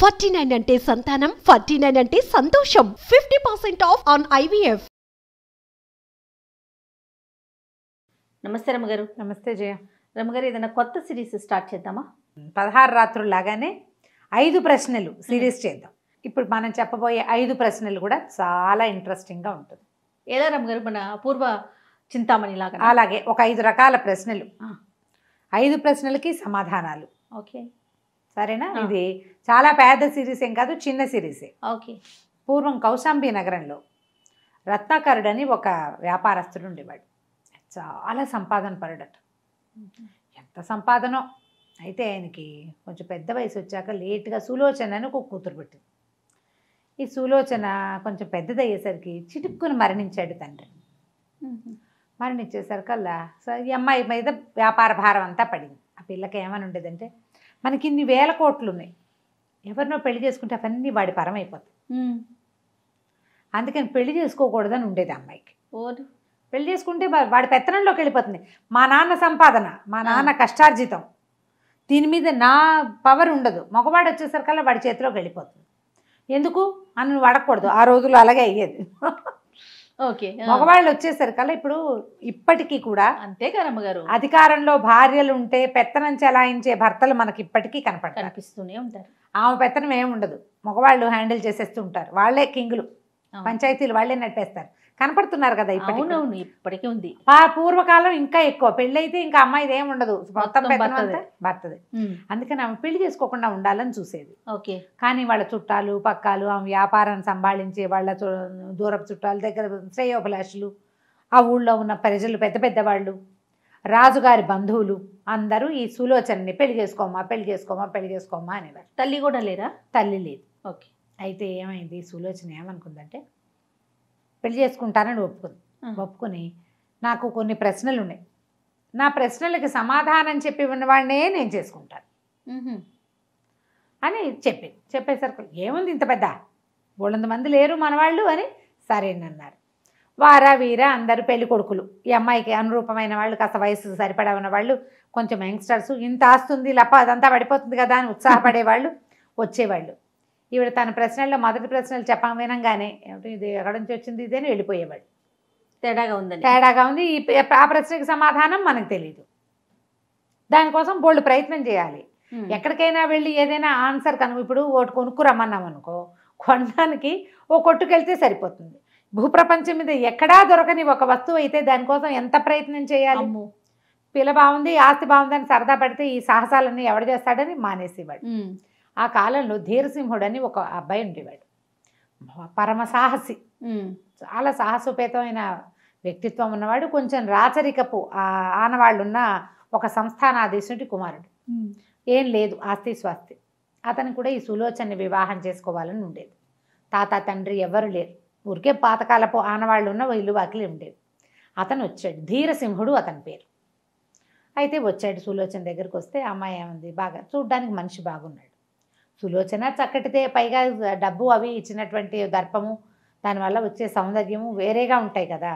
Forty nine అంటే సంతానం forty nine అంటే సంతోషం fifty percent off on IVF నమస్తే రమ్మగారు నమస్తే జయ రమ్మగారు ఏదైనా కొత్త సిరీస్ స్టార్ట్ చేద్దామా పదహారు రాత్రులు లాగానే ఐదు ప్రశ్నలు సిరీస్ చేద్దాం ఇప్పుడు మనం చెప్పబోయే ఐదు ప్రశ్నలు కూడా చాలా ఇంట్రెస్టింగ్గా ఉంటుంది ఏదో రమ్మగారు మన పూర్వ చింతామణి లాగా అలాగే ఒక ఐదు రకాల ప్రశ్నలు ఐదు ప్రశ్నలకి సమాధానాలు ఓకే సరేనా ఇది చాలా పేద సిరీస్ ఏం కాదు చిన్న సిరీసే ఓకే పూర్వం కౌశాంబి నగరంలో రత్నాకరుడు అని ఒక వ్యాపారస్తుడు ఉండేవాడు చాలా సంపాదన పరుడట ఎంత సంపాదనో అయితే ఆయనకి కొంచెం పెద్ద వయసు వచ్చాక లేట్గా సులోచన అని ఒక కూతురు పెట్టింది ఈ సులోచన కొంచెం పెద్దదయ్యేసరికి చిటుక్కుని మరణించాడు తండ్రి మరణించేసరికల్లా ఈ అమ్మాయి మీద వ్యాపార భారం అంతా పడింది ఆ పిల్లకి ఏమని ఉండేదంటే మనకి ఇన్ని వేల కోట్లు ఉన్నాయి ఎవరినో పెళ్లి చేసుకుంటే అవన్నీ వాడి అయిపోతాయి అందుకని పెళ్లి చేసుకోకూడదని ఉండేది అమ్మాయికి పెళ్లి చేసుకుంటే వాడి పెత్తనంలోకి వెళ్ళిపోతుంది మా నాన్న సంపాదన మా నాన్న కష్టార్జితం దీని మీద నా పవర్ ఉండదు మగవాడు వచ్చేసరికల్లా వాడి చేతిలోకి వెళ్ళిపోతుంది ఎందుకు అని అడగకూడదు ఆ రోజులు అలాగే అయ్యేది మగవాళ్ళు కదా ఇప్పుడు ఇప్పటికీ కూడా అంతే గారు అధికారంలో భార్యలు ఉంటే పెత్తనం చెలాయించే భర్తలు మనకి ఇప్పటికీ కనపడతారు ఉంటారు ఆమె పెత్తనం ఏమి ఉండదు మగవాళ్ళు హ్యాండిల్ చేసేస్తూ ఉంటారు వాళ్లే కింగులు పంచాయతీలు వాళ్ళే నడిపేస్తారు కనపడుతున్నారు కదా ఇప్పుడు ఇప్పటికీ ఉంది ఆ పూర్వకాలం ఇంకా ఎక్కువ పెళ్ళైతే ఇంకా అమ్మాయిది ఏమి ఉండదు మొత్తం భర్తది అందుకని ఆమె పెళ్లి చేసుకోకుండా ఉండాలని చూసేది ఓకే కానీ వాళ్ళ చుట్టాలు పక్కాలు ఆమె వ్యాపారాన్ని సంభాళించి వాళ్ళ దూరపు చుట్టాలు దగ్గర శ్రేయోభిలాషులు ఆ ఊళ్ళో ఉన్న ప్రజలు పెద్ద పెద్దవాళ్ళు రాజుగారి బంధువులు అందరూ ఈ సులోచనని పెళ్లి చేసుకోమా పెళ్లి చేసుకోమా పెళ్లి చేసుకోమా అనేవారు తల్లి కూడా లేదా తల్లి లేదు ఓకే అయితే ఏమైంది సులోచన ఏమనుకుందంటే పెళ్లి చేసుకుంటానని ఒప్పుకుంది ఒప్పుకొని నాకు కొన్ని ప్రశ్నలు ఉన్నాయి నా ప్రశ్నలకి సమాధానం చెప్పి ఉన్నవాడినే నేను చేసుకుంటాను అని చెప్పి చెప్పేసరికి ఏముంది ఇంత పెద్ద బోళ్ళంత మంది లేరు మనవాళ్ళు అని సరేనన్నారు వారా వీరా అందరూ పెళ్లి కొడుకులు ఈ అమ్మాయికి అనురూపమైన వాళ్ళు కాస్త వయసు సరిపడా ఉన్నవాళ్ళు కొంచెం యంగ్స్టర్స్ ఇంత ఆస్తుంది లప్ప అదంతా పడిపోతుంది కదా అని ఉత్సాహపడేవాళ్ళు వచ్చేవాళ్ళు ఈవిడ తన ప్రశ్నల్లో మొదటి ప్రశ్నలు చెప్పం వినంగానే ఇది ఎక్కడి నుంచి వచ్చింది ఇదే అని వెళ్ళిపోయేవాడు తేడాగా ఉంది తేడాగా ఉంది ఈ ఆ ప్రశ్నకి సమాధానం మనకు తెలియదు దానికోసం బోల్డ్ ప్రయత్నం చేయాలి ఎక్కడికైనా వెళ్ళి ఏదైనా ఆన్సర్ కనుక ఇప్పుడు ఓటు కొనుక్కురమ్మన్నాం అనుకో కొనడానికి ఓ కొట్టుకెళ్తే సరిపోతుంది భూప్రపంచం మీద ఎక్కడా దొరకని ఒక వస్తువు అయితే దానికోసం ఎంత ప్రయత్నం చేయాలి పిల్ల బాగుంది ఆస్తి బాగుందని సరదా పడితే ఈ సాహసాలన్నీ ఎవడు చేస్తాడని మానేసేవాడు ఆ కాలంలో ధీరసింహుడని ఒక అబ్బాయి ఉండేవాడు పరమ సాహసి చాలా సాహసోపేతమైన వ్యక్తిత్వం ఉన్నవాడు కొంచెం రాచరికపు ఆనవాళ్ళున్న ఒక సంస్థానాధీశుడి కుమారుడు ఏం లేదు ఆస్తి స్వాస్తి అతను కూడా ఈ సులోచనని వివాహం చేసుకోవాలని ఉండేది తాత తండ్రి ఎవరు లేరు ఊరికే పాతకాలపు ఆనవాళ్ళు ఉన్న ఇల్లు ఉండేవి అతను వచ్చాడు ధీరసింహుడు అతని పేరు అయితే వచ్చాడు సులోచన దగ్గరికి వస్తే అమ్మాయి ఏమంది బాగా చూడ్డానికి మనిషి బాగున్నాడు సులోచన చక్కటితే పైగా డబ్బు అవి ఇచ్చినటువంటి దర్పము దానివల్ల వచ్చే సౌందర్యము వేరేగా ఉంటాయి కదా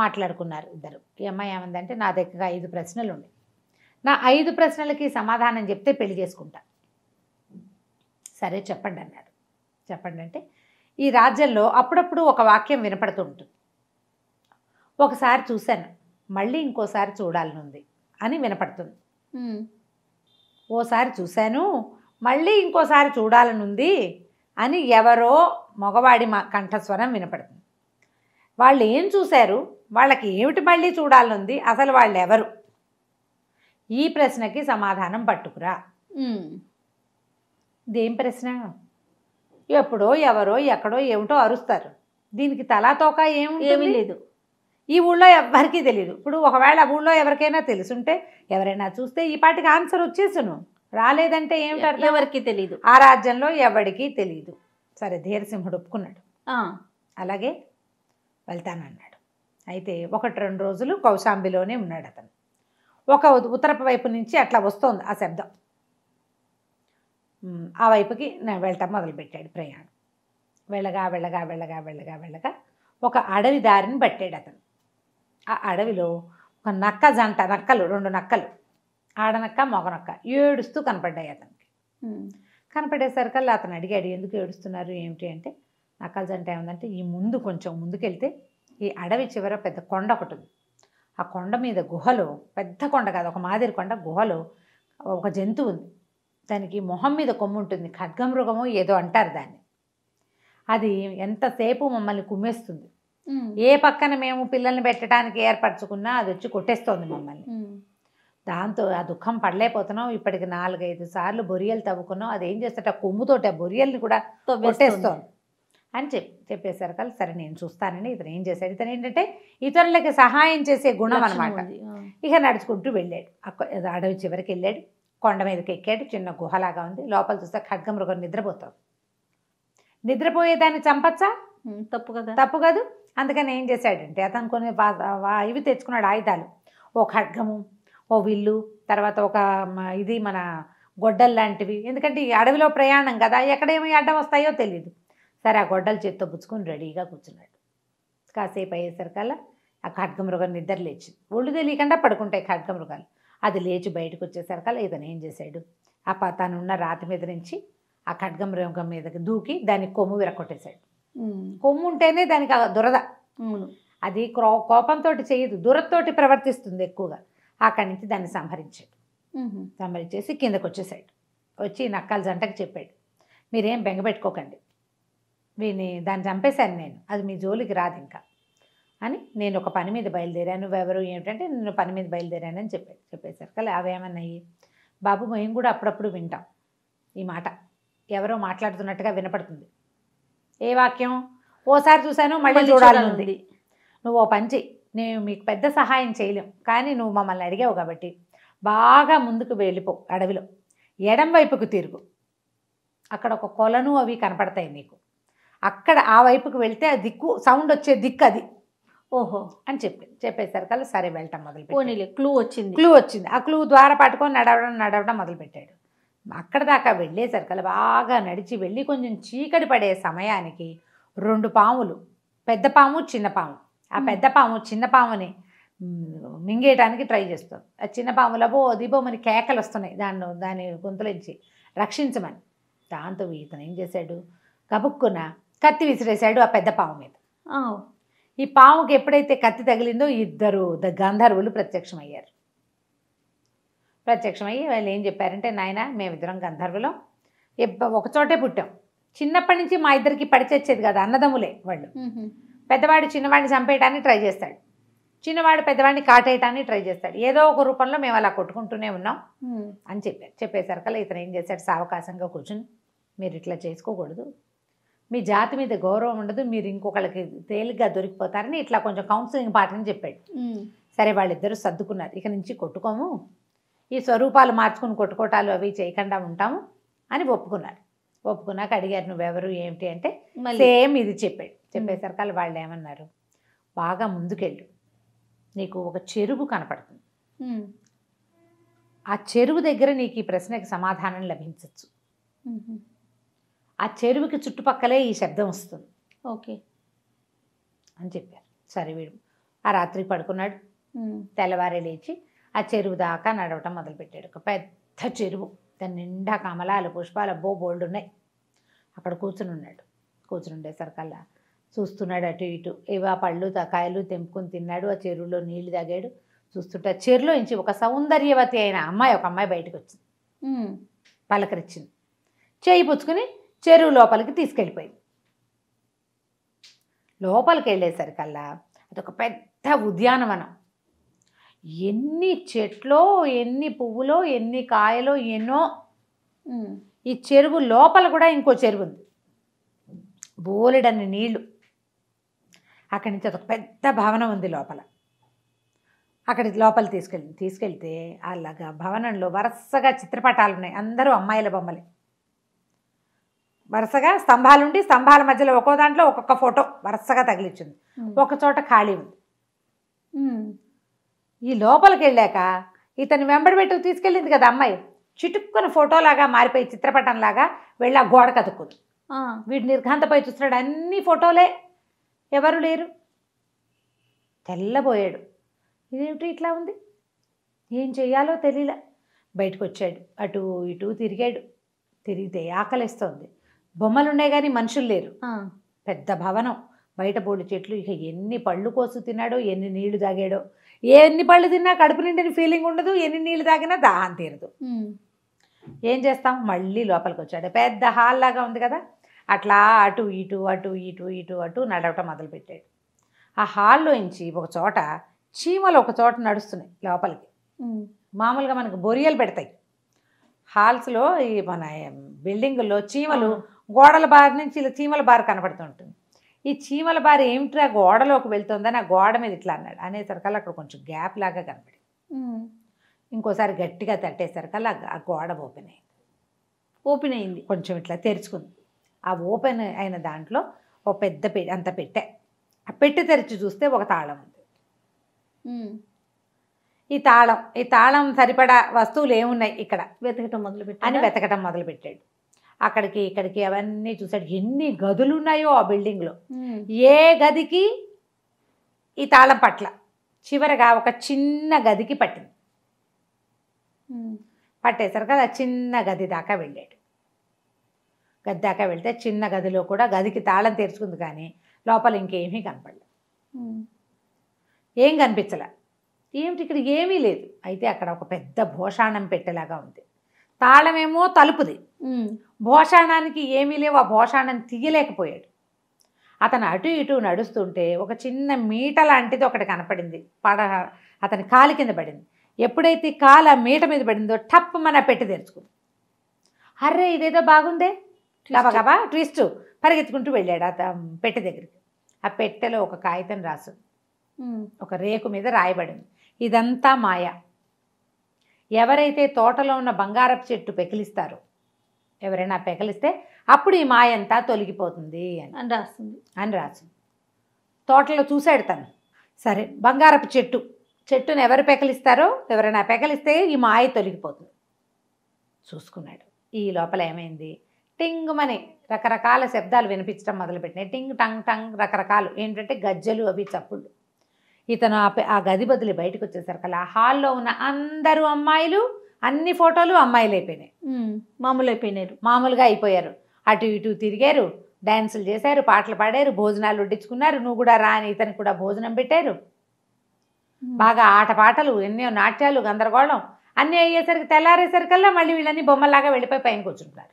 మాట్లాడుకున్నారు ఇద్దరు ఈ అమ్మాయి ఏమందంటే నా దగ్గర ఐదు ప్రశ్నలు ఉన్నాయి నా ఐదు ప్రశ్నలకి సమాధానం చెప్తే పెళ్లి చేసుకుంటా సరే చెప్పండి అన్నాడు చెప్పండి అంటే ఈ రాజ్యంలో అప్పుడప్పుడు ఒక వాక్యం వినపడుతూ ఉంటుంది ఒకసారి చూశాను మళ్ళీ ఇంకోసారి చూడాలనుంది అని వినపడుతుంది ఓసారి చూశాను మళ్ళీ ఇంకోసారి చూడాలనుంది అని ఎవరో మగవాడి మా కంఠస్వరం వినపడుతుంది వాళ్ళు ఏం చూశారు వాళ్ళకి ఏమిటి మళ్ళీ చూడాలనుంది అసలు వాళ్ళు ఎవరు ఈ ప్రశ్నకి సమాధానం పట్టుకురా ఇదేం ప్రశ్న ఎప్పుడో ఎవరో ఎక్కడో ఏమిటో అరుస్తారు దీనికి తలా తోక ఏమి లేదు ఈ ఊళ్ళో ఎవరికీ తెలియదు ఇప్పుడు ఒకవేళ ఊళ్ళో ఎవరికైనా తెలుసుంటే ఎవరైనా చూస్తే ఈ పాటికి ఆన్సర్ వచ్చేసును రాలేదంటే ఏమిటి ఎవరికి తెలియదు ఆ రాజ్యంలో ఎవడికి తెలియదు సరే ధీరసింహుడు ఒప్పుకున్నాడు అలాగే వెళ్తానన్నాడు అయితే ఒకటి రెండు రోజులు కౌశాంబిలోనే ఉన్నాడు అతను ఒక ఉత్తర వైపు నుంచి అట్లా వస్తోంది ఆ శబ్దం ఆ వైపుకి వెళ్తా మొదలుపెట్టాడు ప్రయాణం వెళ్ళగా వెళ్ళగా వెళ్ళగా వెళ్ళగా వెళ్ళగా ఒక అడవి దారిని పట్టాడు అతను ఆ అడవిలో ఒక నక్క జంట నక్కలు రెండు నక్కలు ఆడనక్క మొగనక్క ఏడుస్తూ కనపడ్డాయి అతనికి అలా అతను అడిగాడు ఎందుకు ఏడుస్తున్నారు ఏమిటి అంటే నక్కల జంట ఏముందంటే ఈ ముందు కొంచెం ముందుకెళ్తే ఈ అడవి చివర పెద్ద కొండ ఒకటి ఉంది ఆ కొండ మీద గుహలో పెద్ద కొండ కాదు ఒక మాదిరి కొండ గుహలో ఒక జంతువు ఉంది దానికి మొహం మీద కొమ్ము ఉంటుంది ఖడ్గమృగమో ఏదో అంటారు దాన్ని అది ఎంతసేపు మమ్మల్ని కుమ్మేస్తుంది ఏ పక్కన మేము పిల్లల్ని పెట్టడానికి ఏర్పరచుకున్నా అది వచ్చి కొట్టేస్తుంది మమ్మల్ని దాంతో ఆ దుఃఖం పడలేకపోతున్నాం ఇప్పటికి నాలుగైదు సార్లు బొరియలు తవ్వుకున్నాం అది ఏం చేస్తాట కొమ్ముతోటి ఆ బొరియల్ని కూడా కొట్టేస్తాం అని చెప్పి చెప్పేశారు కదా సరే నేను చూస్తానని ఇతను ఏం చేశాడు ఇతను ఏంటంటే ఇతరులకి సహాయం చేసే గుణం అనమాట ఇక నడుచుకుంటూ వెళ్ళాడు అడవి చివరికి వెళ్ళాడు కొండ మీదకి ఎక్కాడు చిన్న గుహలాగా ఉంది లోపల చూస్తే ఖడ్గమృగం నిద్రపోతాం నిద్రపోయేదాన్ని చంపచ్చా తప్పు కదా తప్పు కాదు అందుకని ఏం చేశాడంటే అతను కొన్ని ఇవి తెచ్చుకున్నాడు ఆయుధాలు ఓ ఖడ్గము ఓ విల్లు తర్వాత ఒక ఇది మన గొడ్డలు లాంటివి ఎందుకంటే ఈ అడవిలో ప్రయాణం కదా ఎక్కడేమి అడ్డం వస్తాయో తెలియదు సరే ఆ గొడ్డలు చేత్తో పుచ్చుకొని రెడీగా కూర్చున్నాడు కాసేపు అయ్యేసరికల్లా ఆ ఖడ్గమృగం నిద్ర లేచింది ఒళ్ళు తెలియకుండా పడుకుంటాయి ఖడ్గమృగాలు అది లేచి బయటకు వచ్చేసరికల్లా ఇతను ఏం చేశాడు ఆ ఉన్న రాతి మీద నుంచి ఆ ఖడ్గమృగం మీదకి దూకి దాని కొమ్ము విరకొట్టేశాడు కొమ్ము ఉంటేనే దానికి దురద అది కోపంతో చేయదు దురదతోటి ప్రవర్తిస్తుంది ఎక్కువగా అక్కడి నుంచి దాన్ని సంహరించాడు సంహరించేసి కిందకు వచ్చేసాడు వచ్చి నక్కాల జంటకు చెప్పాడు మీరేం బెంగపెట్టుకోకండి వీని దాన్ని చంపేశాను నేను అది మీ జోలికి రాదు ఇంకా అని నేను ఒక పని మీద బయలుదేరాను నువ్వెవరు ఏమిటంటే నేను పని మీద బయలుదేరానని చెప్పాడు చెప్పేశారు కదా అవేమన్నాయి బాబు మేము కూడా అప్పుడప్పుడు వింటాం ఈ మాట ఎవరో మాట్లాడుతున్నట్టుగా వినపడుతుంది ఏ వాక్యం ఓసారి చూశాను మళ్ళీ చూడాలనుంది నువ్వు ఓ పని చెయ్యి నేను మీకు పెద్ద సహాయం చేయలేం కానీ నువ్వు మమ్మల్ని అడిగావు కాబట్టి బాగా ముందుకు వెళ్ళిపో అడవిలో ఎడం వైపుకు తిరుగు అక్కడ ఒక కొలను అవి కనపడతాయి నీకు అక్కడ ఆ వైపుకు వెళ్తే ఆ దిక్కు సౌండ్ వచ్చే దిక్కు అది ఓహో అని చెప్పి చెప్పేసరికల్లా సరే వెళ్ళటం మొదలు పోనీలే క్లూ వచ్చింది క్లూ వచ్చింది ఆ క్లూ ద్వారా పట్టుకొని నడవడం నడవడం మొదలుపెట్టాడు అక్కడ దాకా వెళ్ళేసరికల్లా బాగా నడిచి వెళ్ళి కొంచెం చీకటి పడే సమయానికి రెండు పాములు పెద్ద పాము చిన్న పాము ఆ పెద్ద పాము చిన్న పాముని మింగేయటానికి ట్రై చేస్తుంది ఆ చిన్న పాములబో దీపో మరి కేకలు వస్తున్నాయి దాన్ని దాని గొంతులోంచి రక్షించమని దాంతో ఇతను ఏం చేశాడు కబుక్కున కత్తి విసిరేశాడు ఆ పెద్ద పాము మీద ఈ పాముకి ఎప్పుడైతే కత్తి తగిలిందో ఇద్దరు ద గంధర్వులు ప్రత్యక్షమయ్యారు ప్రత్యక్షమయ్యి వాళ్ళు ఏం చెప్పారంటే నాయన మేమిద్దరం ఒక ఒకచోటే పుట్టాం చిన్నప్పటి నుంచి మా ఇద్దరికి పడిచొచ్చేది కదా అన్నదమ్ములే వాళ్ళు పెద్దవాడు చిన్నవాడిని చంపేయటాన్ని ట్రై చేస్తాడు చిన్నవాడు పెద్దవాడిని కాటేయటాన్ని ట్రై చేస్తాడు ఏదో ఒక రూపంలో మేము అలా కొట్టుకుంటూనే ఉన్నాం అని చెప్పారు చెప్పేసరికల్లా ఇతను ఏం చేశాడు సావకాశంగా కూర్చుని మీరు ఇట్లా చేసుకోకూడదు మీ జాతి మీద గౌరవం ఉండదు మీరు ఇంకొకళ్ళకి తేలిగ్గా దొరికిపోతారని ఇట్లా కొంచెం కౌన్సిలింగ్ పాటని చెప్పాడు సరే వాళ్ళిద్దరూ సర్దుకున్నారు ఇక నుంచి కొట్టుకోము ఈ స్వరూపాలు మార్చుకుని కొట్టుకోటాలు అవి చేయకుండా ఉంటాము అని ఒప్పుకున్నారు ఒప్పుకున్నాక అడిగారు నువ్వెవరు ఏమిటి అంటే సేమ్ ఇది చెప్పాడు చెప్పేసరికి వాళ్ళు ఏమన్నారు బాగా ముందుకెళ్ళు నీకు ఒక చెరువు కనపడుతుంది ఆ చెరువు దగ్గర నీకు ఈ ప్రశ్నకి సమాధానం లభించవచ్చు ఆ చెరువుకి చుట్టుపక్కలే ఈ శబ్దం వస్తుంది ఓకే అని చెప్పారు సరే వీడు ఆ రాత్రి పడుకున్నాడు తెల్లవారే లేచి ఆ చెరువు దాకా నడవటం మొదలుపెట్టాడు ఒక పెద్ద చెరువు దాని నిండా కమలాలు పుష్పాలు బో బోల్డ్ ఉన్నాయి అక్కడ కూర్చుని ఉన్నాడు కూర్చుని ఉండేసరికల్లా చూస్తున్నాడు అటు ఇటు ఏవా పళ్ళు కాయలు తెంపుకొని తిన్నాడు ఆ చెరువులో నీళ్లు తాగాడు చూస్తుంటే ఆ చెరువులో నుంచి ఒక సౌందర్యవతి అయిన అమ్మాయి ఒక అమ్మాయి బయటకు వచ్చింది పలకరించింది చేయి పుచ్చుకుని చెరువు లోపలికి తీసుకెళ్ళిపోయింది లోపలికి వెళ్ళేసరికల్లా అదొక పెద్ద ఉద్యానవనం ఎన్ని చెట్లో ఎన్ని పువ్వులో ఎన్ని కాయలో ఎన్నో ఈ చెరువు లోపల కూడా ఇంకో చెరువు ఉంది బోలెడన్ని నీళ్ళు అక్కడి నుంచి ఒక పెద్ద భవనం ఉంది లోపల అక్కడికి లోపల తీసుకెళ్ళి తీసుకెళ్తే అలాగా భవనంలో వరుసగా చిత్రపటాలు ఉన్నాయి అందరూ అమ్మాయిల బొమ్మలే వరుసగా స్తంభాలుండి స్తంభాల మధ్యలో ఒక్కో దాంట్లో ఒక్కొక్క ఫోటో వరుసగా తగిలిచ్చింది ఒక చోట ఖాళీ ఉంది ఈ లోపలికి వెళ్ళాక ఇతను వెంబడి పెట్టుకు తీసుకెళ్ళింది కదా అమ్మాయి చిటుక్కున ఫోటోలాగా మారిపోయి చిత్రపటంలాగా వెళ్ళి ఆ గోడ కదుక్కుంది వీడు నిర్ఘాంతపై చూస్తున్నాడు అన్ని ఫోటోలే ఎవరు లేరు తెల్లబోయాడు ఇదేమిటి ఇట్లా ఉంది ఏం చేయాలో తెలియలే బయటకు వచ్చాడు అటు ఇటు తిరిగాడు తిరిగితే ఆకలిస్తోంది బొమ్మలు ఉన్నాయి కానీ మనుషులు లేరు పెద్ద భవనం బయట బోళ్ళు చెట్లు ఇక ఎన్ని పళ్ళు కోసు తిన్నాడో ఎన్ని నీళ్లు తాగాడో ఎన్ని పళ్ళు తిన్నా కడుపు నిండిన ఫీలింగ్ ఉండదు ఎన్ని నీళ్లు తాగినా దాహం తీరదు ఏం చేస్తాం మళ్ళీ లోపలికి వచ్చాడు పెద్ద హాల్ లాగా ఉంది కదా అట్లా అటు ఇటు అటు ఇటు ఇటు అటు నడవటం మొదలుపెట్టాడు ఆ హాల్లోంచి ఒక చోట చీమలు ఒక చోట నడుస్తున్నాయి లోపలికి మామూలుగా మనకు బొరియలు పెడతాయి హాల్స్లో ఈ మన బిల్డింగుల్లో చీమలు గోడల బారి నుంచి ఇలా చీమల బారి కనపడుతుంటుంది ఈ చీమల బారి ఏమిట్రా గోడలోకి వెళ్తుందని ఆ గోడ మీద ఇట్లా అన్నాడు అనేసరికల్లా అక్కడ కొంచెం గ్యాప్ లాగా కనపడి ఇంకోసారి గట్టిగా తట్టేసరికల్లా ఆ గోడ ఓపెన్ అయింది ఓపెన్ అయింది కొంచెం ఇట్లా తెరుచుకుంది ఆ ఓపెన్ అయిన దాంట్లో ఒక పెద్ద పె అంత పెట్టే ఆ పెట్టి తెరిచి చూస్తే ఒక తాళం ఉంది ఈ తాళం ఈ తాళం సరిపడా వస్తువులు ఏమున్నాయి ఇక్కడ వెతకటం మొదలు అని వెతకటం మొదలు పెట్టాడు అక్కడికి ఇక్కడికి అవన్నీ చూశాడు ఎన్ని గదులు ఉన్నాయో ఆ బిల్డింగ్లో ఏ గదికి ఈ తాళం పట్ల చివరగా ఒక చిన్న గదికి పట్టింది పట్టేశారు కదా చిన్న గది దాకా వెళ్ళాడు గది దాకా వెళ్తే చిన్న గదిలో కూడా గదికి తాళం తెరుచుకుంది కానీ లోపల ఇంకేమీ కనపడలేదు ఏం కనిపించలే ఏమిటి ఇక్కడ ఏమీ లేదు అయితే అక్కడ ఒక పెద్ద భోషాణం పెట్టేలాగా ఉంది తాళమేమో తలుపుది భోషాణానికి ఏమీ లేవు ఆ భోషాణం తీయలేకపోయాడు అతను అటు ఇటు నడుస్తుంటే ఒక చిన్న మీట లాంటిది ఒకటి కనపడింది పడ అతని కాలు కింద పడింది ఎప్పుడైతే కాలు ఆ మీట మీద పడిందో టప్ మన పెట్టి తెరుచుకుంది అర్రే ఇదేదో బాగుందే గబగబా ట్విస్ట్ పరిగెత్తుకుంటూ వెళ్ళాడు ఆ పెట్టె దగ్గరికి ఆ పెట్టెలో ఒక కాగితం రాసు ఒక రేకు మీద రాయబడింది ఇదంతా మాయ ఎవరైతే తోటలో ఉన్న బంగారపు చెట్టు పెకిలిస్తారో ఎవరైనా పెకలిస్తే అప్పుడు ఈ మాయ అంతా తొలగిపోతుంది అని అని రాస్తుంది అని రాసింది తోటలో చూసాడు తను సరే బంగారపు చెట్టు చెట్టును ఎవరు పెకలిస్తారో ఎవరైనా పెకలిస్తే ఈ మాయ తొలగిపోతుంది చూసుకున్నాడు ఈ లోపల ఏమైంది టింగ్ మని రకరకాల శబ్దాలు వినిపించడం మొదలుపెట్టినాయి టింగ్ టంగ్ టంగ్ రకరకాలు ఏంటంటే గజ్జలు అవి చప్పుళ్ళు ఇతను ఆ గది బదులు బయటకు అలా హాల్లో ఉన్న అందరూ అమ్మాయిలు అన్ని ఫోటోలు అమ్మాయిలు అయిపోయినాయి మామూలు అయిపోయినారు మామూలుగా అయిపోయారు అటు ఇటు తిరిగారు డ్యాన్సులు చేశారు పాటలు పాడారు భోజనాలు వడ్డించుకున్నారు నువ్వు కూడా రాని ఇతనికి కూడా భోజనం పెట్టారు బాగా ఆటపాటలు ఎన్నో నాట్యాలు గందరగోళం అన్నీ అయ్యేసరికి తెల్లారేసరికల్లా మళ్ళీ వీళ్ళని బొమ్మలాగా వెళ్ళిపోయి పైన కూర్చుంటున్నారు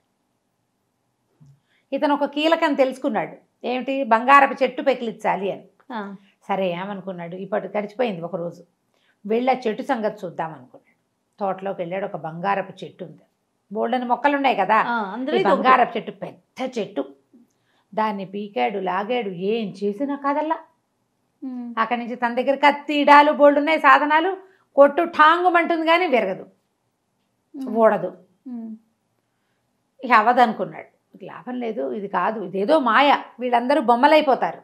ఇతను ఒక కీలకం తెలుసుకున్నాడు ఏమిటి బంగారపు చెట్టు పెకిలిచ్చాలి అని సరే ఏమనుకున్నాడు ఇప్పటి గడిచిపోయింది ఒకరోజు వెళ్ళి ఆ చెట్టు సంగతి చూద్దాం అనుకున్నాడు తోటలోకి వెళ్ళాడు ఒక బంగారపు చెట్టు ఉంది బోల్డని మొక్కలు ఉన్నాయి కదా బంగారపు చెట్టు పెద్ద చెట్టు దాన్ని పీకాడు లాగాడు ఏం చేసినా కాదల్లా అక్కడి నుంచి తన దగ్గర కత్తి ఇడాలు బోల్డ్ ఉన్నాయి సాధనాలు కొట్టు అంటుంది కానీ విరగదు ఓడదు అవదనుకున్నాడు లాభం లేదు ఇది కాదు ఇదేదో మాయ వీళ్ళందరూ బొమ్మలైపోతారు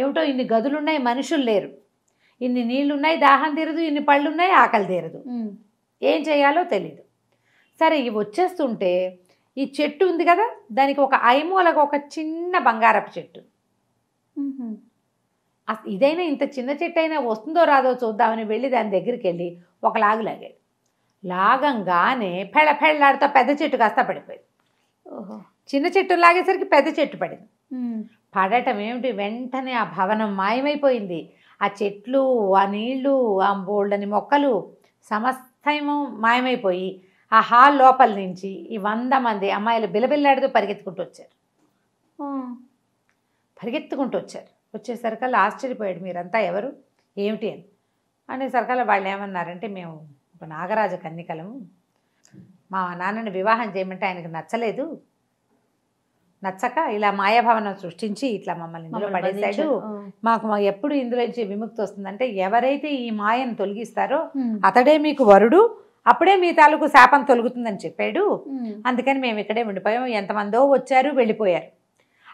ఏమిటో ఇన్ని గదులున్నాయి మనుషులు లేరు ఇన్ని నీళ్లున్నాయి దాహం తీరదు ఇన్ని పళ్ళున్నాయి ఆకలి తీరదు ఏం చేయాలో తెలీదు సరే ఇవి వచ్చేస్తుంటే ఈ చెట్టు ఉంది కదా దానికి ఒక ఐమూలకు ఒక చిన్న బంగారపు చెట్టు ఇదైనా ఇంత చిన్న చెట్టు అయినా వస్తుందో రాదో చూద్దామని వెళ్ళి దాని దగ్గరికి వెళ్ళి ఒక లాగు లాగాడు లాగంగానే ఫెళ్ళ పెళ్ళాడుతా పెద్ద చెట్టు కాస్త పడిపోయింది చిన్న చెట్టు లాగేసరికి పెద్ద చెట్టు పడింది పడటం ఏమిటి వెంటనే ఆ భవనం మాయమైపోయింది ఆ చెట్లు ఆ నీళ్లు ఆ బోల్డని మొక్కలు సమస్తము మాయమైపోయి ఆ హాల్ లోపల నుంచి ఈ వంద మంది అమ్మాయిలు బిలబిల్లాడితో పరిగెత్తుకుంటూ వచ్చారు పరిగెత్తుకుంటూ వచ్చారు వచ్చేసరికి అలా ఆశ్చర్యపోయాడు మీరంతా ఎవరు ఏమిటి అని అనేసరికి వాళ్ళు ఏమన్నారంటే మేము ఒక నాగరాజ కన్నికలము మా నాన్నని వివాహం చేయమంటే ఆయనకు నచ్చలేదు నచ్చక ఇలా మాయాభావనం సృష్టించి ఇట్లా మమ్మల్ని ఇందులో పడేశాడు మాకు మాకు ఎప్పుడు ఇందులోంచి విముక్తి వస్తుందంటే ఎవరైతే ఈ మాయను తొలగిస్తారో అతడే మీకు వరుడు అప్పుడే మీ తాలూకు శాపం తొలుగుతుందని చెప్పాడు అందుకని మేము ఇక్కడే ఉండిపోయాం ఎంతమందో వచ్చారు వెళ్ళిపోయారు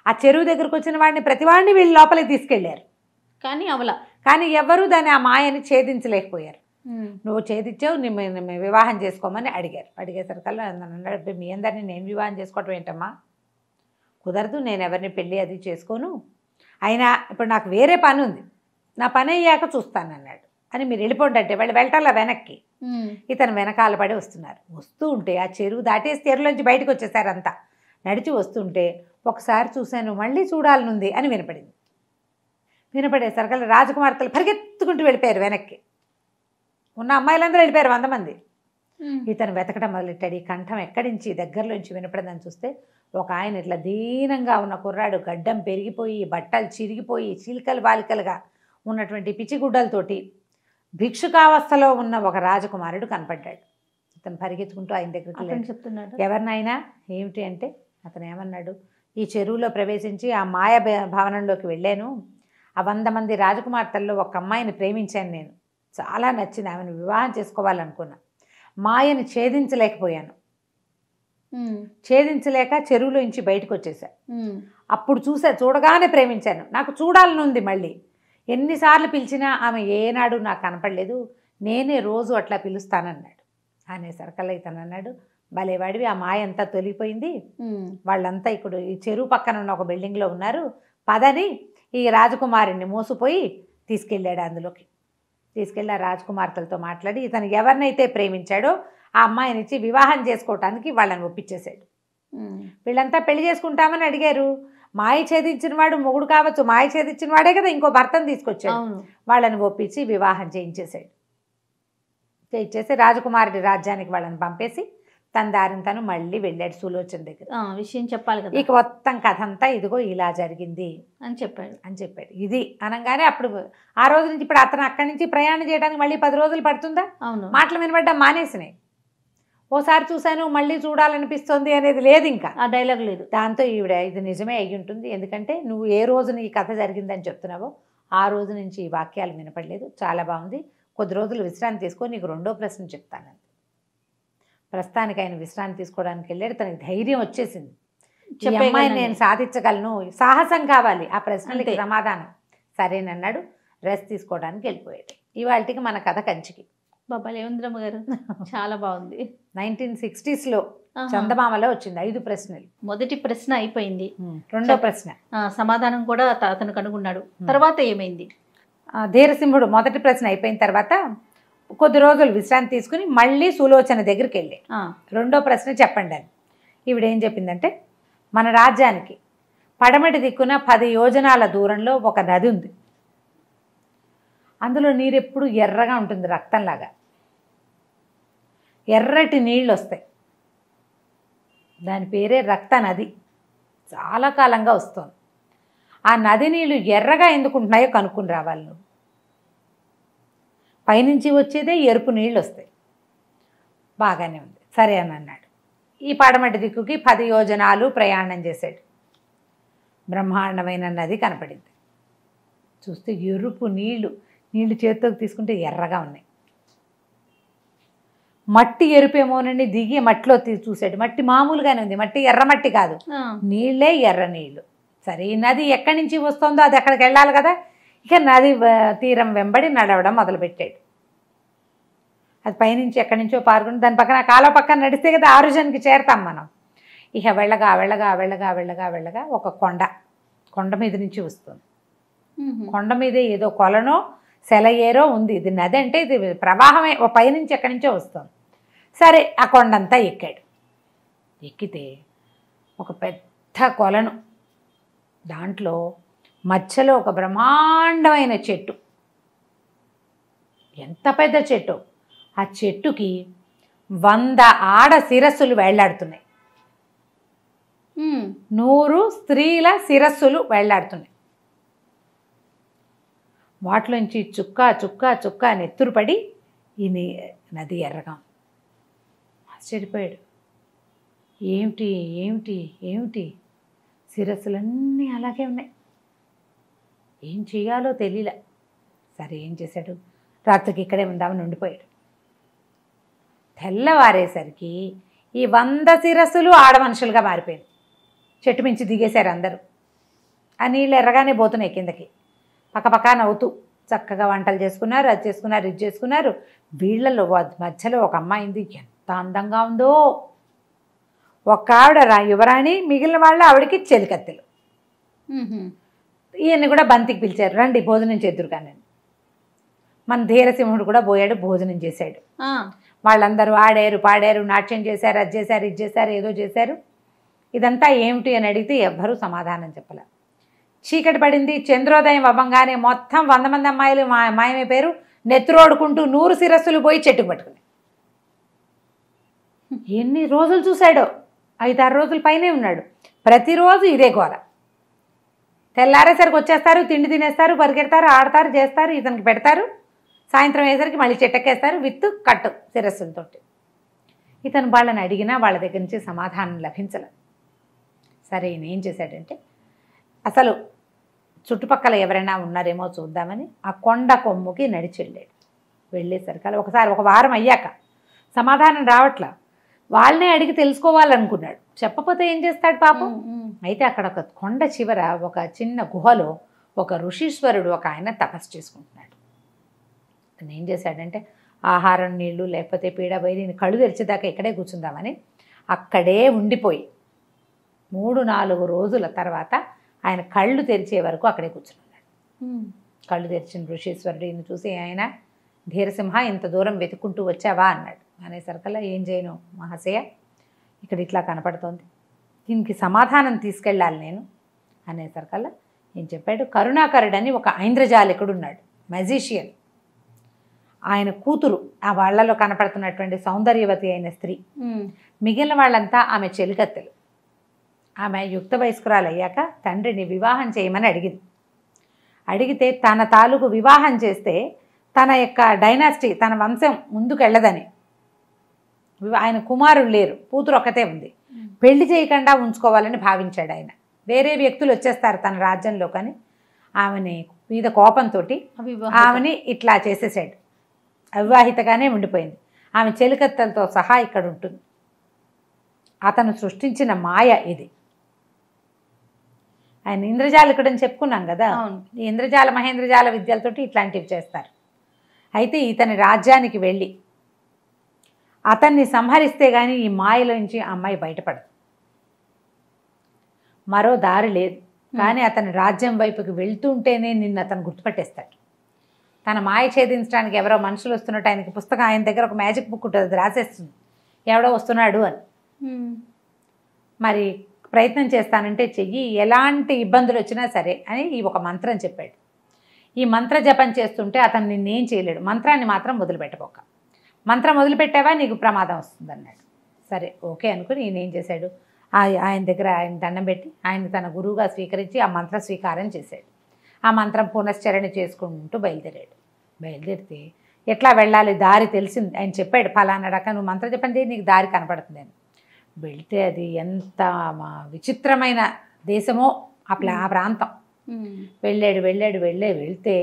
ఆ చెరువు దగ్గరకు వచ్చిన వాడిని ప్రతి వాడిని వీళ్ళు లోపలికి తీసుకెళ్లారు కానీ అవల కానీ ఎవరు దాన్ని ఆ మాయని ఛేదించలేకపోయారు నువ్వు నిమ్మ వివాహం చేసుకోమని అడిగారు అడిగేసరికల్లా అన్నాడు మీ అందరినీ నేను వివాహం చేసుకోవటం ఏంటమ్మా కుదరదు నేను ఎవరిని పెళ్ళి అది చేసుకోను అయినా ఇప్పుడు నాకు వేరే పని ఉంది నా పని అయ్యాక చూస్తాను అన్నాడు అని మీరు వెళ్ళిపోండి అంటే వాళ్ళు వెళ్ళటాల వెనక్కి ఇతను వెనకాల పడి వస్తున్నారు వస్తూ ఉంటే ఆ చెరువు దాటేసి చెరువులోంచి బయటకు వచ్చేసారు అంతా నడిచి వస్తుంటే ఒకసారి చూశాను మళ్ళీ చూడాలనుంది అని వినపడింది అలా రాజకుమార్తెలు పరిగెత్తుకుంటూ వెళ్ళిపోయారు వెనక్కి ఉన్న అమ్మాయిలందరూ వెళ్ళిపోయారు వంద మంది ఇతను వెతకడం మొదలెట్టాడు ఈ కంఠం ఎక్కడించి దగ్గరలోంచి వినపడదని చూస్తే ఒక ఆయన ఇట్లా దీనంగా ఉన్న కుర్రాడు గడ్డం పెరిగిపోయి బట్టలు చిరిగిపోయి చీలికలు బాలికలుగా ఉన్నటువంటి పిచ్చిగుడ్డలతోటి భిక్షుకావస్థలో ఉన్న ఒక రాజకుమారుడు కనపడ్డాడు అతను పరిగెత్తుకుంటూ ఆయన దగ్గరికి చెప్తున్నాడు ఎవరినైనా ఏమిటి అంటే అతను ఏమన్నాడు ఈ చెరువులో ప్రవేశించి ఆ మాయ భవనంలోకి వెళ్ళాను ఆ వంద మంది రాజకుమార్తెల్లో ఒక అమ్మాయిని ప్రేమించాను నేను చాలా నచ్చింది ఆమెను వివాహం చేసుకోవాలనుకున్నా మాయను ఛేదించలేకపోయాను ఛేదించలేక చెరువులో నుంచి బయటకు వచ్చేసా అప్పుడు చూసా చూడగానే ప్రేమించాను నాకు చూడాలని ఉంది మళ్ళీ ఎన్నిసార్లు పిలిచినా ఆమె ఏనాడు నాకు కనపడలేదు నేనే రోజు అట్లా పిలుస్తానన్నాడు అనే సరకల్ అయితే అన్నాడు భలేవాడివి ఆ మాయ అంతా తొలిగిపోయింది వాళ్ళంతా ఇప్పుడు ఈ చెరువు పక్కన ఉన్న ఒక బిల్డింగ్లో ఉన్నారు పదని ఈ రాజకుమారిని మోసుపోయి తీసుకెళ్ళాడు అందులోకి తీసుకెళ్ళి ఆ రాజకుమార్తెలతో మాట్లాడి ఇతను ఎవరినైతే ప్రేమించాడో ఆ అమ్మాయినిచ్చి వివాహం చేసుకోవటానికి వాళ్ళని ఒప్పించేశాడు వీళ్ళంతా పెళ్లి చేసుకుంటామని అడిగారు మాయ ఛేదించిన వాడు మొగుడు కావచ్చు మాయ ఛేదించిన వాడే కదా ఇంకో భర్తను తీసుకొచ్చాడు వాళ్ళని ఒప్పించి వివాహం చేయించేశాడు చేయించేసి రాజకుమారుడి రాజ్యానికి వాళ్ళని పంపేసి తన దారిని తను మళ్ళీ వెళ్ళాడు సులోచన దగ్గర విషయం చెప్పాలి కదా ఇక మొత్తం కథ అంతా ఇదిగో ఇలా జరిగింది అని చెప్పాడు అని చెప్పాడు ఇది అనగానే అప్పుడు ఆ రోజు నుంచి ఇప్పుడు అతను అక్కడి నుంచి ప్రయాణం చేయడానికి మళ్ళీ పది రోజులు పడుతుందా అవును మాటలు వినబడ్డా మానేసినాయి ఓసారి చూశాను మళ్ళీ చూడాలనిపిస్తుంది అనేది లేదు ఇంకా ఆ డైలాగ్ లేదు దాంతో ఈవిడ ఇది నిజమే అయి ఉంటుంది ఎందుకంటే నువ్వు ఏ రోజు నీ కథ జరిగిందని చెప్తున్నావో ఆ రోజు నుంచి ఈ వాక్యాలు వినపడలేదు చాలా బాగుంది కొద్ది రోజులు విశ్రాంతి తీసుకొని నీకు రెండో ప్రశ్న చెప్తాను ప్రస్తుతానికి ఆయన విశ్రాంతి తీసుకోవడానికి వెళ్ళాడు తనకి ధైర్యం వచ్చేసింది అమ్మాయిని నేను సాధించగలను సాహసం కావాలి ఆ ప్రశ్నలకి సమాధానం సరేనన్నాడు రెస్ట్ తీసుకోవడానికి వెళ్ళిపోయాడు ఇవాళకి మన కథ కంచికి బాబా లేవేంద్రమ్మ గారు చాలా బాగుంది నైన్టీన్ సిక్స్టీస్లో చందమామలో వచ్చింది ఐదు ప్రశ్నలు మొదటి ప్రశ్న అయిపోయింది రెండో ప్రశ్న సమాధానం కూడా అతను కనుగొన్నాడు తర్వాత ఏమైంది ధీరసింహుడు మొదటి ప్రశ్న అయిపోయిన తర్వాత కొద్ది రోజులు విశ్రాంతి తీసుకుని మళ్ళీ సులోచన దగ్గరికి వెళ్ళి రెండో ప్రశ్న చెప్పండి అని ఈవిడ ఏం చెప్పిందంటే మన రాజ్యానికి పడమటి దిక్కున పది యోజనాల దూరంలో ఒక నది ఉంది అందులో నీరెప్పుడు ఎర్రగా ఉంటుంది రక్తంలాగా ఎర్రటి నీళ్ళు వస్తాయి దాని పేరే రక్త నది చాలా కాలంగా వస్తుంది ఆ నది నీళ్ళు ఎర్రగా ఎందుకుంటున్నాయో కనుక్కుని రావాలి నువ్వు పైనుంచి వచ్చేదే ఎరుపు నీళ్ళు వస్తాయి బాగానే ఉంది సరే అని అన్నాడు ఈ పాడమటి దిక్కుకి పది యోజనాలు ప్రయాణం చేశాడు బ్రహ్మాండమైన నది కనపడింది చూస్తే ఎరుపు నీళ్ళు నీళ్ళు చేత్తోకి తీసుకుంటే ఎర్రగా ఉన్నాయి మట్టి ఎరుపేమోనని దిగి మట్టిలో చూసాడు మట్టి మామూలుగానే ఉంది మట్టి ఎర్రమట్టి కాదు నీళ్ళే ఎర్ర నీళ్ళు సరే నది ఎక్కడి నుంచి వస్తుందో అది అక్కడికి వెళ్ళాలి కదా ఇక నది తీరం వెంబడి నడవడం మొదలుపెట్టాడు అది పైనుంచి ఎక్కడి నుంచో పారుకుంటే దాని పక్కన కాలువ పక్కన నడిస్తే కదా ఆరుజన్కి చేరతాం మనం ఇక వెళ్ళగా వెళ్ళగా వెళ్ళగా వెళ్ళగా వెళ్ళగా ఒక కొండ కొండ మీద నుంచి వస్తుంది కొండ మీద ఏదో కొలను సెలయేరో ఉంది ఇది నది అంటే ఇది ప్రవాహమే ఒక పైనుంచి ఎక్కడి నుంచో వస్తుంది సరే ఆ కొండంతా ఎక్కాడు ఎక్కితే ఒక పెద్ద కొలను దాంట్లో మధ్యలో ఒక బ్రహ్మాండమైన చెట్టు ఎంత పెద్ద చెట్టు ఆ చెట్టుకి వంద ఆడ శిరస్సులు వెళ్లాడుతున్నాయి నూరు స్త్రీల శిరస్సులు వెళ్లాడుతున్నాయి వాటిలోంచి చుక్క చుక్క చుక్క నెత్తురుపడి ఈ నది ఎర్రగా ఆశ్చర్యపోయాడు ఏమిటి ఏమిటి ఏమిటి శిరస్సులన్నీ అలాగే ఉన్నాయి ఏం చేయాలో తెలియలే సరే ఏం చేశాడు రాత్రికి ఇక్కడే ఉందామని ఉండిపోయాడు తెల్లవారేసరికి ఈ వంద శిరస్సులు ఆడమనుషులుగా మారిపోయింది చెట్టు మించి దిగేశారు అందరూ ఆ నీళ్ళు ఎర్రగానే పోతున్నాయి కిందకి పక్కపక్క నవ్వుతూ చక్కగా వంటలు చేసుకున్నారు అది చేసుకున్నారు ఇది చేసుకున్నారు వీళ్ళలో మధ్యలో ఒక అమ్మాయింది ఎంత ఎంత అందంగా ఉందో ఒక ఆవిడ రా యువరాణి మిగిలిన వాళ్ళ ఆవిడకి చెలికత్తెలు ఈయన్ని కూడా బంతికి పిలిచారు రండి భోజనం చేద్దురుగానండి మన ధీరసింహుడు కూడా పోయాడు భోజనం చేశాడు వాళ్ళందరూ ఆడారు పాడారు నాట్యం చేశారు అది చేశారు ఇది చేశారు ఏదో చేశారు ఇదంతా ఏమిటి అని అడిగితే ఎవ్వరూ సమాధానం చెప్పలే చీకటి పడింది చంద్రోదయం అవ్వంగానే మొత్తం వంద మంది అమ్మాయిలు మా మాయమైపోయారు నెత్తురోడుకుంటూ నూరు శిరస్సులు పోయి చెట్టుకు పట్టుకున్నాయి ఎన్ని రోజులు చూశాడో ఐదారు రోజుల పైనే ఉన్నాడు ప్రతిరోజు ఇదే గోల తెల్లారేసరికి వచ్చేస్తారు తిండి తినేస్తారు పరిగెడతారు ఆడతారు చేస్తారు ఇతనికి పెడతారు సాయంత్రం అయ్యేసరికి మళ్ళీ చెట్టెక్కేస్తారు విత్ కట్టు శిరస్సులతో ఇతను వాళ్ళని అడిగినా వాళ్ళ దగ్గర నుంచి సమాధానం లభించలేదు సరే ఈయన ఏం చేశాడంటే అసలు చుట్టుపక్కల ఎవరైనా ఉన్నారేమో చూద్దామని ఆ కొండ కొమ్ముకి నడిచి వెళ్ళాడు వెళ్ళేసరికి ఒకసారి ఒక వారం అయ్యాక సమాధానం రావట్లా వాళ్ళనే అడిగి తెలుసుకోవాలనుకున్నాడు చెప్పపోతే ఏం చేస్తాడు పాపం అయితే అక్కడ ఒక కొండ చివర ఒక చిన్న గుహలో ఒక ఋషీశ్వరుడు ఒక ఆయన తపస్సు చేసుకుంటున్నాడు అతను ఏం చేశాడంటే ఆహారం నీళ్లు లేకపోతే పీడ బయలు కళ్ళు తెరిచేదాకా ఇక్కడే కూర్చుందామని అక్కడే ఉండిపోయి మూడు నాలుగు రోజుల తర్వాత ఆయన కళ్ళు తెరిచే వరకు అక్కడే కూర్చున్నాడు కళ్ళు తెరిచిన ఋషీశ్వరుడు ఈయన చూసి ఆయన ధీరసింహ ఇంత దూరం వెతుక్కుంటూ వచ్చావా అన్నాడు అనేసరికల్లా ఏం చేయను మహాశయ ఇక్కడ ఇట్లా కనపడుతోంది దీనికి సమాధానం తీసుకెళ్ళాలి నేను అనేసరికల్లా ఏం చెప్పాడు కరుణాకరుడని ఒక ఐంద్రజాలికుడు ఉన్నాడు మెజీషియన్ ఆయన కూతురు ఆ వాళ్లలో కనపడుతున్నటువంటి సౌందర్యవతి అయిన స్త్రీ మిగిలిన వాళ్ళంతా ఆమె చెలికత్తెలు ఆమె యుక్త వయస్కురాలయ్యాక తండ్రిని వివాహం చేయమని అడిగింది అడిగితే తన తాలూకు వివాహం చేస్తే తన యొక్క డైనాసిటీ తన వంశం ముందుకెళ్ళదని ఆయన కుమారుడు లేరు కూతురు ఒకతే ఉంది పెళ్లి చేయకుండా ఉంచుకోవాలని భావించాడు ఆయన వేరే వ్యక్తులు వచ్చేస్తారు తన రాజ్యంలో కానీ ఆమెని మీద కోపంతో ఆమెని ఇట్లా చేసేసాడు అవివాహితగానే ఉండిపోయింది ఆమె చెలికత్తలతో సహా ఇక్కడ ఉంటుంది అతను సృష్టించిన మాయ ఇది ఆయన ఇక్కడని చెప్పుకున్నాం కదా ఇంద్రజాల మహేంద్రజాల విద్యలతోటి ఇట్లాంటివి చేస్తారు అయితే ఇతని రాజ్యానికి వెళ్ళి అతన్ని సంహరిస్తే కానీ ఈ మాయలోంచి అమ్మాయి బయటపడదు మరో దారి లేదు కానీ అతని రాజ్యం వైపుకి వెళ్తుంటేనే నిన్ను అతను గుర్తుపట్టేస్తాడు తన మాయ ఛేదించడానికి ఎవరో మనుషులు వస్తున్నట్టు ఆయనకి పుస్తకం ఆయన దగ్గర ఒక మ్యాజిక్ బుక్ ఉంటుంది రాసేస్తుంది ఎవడో వస్తున్నాడు అని మరి ప్రయత్నం చేస్తానంటే చెయ్యి ఎలాంటి ఇబ్బందులు వచ్చినా సరే అని ఈ ఒక మంత్రం చెప్పాడు ఈ మంత్ర జపం చేస్తుంటే అతను నిన్నేం చేయలేడు మంత్రాన్ని మాత్రం వదిలిపెట్టబోక మంత్రం వదిలిపెట్టావా నీకు ప్రమాదం వస్తుంది అన్నాడు సరే ఓకే అనుకుని ఈయన ఏం చేశాడు ఆయన దగ్గర ఆయన దండం పెట్టి ఆయన తన గురువుగా స్వీకరించి ఆ మంత్ర స్వీకారం చేశాడు ఆ మంత్రం పునశ్చరణ చేసుకుంటూ బయలుదేరాడు బయలుదేరితే ఎట్లా వెళ్ళాలి దారి తెలిసింది ఆయన చెప్పాడు ఫలానా రక నువ్వు జపం చేయి నీకు దారి కనపడుతుంది అని వెళితే అది ఎంత విచిత్రమైన దేశమో ఆ ప్రాంతం వెళ్ళాడు వెళ్ళాడు వెళ్ళే వెళ్తే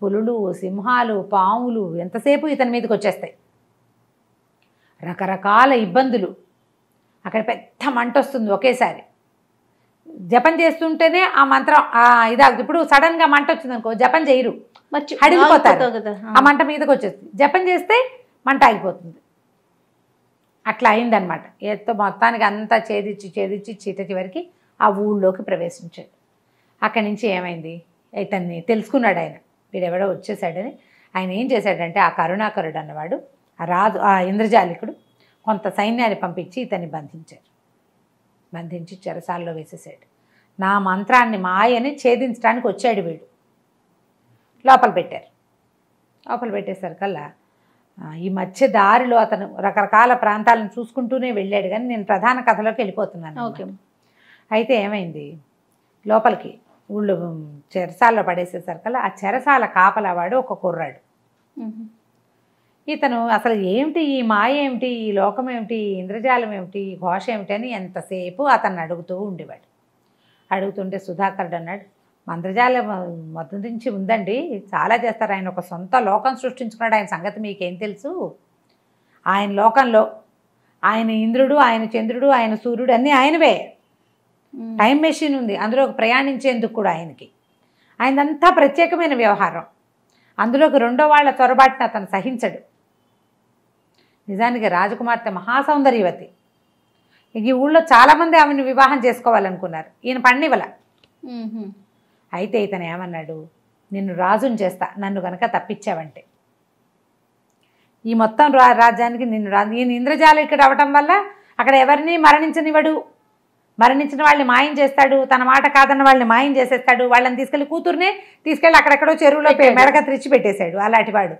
పులులు సింహాలు పాములు ఎంతసేపు ఇతని మీదకి వచ్చేస్తాయి రకరకాల ఇబ్బందులు అక్కడ పెద్ద మంట వస్తుంది ఒకేసారి జపం చేస్తుంటేనే ఆ మంత్రం ఇదాగుతుంది ఇప్పుడు సడన్గా మంట వచ్చింది అనుకో జపం చేయరు అడిగిపోతారు ఆ మంట మీదకి వచ్చేస్తుంది జపం చేస్తే మంట ఆగిపోతుంది అట్లా అయిందనమాట ఎంతో మొత్తానికి అంతా చేదిచ్చి చేదిచ్చి చీట చివరికి ఆ ఊళ్ళోకి ప్రవేశించాడు అక్కడి నుంచి ఏమైంది ఇతన్ని తెలుసుకున్నాడు ఆయన వీడెవడో వచ్చేసాడని ఆయన ఏం చేశాడంటే ఆ కరుణాకరుడు అన్నవాడు ఆ రాజు ఆ ఇంద్రజాలికుడు కొంత సైన్యాన్ని పంపించి ఇతన్ని బంధించారు బంధించి చెరసాల్లో వేసేసాడు నా మంత్రాన్ని మాయని ఛేదించడానికి వచ్చాడు వీడు లోపల పెట్టారు లోపల పెట్టేసరికల్లా ఈ మధ్య దారిలో అతను రకరకాల ప్రాంతాలను చూసుకుంటూనే వెళ్ళాడు కానీ నేను ప్రధాన కథలోకి వెళ్ళిపోతున్నాను ఓకే అయితే ఏమైంది లోపలికి ఊళ్ళో చెరసాలలో పడేసేసరికల్లా ఆ చెరసాల కాపలవాడు ఒక కుర్రాడు ఇతను అసలు ఏమిటి ఈ మాయ ఏమిటి ఈ లోకం ఏమిటి ఇంద్రజాలం ఏమిటి ఘోష ఏమిటి అని ఎంతసేపు అతన్ని అడుగుతూ ఉండేవాడు అడుగుతుంటే సుధాకరుడు అన్నాడు మంత్రజాలం మొదటి నుంచి ఉందండి చాలా చేస్తారు ఆయన ఒక సొంత లోకం సృష్టించుకున్నాడు ఆయన సంగతి మీకేం తెలుసు ఆయన లోకంలో ఆయన ఇంద్రుడు ఆయన చంద్రుడు ఆయన సూర్యుడు అన్నీ ఆయనవే టైం మెషిన్ ఉంది అందులో ప్రయాణించేందుకు కూడా ఆయనకి ఆయనంతా ప్రత్యేకమైన వ్యవహారం అందులోకి రెండో వాళ్ళ చొరబాటును అతను సహించడు నిజానికి రాజకుమార్తె మహాసౌందర్యవతి ఈ ఊళ్ళో చాలామంది ఆమెను వివాహం చేసుకోవాలనుకున్నారు ఈయన పండివల అయితే ఇతను ఏమన్నాడు నిన్ను రాజుని చేస్తా నన్ను కనుక తప్పించావంటే ఈ మొత్తం రాజ్యానికి నిన్ను రాజు ఈయన ఇంద్రజాలం ఇక్కడ అవటం వల్ల అక్కడ ఎవరిని మరణించనివ్వడు మరణించిన వాళ్ళని మాయం చేస్తాడు తన మాట కాదన్న వాళ్ళని మాయం చేసేస్తాడు వాళ్ళని తీసుకెళ్లి కూతుర్నే తీసుకెళ్ళి అక్కడెక్కడో చెరువులో మెడక తెరిచి పెట్టేశాడు అలాంటి వాడు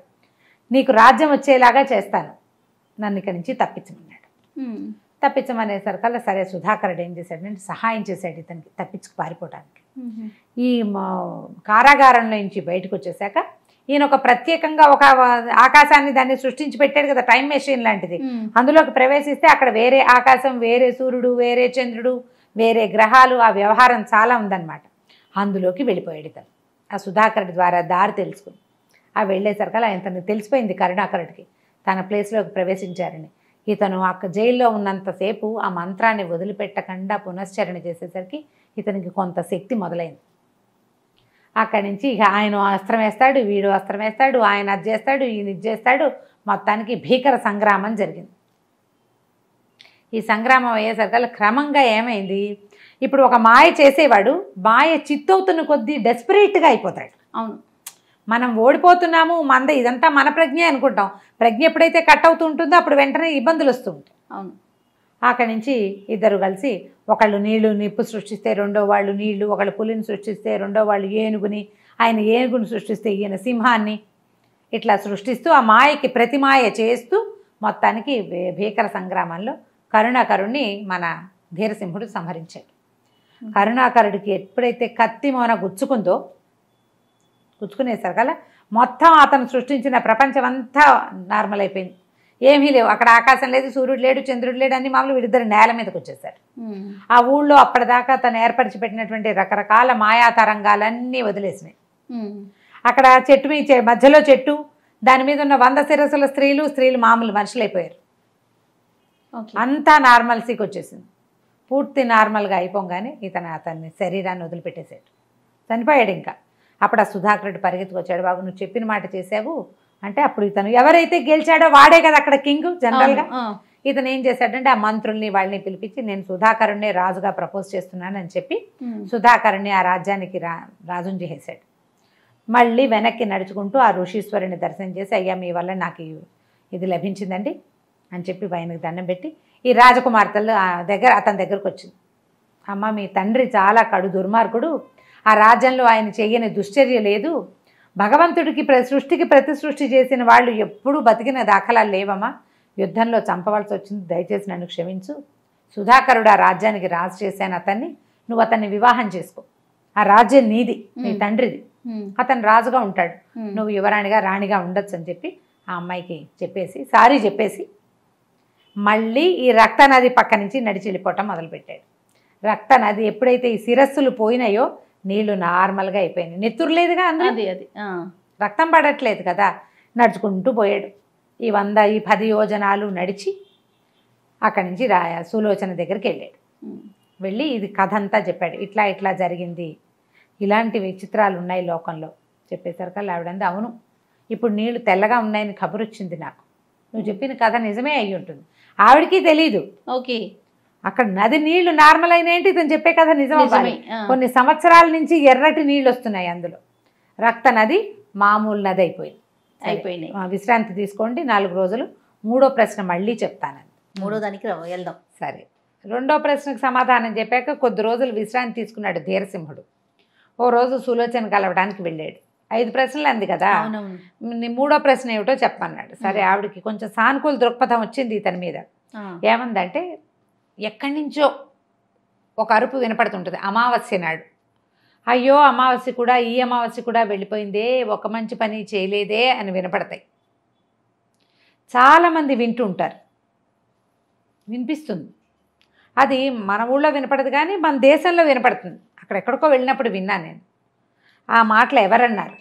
నీకు రాజ్యం వచ్చేలాగా చేస్తాను నన్ను ఇక్కడి నుంచి తప్పించమన్నాడు కల్లా సరే సుధాకరుడు ఏం చేశాడు అంటే సహాయం చేశాడు ఇతనికి తప్పించుకు పారిపోవడానికి ఈ కారాగారంలో నుంచి బయటకు వచ్చేసాక ఈయన ఒక ప్రత్యేకంగా ఒక ఆకాశాన్ని దాన్ని సృష్టించి పెట్టాడు కదా టైం మెషిన్ లాంటిది hmm. అందులోకి ప్రవేశిస్తే అక్కడ వేరే ఆకాశం వేరే సూర్యుడు వేరే చంద్రుడు వేరే గ్రహాలు ఆ వ్యవహారం చాలా ఉందన్నమాట అందులోకి వెళ్ళిపోయాడు ఇతను ఆ సుధాకరుడి ద్వారా దారి తెలుసుకుని ఆ ఆయన తనకు తెలిసిపోయింది కరుణాకరుడికి తన ప్లేస్లోకి ప్రవేశించారని ఇతను అక్క జైల్లో ఉన్నంతసేపు ఆ మంత్రాన్ని వదిలిపెట్టకుండా పునశ్చరణ చేసేసరికి ఇతనికి కొంత శక్తి మొదలైంది అక్కడి నుంచి ఇక ఆయన అస్త్రం వేస్తాడు వీడు అస్త్రం వేస్తాడు ఆయన అది చేస్తాడు ఈయన ఇది చేస్తాడు మొత్తానికి భీకర సంగ్రామం జరిగింది ఈ సంగ్రామం అయ్యేసరికల్లా క్రమంగా ఏమైంది ఇప్పుడు ఒక మాయ చేసేవాడు మాయ చిత్తవుతున్న కొద్దీ డెస్పరేట్గా అయిపోతాడు అవును మనం ఓడిపోతున్నాము మంద ఇదంతా మన ప్రజ్ఞ అనుకుంటాం ప్రజ్ఞ ఎప్పుడైతే కట్ అవుతుంటుందో అప్పుడు వెంటనే ఇబ్బందులు వస్తుంటాయి అవును అక్కడి నుంచి ఇద్దరు కలిసి ఒకళ్ళు నీళ్లు నిప్పు సృష్టిస్తే రెండో వాళ్ళు నీళ్లు ఒకళ్ళు పులిని సృష్టిస్తే రెండో వాళ్ళు ఏనుగుని ఆయన ఏనుగుని సృష్టిస్తే ఈయన సింహాన్ని ఇట్లా సృష్టిస్తూ ఆ మాయకి ప్రతిమాయ చేస్తూ మొత్తానికి భీకర సంగ్రామంలో కరుణాకరుణ్ణి మన ధీరసింహుడు సంహరించాడు కరుణాకరుడికి ఎప్పుడైతే కత్తి మోన గుచ్చుకుందో గుచ్చుకునేసరికల్లా మొత్తం అతను సృష్టించిన ప్రపంచం అంతా నార్మల్ అయిపోయింది ఏమీ లేవు అక్కడ ఆకాశం లేదు సూర్యుడు లేడు చంద్రుడు లేడు అన్ని మామూలు వీడిద్దరు నేల మీదకి వచ్చేసారు ఆ ఊళ్ళో అప్పటిదాకా తను ఏర్పరిచి పెట్టినటువంటి రకరకాల మాయా తరంగాలన్నీ వదిలేసినాయి అక్కడ చెట్టు మీ మధ్యలో చెట్టు దాని మీద ఉన్న వంద శిరస్సుల స్త్రీలు స్త్రీలు మామూలు మనుషులైపోయారు అంతా నార్మల్సీకి వచ్చేసింది పూర్తి నార్మల్గా అయిపోగానే ఇతను అతన్ని శరీరాన్ని వదిలిపెట్టేశాడు చనిపోయాడు ఇంకా అప్పుడు ఆ సుధాకరుడు వచ్చాడు బాబు నువ్వు చెప్పిన మాట చేసావు అంటే అప్పుడు ఇతను ఎవరైతే గెలిచాడో వాడే కదా అక్కడ కింగ్ జనరల్గా ఇతను ఏం చేశాడంటే ఆ మంత్రుల్ని వాళ్ళని పిలిపించి నేను సుధాకరుణ్ణి రాజుగా ప్రపోజ్ చేస్తున్నానని చెప్పి సుధాకరుణ్ణి ఆ రాజ్యానికి రా రాజుని మళ్ళీ వెనక్కి నడుచుకుంటూ ఆ ఋషీశ్వరుని దర్శనం చేసి అయ్యా మీ వల్ల నాకు ఇది లభించిందండి అని చెప్పి ఆయనకి దండం పెట్టి ఈ రాజకుమార్తెలు దగ్గర అతని దగ్గరకు వచ్చింది అమ్మ మీ తండ్రి చాలా కడు దుర్మార్గుడు ఆ రాజ్యంలో ఆయన చేయని దుశ్చర్య లేదు భగవంతుడికి సృష్టికి ప్రతి సృష్టి చేసిన వాళ్ళు ఎప్పుడూ బతికిన దాఖలాలు లేవమ్మా యుద్ధంలో చంపవలసి వచ్చింది దయచేసి నన్ను క్షమించు సుధాకరుడు ఆ రాజ్యానికి రాజు చేశాను అతన్ని నువ్వు అతన్ని వివాహం చేసుకో ఆ రాజ్యం నీది నీ తండ్రిది అతను రాజుగా ఉంటాడు నువ్వు యువరాణిగా రాణిగా ఉండొచ్చు అని చెప్పి ఆ అమ్మాయికి చెప్పేసి సారీ చెప్పేసి మళ్ళీ ఈ రక్తనది పక్క నుంచి నడిచి వెళ్ళిపోవటం మొదలుపెట్టాడు రక్తనది ఎప్పుడైతే ఈ శిరస్సులు పోయినాయో నీళ్లు నార్మల్గా అయిపోయినాయి నెత్తురులేదుగా లేదుగా అది అది రక్తం పడట్లేదు కదా నడుచుకుంటూ పోయాడు ఈ వంద ఈ పది యోజనాలు నడిచి అక్కడి నుంచి రాయ సులోచన దగ్గరికి వెళ్ళాడు వెళ్ళి ఇది కథ అంతా చెప్పాడు ఇట్లా ఇట్లా జరిగింది ఇలాంటి విచిత్రాలు ఉన్నాయి లోకంలో చెప్పేసరికి ఆవిడంది అవును ఇప్పుడు నీళ్లు తెల్లగా ఉన్నాయని కబురు వచ్చింది నాకు నువ్వు చెప్పిన కథ నిజమే అయి ఉంటుంది ఆవిడకి తెలీదు ఓకే అక్కడ నది నీళ్లు నార్మల్ అయినాయంటే ఇతను చెప్పే కథ నిజమే కొన్ని సంవత్సరాల నుంచి ఎర్రటి నీళ్లు వస్తున్నాయి అందులో రక్త నది మామూలు నది అయిపోయింది అయిపోయినాయి విశ్రాంతి తీసుకోండి నాలుగు రోజులు మూడో ప్రశ్న మళ్ళీ చెప్తాను మూడో దానికి వెళ్దాం సరే రెండో ప్రశ్నకు సమాధానం చెప్పాక కొద్ది రోజులు విశ్రాంతి తీసుకున్నాడు ధీరసింహుడు ఓ రోజు సులోచన కలవడానికి వెళ్ళాడు ఐదు ప్రశ్నలు అంది కదా మూడో ప్రశ్న ఏమిటో చెప్పన్నాడు సరే ఆవిడకి కొంచెం సానుకూల దృక్పథం వచ్చింది ఇతని మీద ఏమందంటే ఎక్కడి నుంచో ఒక అరుపు వినపడుతుంటుంది అమావాస్య నాడు అయ్యో అమావాస్య కూడా ఈ అమావాస్య కూడా వెళ్ళిపోయిందే ఒక మంచి పని చేయలేదే అని వినపడతాయి చాలామంది వింటూ ఉంటారు వినిపిస్తుంది అది మన ఊళ్ళో వినపడదు కానీ మన దేశంలో వినపడుతుంది అక్కడెక్కడికో వెళ్ళినప్పుడు విన్నా నేను ఆ మాటలు ఎవరన్నారు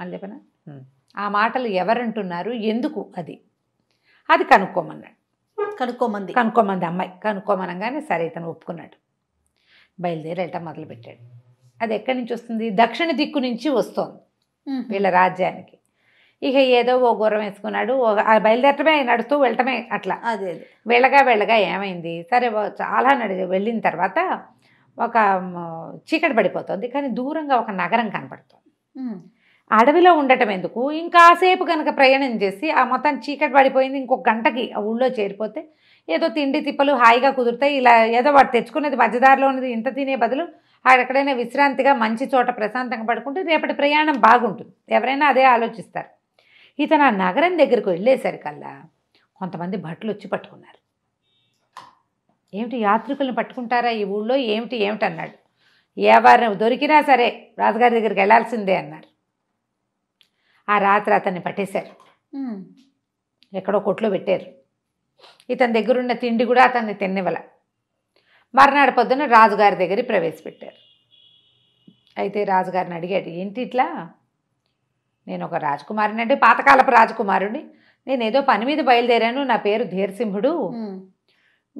మళ్ళీ చెప్పనా ఆ మాటలు ఎవరంటున్నారు ఎందుకు అది అది కనుక్కోమన్నాడు కనుక్కోమంది కనుక్కోమంది అమ్మాయి కనుక్కోమనగానే సరే ఇతను ఒప్పుకున్నాడు బయలుదేరి వెళ్ళటం మొదలుపెట్టాడు అది ఎక్కడి నుంచి వస్తుంది దక్షిణ దిక్కు నుంచి వస్తోంది వీళ్ళ రాజ్యానికి ఇక ఏదో ఓ గుర్రం వేసుకున్నాడు బయలుదేరటమే నడుస్తూ వెళ్ళటమే అట్లా అదే వెళ్ళగా వెళ్ళగా ఏమైంది సరే చాలా నడి వెళ్ళిన తర్వాత ఒక చీకటి పడిపోతుంది కానీ దూరంగా ఒక నగరం కనపడుతుంది అడవిలో ఉండటం ఎందుకు ఇంకాసేపు కనుక ప్రయాణం చేసి ఆ మొత్తం చీకటి పడిపోయింది ఇంకొక గంటకి ఆ ఊళ్ళో చేరిపోతే ఏదో తిండి తిప్పలు హాయిగా కుదురుతాయి ఇలా ఏదో వాడు తెచ్చుకునేది మధ్యదారిలో ఉన్నది ఇంత తినే బదులు అక్కడెక్కడైనా విశ్రాంతిగా మంచి చోట ప్రశాంతంగా పడుకుంటే రేపటి ప్రయాణం బాగుంటుంది ఎవరైనా అదే ఆలోచిస్తారు ఇతను ఆ నగరం దగ్గరకు వెళ్ళేసరికల్లా కొంతమంది భట్లు వచ్చి పట్టుకున్నారు ఏమిటి యాత్రికులను పట్టుకుంటారా ఈ ఊళ్ళో ఏమిటి ఏమిటి అన్నాడు ఎవరు దొరికినా సరే రాజుగారి దగ్గరికి వెళ్ళాల్సిందే అన్నారు ఆ రాత్రి అతన్ని పట్టేశారు ఎక్కడో కొట్లో పెట్టారు ఇతని దగ్గరున్న తిండి కూడా అతన్ని తిన్నివ్వల మర్నాడు పొద్దున రాజుగారి దగ్గర ప్రవేశపెట్టారు అయితే రాజుగారిని అడిగాడు ఏంటి ఇట్లా నేను ఒక రాజకుమారుని అంటే పాతకాలపు రాజకుమారుడిని నేను ఏదో పని మీద బయలుదేరాను నా పేరు ధీరసింహుడు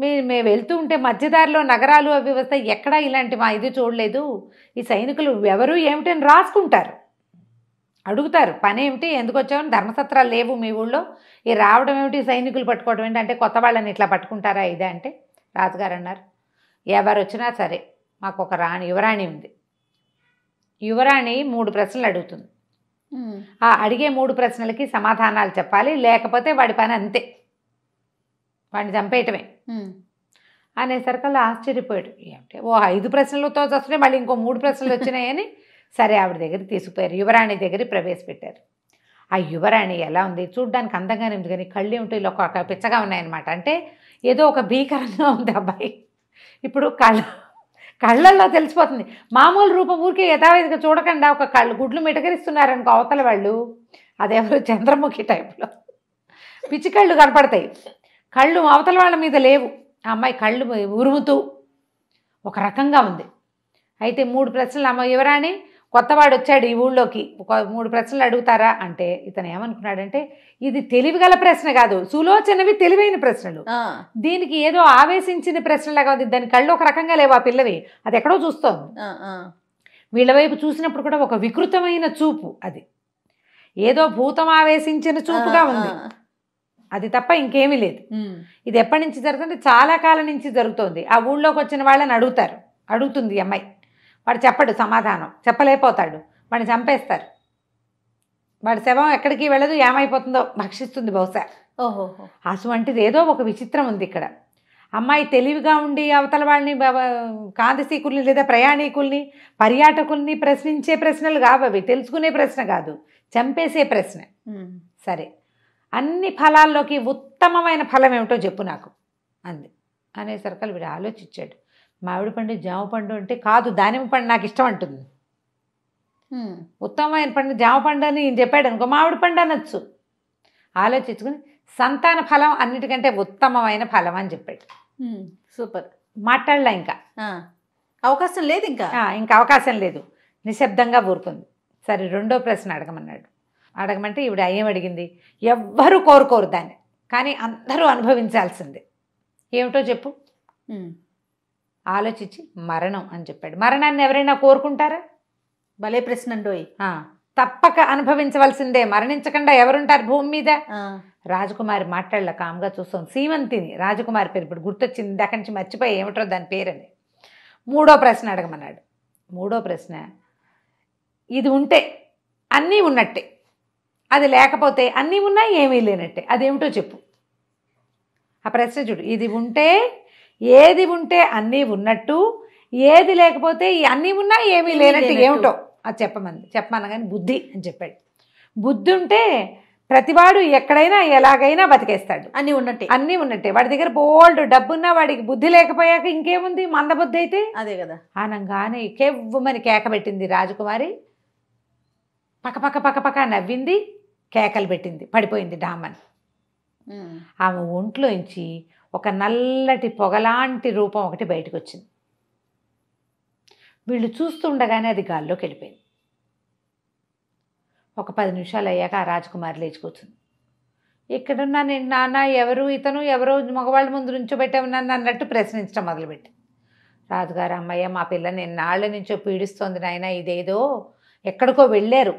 మీ మేము వెళ్తూ ఉంటే మధ్యదారిలో నగరాలు వ్యవస్థ ఎక్కడా ఇలాంటి మా ఇది చూడలేదు ఈ సైనికులు ఎవరు ఏమిటని రాసుకుంటారు అడుగుతారు పని ఏమిటి ఎందుకు వచ్చామని ధర్మసత్రాలు లేవు మీ ఊళ్ళో ఈ రావడం ఏమిటి సైనికులు పట్టుకోవడం ఏంటి అంటే కొత్త వాళ్ళని ఇట్లా పట్టుకుంటారా ఇదే అంటే రాజుగారు అన్నారు ఎవరు వచ్చినా సరే మాకు ఒక రాణి యువరాణి ఉంది యువరాణి మూడు ప్రశ్నలు అడుగుతుంది ఆ అడిగే మూడు ప్రశ్నలకి సమాధానాలు చెప్పాలి లేకపోతే వాడి పని అంతే వాడిని చంపేయటమే అనేసరికి అలా ఆశ్చర్యపోయాడు ఏమిటి ఓ ఐదు ప్రశ్నలతో వస్తున్నాయి మళ్ళీ ఇంకో మూడు ప్రశ్నలు వచ్చినాయని సరే ఆవిడ దగ్గరికి తీసుకుపోయారు యువరాణి దగ్గరికి ప్రవేశపెట్టారు ఆ యువరాణి ఎలా ఉంది చూడ్డానికి అందంగానే ఉంది కానీ కళ్ళు ఏమిటో ఇలా ఒక పిచ్చగా ఉన్నాయన్నమాట అంటే ఏదో ఒక భీకరంగా ఉంది అబ్బాయి ఇప్పుడు కళ్ళ కళ్ళల్లో తెలిసిపోతుంది మామూలు రూపం ఊరికే యథావిధిగా చూడకుండా ఒక కళ్ళు గుడ్లు మిటకరిస్తున్నారనుకో అవతల వాళ్ళు అదెవరు చంద్రముఖి టైప్లో పిచ్చి కళ్ళు కనపడతాయి కళ్ళు అవతల వాళ్ళ మీద లేవు ఆ అమ్మాయి కళ్ళు ఉరుముతూ ఒక రకంగా ఉంది అయితే మూడు ప్రశ్నలు అమ్మ యువరాణి కొత్తవాడు వచ్చాడు ఈ ఊళ్ళోకి ఒక మూడు ప్రశ్నలు అడుగుతారా అంటే ఇతను ఏమనుకున్నాడంటే ఇది తెలివిగల ప్రశ్న కాదు సులోచనవి తెలివైన ప్రశ్నలు దీనికి ఏదో ఆవేశించిన ప్రశ్నలాగా ఉంది దాని కళ్ళు ఒక రకంగా లేవు ఆ పిల్లవి అది ఎక్కడో చూస్తోంది వీళ్ళ వైపు చూసినప్పుడు కూడా ఒక వికృతమైన చూపు అది ఏదో భూతం ఆవేశించిన చూపుగా ఉంది అది తప్ప ఇంకేమీ లేదు ఇది ఎప్పటి నుంచి జరుగుతుంది చాలా కాలం నుంచి జరుగుతోంది ఆ ఊళ్ళోకి వచ్చిన వాళ్ళని అడుగుతారు అడుగుతుంది అమ్మాయి వాడు చెప్పడు సమాధానం చెప్పలేకపోతాడు వాడిని చంపేస్తారు వాడి శవం ఎక్కడికి వెళ్ళదు ఏమైపోతుందో భక్షిస్తుంది బహుశా ఓహో అటువంటిది ఏదో ఒక విచిత్రం ఉంది ఇక్కడ అమ్మాయి తెలివిగా ఉండి అవతల వాళ్ళని కాంతిసీకుల్ని లేదా ప్రయాణికుల్ని పర్యాటకుల్ని ప్రశ్నించే ప్రశ్నలు అవి తెలుసుకునే ప్రశ్న కాదు చంపేసే ప్రశ్న సరే అన్ని ఫలాల్లోకి ఉత్తమమైన ఫలం ఏమిటో చెప్పు నాకు అంది సరికలు వీడు ఆలోచించాడు మామిడి పండు జామ పండు అంటే కాదు దానిమ్మ పండు నాకు ఇష్టం అంటుంది ఉత్తమమైన పండు జామ పండు అని చెప్పాడు అనుకో మామిడి పండు అనొచ్చు ఆలోచించుకుని సంతాన ఫలం అన్నిటికంటే ఉత్తమమైన ఫలం అని చెప్పాడు సూపర్ మాట్లాడలే ఇంకా అవకాశం లేదు ఇంకా ఇంకా అవకాశం లేదు నిశ్శబ్దంగా ఊరుకుంది సరే రెండో ప్రశ్న అడగమన్నాడు అడగమంటే ఇవిడ ఏం అడిగింది ఎవ్వరూ కోరుకోరు దాన్ని కానీ అందరూ అనుభవించాల్సిందే ఏమిటో చెప్పు ఆలోచించి మరణం అని చెప్పాడు మరణాన్ని ఎవరైనా కోరుకుంటారా భలే ప్రశ్న అండి తప్పక అనుభవించవలసిందే మరణించకుండా ఎవరుంటారు భూమి మీద రాజకుమారి మాట్లాడలే కామ్గా చూస్తాం సీమంతిని రాజకుమారి పేరు ఇప్పుడు గుర్తొచ్చింది దగ్గర నుంచి మర్చిపోయి ఏమిటో దాని పేరని మూడో ప్రశ్న అడగమన్నాడు మూడో ప్రశ్న ఇది ఉంటే అన్నీ ఉన్నట్టే అది లేకపోతే అన్నీ ఉన్నాయి ఏమీ లేనట్టే అదేమిటో చెప్పు ఆ ప్రశ్న చూడు ఇది ఉంటే ఏది ఉంటే అన్నీ ఉన్నట్టు ఏది లేకపోతే అన్నీ ఉన్నా ఏమీ లేనట్టు ఏమిటో అది చెప్పమంది చెప్పమన్నా కానీ బుద్ధి అని చెప్పాడు బుద్ధి ఉంటే ప్రతివాడు ఎక్కడైనా ఎలాగైనా బతికేస్తాడు అన్నీ ఉన్నట్టే అన్నీ ఉన్నట్టే వాడి దగ్గర బోల్డ్ డబ్బున్నా వాడికి బుద్ధి లేకపోయాక ఇంకేముంది మందబుద్ధి అయితే అదే కదా ఆనంగానే కెవ్వమని కేక పెట్టింది రాజకుమారి పక్కపక్క పక్కపక్క నవ్వింది కేకలు పెట్టింది పడిపోయింది డామన్ ఆమె ఒంట్లోంచి ఒక నల్లటి పొగలాంటి రూపం ఒకటి బయటకు వచ్చింది వీళ్ళు చూస్తుండగానే అది గాల్లోకి వెళ్ళిపోయింది ఒక పది నిమిషాలు అయ్యాక ఆ రాజకుమారి లేచి కూర్చుంది ఇక్కడున్న నేను నాన్న ఎవరు ఇతను ఎవరో మగవాళ్ళ ముందు నుంచోబెట్టావు నన్ను అన్నట్టు ప్రశ్నించడం మొదలుపెట్టి రాజుగారు అమ్మయ్య మా పిల్ల నేను నాళ్ళ నుంచో పీడిస్తోంది నాయన ఇదేదో ఎక్కడికో వెళ్ళారు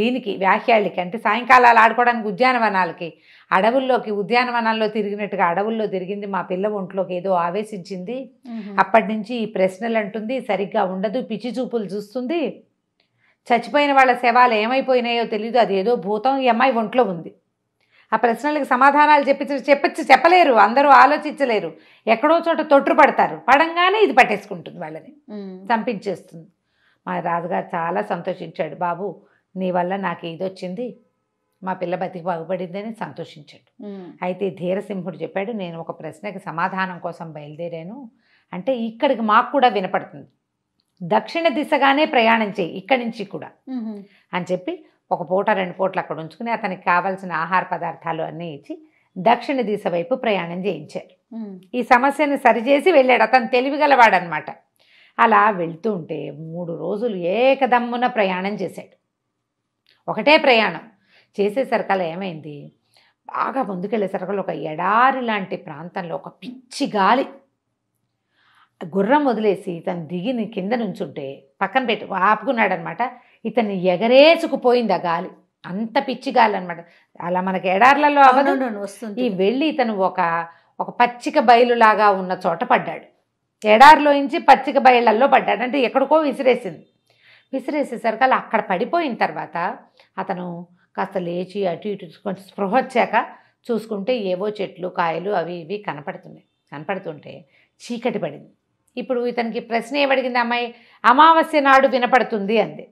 దీనికి వ్యాఖ్యాళ్ళకి అంటే సాయంకాలాలు ఆడుకోవడానికి ఉద్యానవనాలకి అడవుల్లోకి ఉద్యానవనాల్లో తిరిగినట్టుగా అడవుల్లో తిరిగింది మా పిల్ల ఒంట్లోకి ఏదో ఆవేశించింది అప్పటి నుంచి ఈ ప్రశ్నలు అంటుంది సరిగ్గా ఉండదు పిచ్చి చూపులు చూస్తుంది చచ్చిపోయిన వాళ్ళ శవాలు ఏమైపోయినాయో తెలీదు అది ఏదో భూతం ఈ అమ్మాయి ఒంట్లో ఉంది ఆ ప్రశ్నలకు సమాధానాలు చెప్పించి చెప్పచ్చు చెప్పలేరు అందరూ ఆలోచించలేరు ఎక్కడో చోట తొట్టు పడతారు పడంగానే ఇది పట్టేసుకుంటుంది వాళ్ళని చంపించేస్తుంది మా రాజుగారు చాలా సంతోషించాడు బాబు నీ వల్ల నాకు వచ్చింది మా పిల్ల బతికి బాగుపడిందని సంతోషించాడు అయితే ధీరసింహుడు చెప్పాడు నేను ఒక ప్రశ్నకి సమాధానం కోసం బయలుదేరాను అంటే ఇక్కడికి మాకు కూడా వినపడుతుంది దక్షిణ దిశగానే ప్రయాణం చేయి ఇక్కడి నుంచి కూడా అని చెప్పి ఒక పూట రెండు పూటలు అక్కడ ఉంచుకుని అతనికి కావాల్సిన ఆహార పదార్థాలు అన్నీ ఇచ్చి దక్షిణ దిశ వైపు ప్రయాణం చేయించారు ఈ సమస్యను సరిచేసి వెళ్ళాడు అతను తెలివిగలవాడనమాట అలా వెళ్తూ ఉంటే మూడు రోజులు ఏకదమ్మున ప్రయాణం చేశాడు ఒకటే ప్రయాణం అలా ఏమైంది బాగా ముందుకెళ్ళేసరికల్లా ఒక ఎడారి లాంటి ప్రాంతంలో ఒక పిచ్చి గాలి గుర్రం వదిలేసి తను దిగిని కింద నుంచుంటే పక్కన పెట్టి ఆపుకున్నాడనమాట ఇతన్ని ఎగరేసుకుపోయింది ఆ గాలి అంత పిచ్చి గాలి అనమాట అలా మనకి ఎడార్లలో అవదు వస్తుంది ఈ వెళ్ళి ఇతను ఒక ఒక పచ్చిక బయలులాగా ఉన్న చోట పడ్డాడు ఎడారిలోంచి పచ్చిక బయలల్లో పడ్డాడు అంటే ఎక్కడికో విసిరేసింది విసిరేసేసరికి అలా అక్కడ పడిపోయిన తర్వాత అతను కాస్త లేచి అటు ఇటు కొంచెం స్పృహ వచ్చాక చూసుకుంటే ఏవో చెట్లు కాయలు అవి ఇవి కనపడుతున్నాయి కనపడుతుంటే చీకటి పడింది ఇప్పుడు ఇతనికి ప్రశ్న ఏమడిగింది అమ్మాయి అమావాస్య నాడు వినపడుతుంది అంది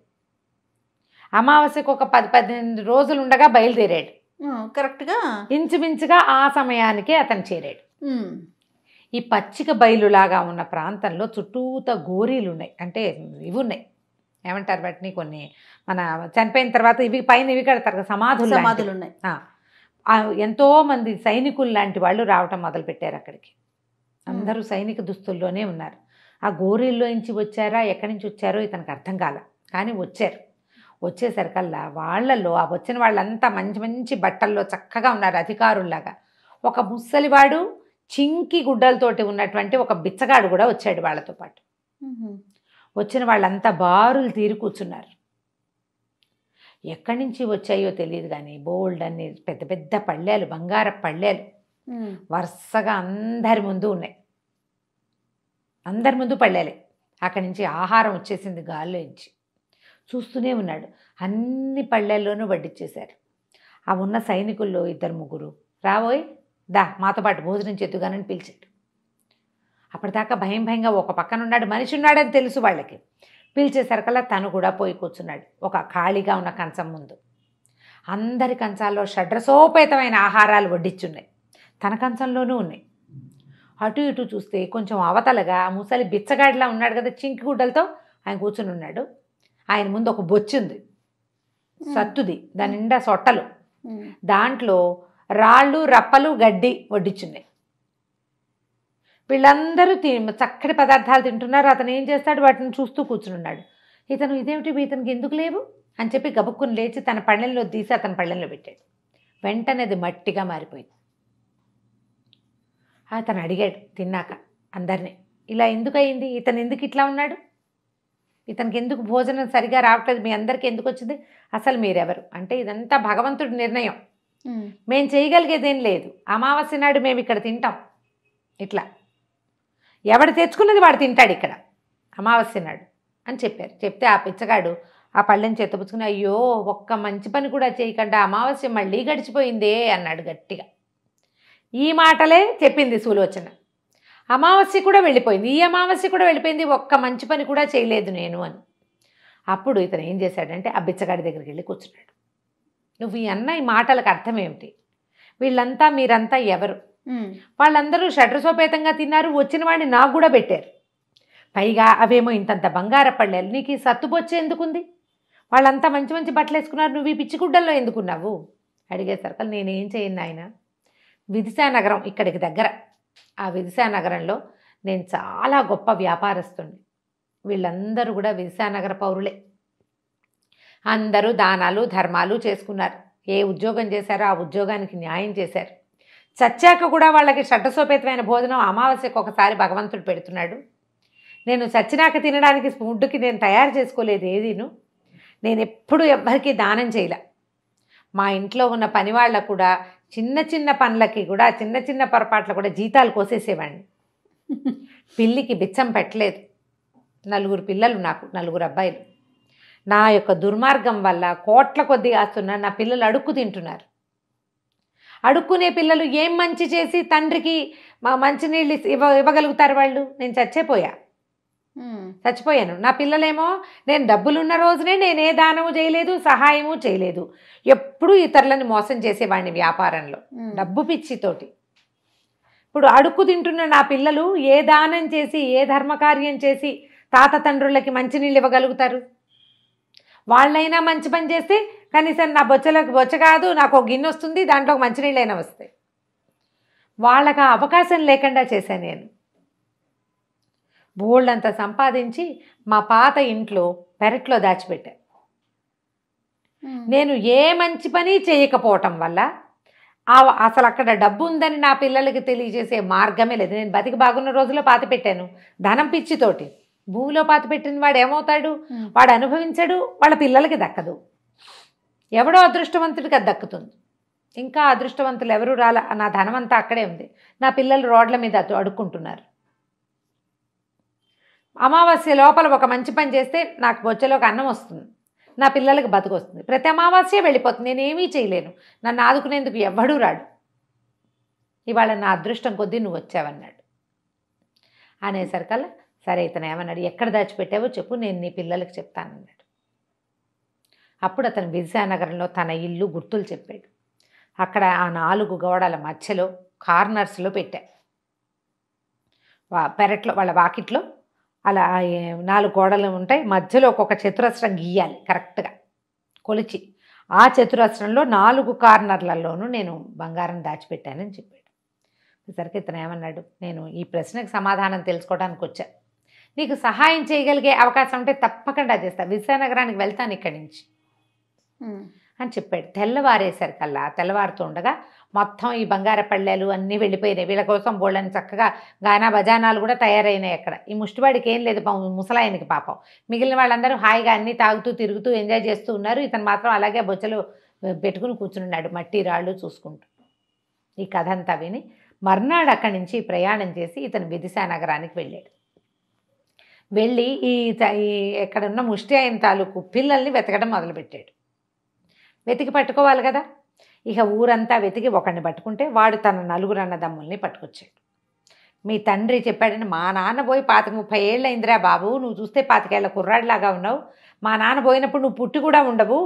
అమావాస్యకు ఒక పది పద్దెనిమిది రోజులు ఉండగా బయలుదేరాడు కరెక్ట్గా ఇంచుమించుగా ఆ సమయానికే అతను చేరాడు ఈ పచ్చిక బయలులాగా ఉన్న ప్రాంతంలో చుట్టూత గోరీలు ఉన్నాయి అంటే ఇవి ఉన్నాయి ఏమంటారు వాటిని కొన్ని మన చనిపోయిన తర్వాత ఇవి పైన ఇవి కడతారు కదా సమాధులు సమాధులు ఉన్నాయి ఎంతో మంది సైనికులు లాంటి వాళ్ళు రావటం మొదలు పెట్టారు అక్కడికి అందరూ సైనిక దుస్తుల్లోనే ఉన్నారు ఆ గోరీల్లో నుంచి వచ్చారా ఎక్కడి నుంచి వచ్చారో ఇతనికి అర్థం కాల కానీ వచ్చారు వచ్చేసరికల్లా వాళ్ళల్లో ఆ వచ్చిన వాళ్ళంతా మంచి మంచి బట్టల్లో చక్కగా ఉన్నారు అధికారుల్లాగా ఒక ముసలివాడు చింకి గుడ్డలతోటి ఉన్నటువంటి ఒక బిచ్చగాడు కూడా వచ్చాడు వాళ్ళతో పాటు వచ్చిన వాళ్ళంతా బారులు తీరి కూర్చున్నారు ఎక్కడి నుంచి వచ్చాయో తెలియదు కానీ బోల్డ్ అన్ని పెద్ద పెద్ద పళ్ళేలు బంగార పళ్ళేలు వరుసగా అందరి ముందు ఉన్నాయి అందరి ముందు పళ్ళేలే అక్కడి నుంచి ఆహారం వచ్చేసింది గాల్లో ఇచ్చి చూస్తూనే ఉన్నాడు అన్ని పళ్ళెల్లోనూ వడ్డిచ్చేశారు ఆ ఉన్న సైనికుల్లో ఇద్దరు ముగ్గురు రాబోయ్ దా మాతో పాటు భోజనం చేతుగానని పిలిచాడు అప్పటిదాకా భయం భయంగా ఒక పక్కన ఉన్నాడు మనిషి ఉన్నాడని తెలుసు వాళ్ళకి పిలిచేసరికల్లా తను కూడా పోయి కూర్చున్నాడు ఒక ఖాళీగా ఉన్న కంచం ముందు అందరి కంచాల్లో షడ్రసోపేతమైన ఆహారాలు వడ్డిచ్చున్నాయి తన కంచంలోనూ ఉన్నాయి అటు ఇటు చూస్తే కొంచెం అవతలగా ముసలి బిచ్చగాడిలా ఉన్నాడు కదా చింకి గుడ్డలతో ఆయన కూర్చుని ఉన్నాడు ఆయన ముందు ఒక బొచ్చుంది సత్తుది దాని నిండా సొట్టలు దాంట్లో రాళ్ళు రప్పలు గడ్డి వడ్డిచ్చున్నాయి వీళ్ళందరూ తి చక్కటి పదార్థాలు తింటున్నారు అతను ఏం చేస్తాడు వాటిని చూస్తూ కూర్చుని ఉన్నాడు ఇతను ఇదేమిటి ఇతనికి ఎందుకు లేవు అని చెప్పి గబుక్కుని లేచి తన పళ్ళెల్లో తీసి అతని పళ్ళెల్లో పెట్టాడు వెంటనే అది మట్టిగా మారిపోయింది అతను అడిగాడు తిన్నాక అందరినీ ఇలా ఎందుకు అయింది ఇతను ఎందుకు ఇట్లా ఉన్నాడు ఇతనికి ఎందుకు భోజనం సరిగా రావట్లేదు మీ అందరికీ ఎందుకు వచ్చింది అసలు మీరెవరు అంటే ఇదంతా భగవంతుడి నిర్ణయం మేము చేయగలిగేదేం లేదు అమావాస్య నాడు మేము ఇక్కడ తింటాం ఇట్లా ఎవడు తెచ్చుకున్నది వాడు తింటాడు ఇక్కడ అమావాస్య నాడు అని చెప్పారు చెప్తే ఆ పిచ్చగాడు ఆ పళ్ళని చెత్తపుచ్చుకుని అయ్యో ఒక్క మంచి పని కూడా చేయకుండా అమావాస్య మళ్ళీ గడిచిపోయిందే అన్నాడు గట్టిగా ఈ మాటలే చెప్పింది సూలోచన అమావాస్య కూడా వెళ్ళిపోయింది ఈ అమావాస్య కూడా వెళ్ళిపోయింది ఒక్క మంచి పని కూడా చేయలేదు నేను అని అప్పుడు ఇతను ఏం చేశాడంటే ఆ బిచ్చగాడి దగ్గరికి వెళ్ళి కూర్చున్నాడు నువ్వు ఈ అన్న ఈ మాటలకు అర్థం ఏమిటి వీళ్ళంతా మీరంతా ఎవరు వాళ్ళందరూ షడ్రసోపేతంగా తిన్నారు వచ్చిన వాడిని నాకు కూడా పెట్టారు పైగా అవేమో ఇంతంత బంగార పళ్ళేలు నీకు ఈ సత్తుపొచ్చే ఎందుకుంది వాళ్ళంతా మంచి మంచి బట్టలు వేసుకున్నారు నువ్వు ఈ పిచ్చిగుడ్డల్లో ఎందుకున్నావు అడిగే సరికల్ నేనేం చేయను ఆయన విదిశానగరం ఇక్కడికి దగ్గర ఆ విదిశానగరంలో నేను చాలా గొప్ప వ్యాపారస్తుని వీళ్ళందరూ కూడా విదిశానగర పౌరులే అందరూ దానాలు ధర్మాలు చేసుకున్నారు ఏ ఉద్యోగం చేశారో ఆ ఉద్యోగానికి న్యాయం చేశారు చచ్చాక కూడా వాళ్ళకి షడ్డసోపేతమైన భోజనం అమావాస్యకు ఒకసారి భగవంతుడు పెడుతున్నాడు నేను చచ్చినాక తినడానికి ఫుడ్కి నేను తయారు చేసుకోలేదు ఏదీను నేను ఎప్పుడు ఎవ్వరికీ దానం చేయలే మా ఇంట్లో ఉన్న పని కూడా చిన్న చిన్న పనులకి కూడా చిన్న చిన్న పొరపాట్లు కూడా జీతాలు కోసేసేవాడిని పిల్లికి బిచ్చం పెట్టలేదు నలుగురు పిల్లలు నాకు నలుగురు అబ్బాయిలు నా యొక్క దుర్మార్గం వల్ల కోట్ల కొద్దిగా నా పిల్లలు అడుక్కు తింటున్నారు అడుక్కునే పిల్లలు ఏం మంచి చేసి తండ్రికి మా మంచినీళ్ళు ఇవ్వ ఇవ్వగలుగుతారు వాళ్ళు నేను చచ్చిపోయా చచ్చిపోయాను నా పిల్లలేమో నేను డబ్బులున్న రోజునే నేను ఏ దానము చేయలేదు సహాయము చేయలేదు ఎప్పుడూ ఇతరులను మోసం చేసేవాడిని వ్యాపారంలో డబ్బు పిచ్చితోటి ఇప్పుడు అడుక్కు తింటున్న నా పిల్లలు ఏ దానం చేసి ఏ ధర్మకార్యం చేసి తాత తండ్రులకి మంచినీళ్ళు ఇవ్వగలుగుతారు వాళ్ళైనా మంచి పని చేస్తే కనీసం నా బొచ్చలకు బొచ్చ కాదు నాకు ఒక గిన్నె వస్తుంది దాంట్లో ఒక మంచినీళ్ళైనా వస్తాయి వాళ్ళకి ఆ అవకాశం లేకుండా చేశాను నేను బోల్డ్ అంత సంపాదించి మా పాత ఇంట్లో పెరట్లో దాచిపెట్టాను నేను ఏ మంచి పని చేయకపోవటం వల్ల అసలు అక్కడ డబ్బు ఉందని నా పిల్లలకి తెలియజేసే మార్గమే లేదు నేను బతికి బాగున్న రోజులో పాత పెట్టాను ధనం పిచ్చితోటి భూమిలో పాత పెట్టిన వాడు ఏమవుతాడు వాడు అనుభవించడు వాళ్ళ పిల్లలకి దక్కదు ఎవడో అదృష్టవంతుడికి అది దక్కుతుంది ఇంకా అదృష్టవంతులు ఎవరు రాల నా ధనమంతా అక్కడే ఉంది నా పిల్లలు రోడ్ల మీద అడుక్కుంటున్నారు అమావాస్య లోపల ఒక మంచి పని చేస్తే నాకు బొచ్చలోకి అన్నం వస్తుంది నా పిల్లలకు వస్తుంది ప్రతి అమావాస్య వెళ్ళిపోతుంది నేనేమీ చేయలేను నన్ను ఆదుకునేందుకు ఎవ్వడూ రాడు ఇవాళ నా అదృష్టం కొద్దీ నువ్వు వచ్చావన్నాడు అనేసరికల్లా సరే ఇతను ఏమన్నాడు ఎక్కడ దాచిపెట్టావో చెప్పు నేను నీ పిల్లలకు చెప్తానన్నాడు అప్పుడు అతను విజయనగరంలో తన ఇల్లు గుర్తులు చెప్పాడు అక్కడ ఆ నాలుగు గోడల మధ్యలో కార్నర్స్లో పెట్టా పెరట్లో వాళ్ళ వాకిట్లో అలా నాలుగు గోడలు ఉంటాయి మధ్యలో ఒక్కొక్క చతురస్రం గీయాలి కరెక్ట్గా కొలిచి ఆ చతురస్రంలో నాలుగు కార్నర్లలోనూ నేను బంగారం దాచిపెట్టానని చెప్పాడు సరికి ఇతను ఏమన్నాడు నేను ఈ ప్రశ్నకు సమాధానం తెలుసుకోవడానికి వచ్చాను నీకు సహాయం చేయగలిగే అవకాశం ఉంటే తప్పకుండా చేస్తా విజయనగరానికి వెళ్తాను ఇక్కడి నుంచి అని చెప్పాడు తెల్లవారేసరికల్లా తెల్లవారుతుండగా మొత్తం ఈ బంగార పళ్ళెలు అన్నీ వెళ్ళిపోయినాయి వీళ్ళ కోసం బోళ్ళని చక్కగా గానా భజానాలు కూడా తయారైనాయి అక్కడ ఈ ముష్టివాడికి ఏం లేదు ముసలాయనకి పాపం మిగిలిన వాళ్ళందరూ హాయిగా అన్నీ తాగుతూ తిరుగుతూ ఎంజాయ్ చేస్తూ ఉన్నారు ఇతను మాత్రం అలాగే బొచ్చలు పెట్టుకుని కూర్చున్నాడు మట్టి రాళ్ళు చూసుకుంటూ ఈ కథ అంతా విని మర్నాడు అక్కడి నుంచి ప్రయాణం చేసి ఇతను విదిశా నగరానికి వెళ్ళాడు వెళ్ళి ఈ ఎక్కడున్న ముష్టి అయిన తాలూకు పిల్లల్ని వెతకడం మొదలుపెట్టాడు వెతికి పట్టుకోవాలి కదా ఇక ఊరంతా వెతికి ఒకరిని పట్టుకుంటే వాడు తన నలుగురు అన్నదమ్ముల్ని పట్టుకొచ్చాడు మీ తండ్రి చెప్పాడని మా నాన్న పోయి పాతి ముప్పై ఏళ్ళు అయిందిరా బాబు నువ్వు చూస్తే పాతికేళ్ళ కుర్రాడిలాగా ఉన్నావు మా నాన్న పోయినప్పుడు నువ్వు పుట్టి కూడా ఉండవు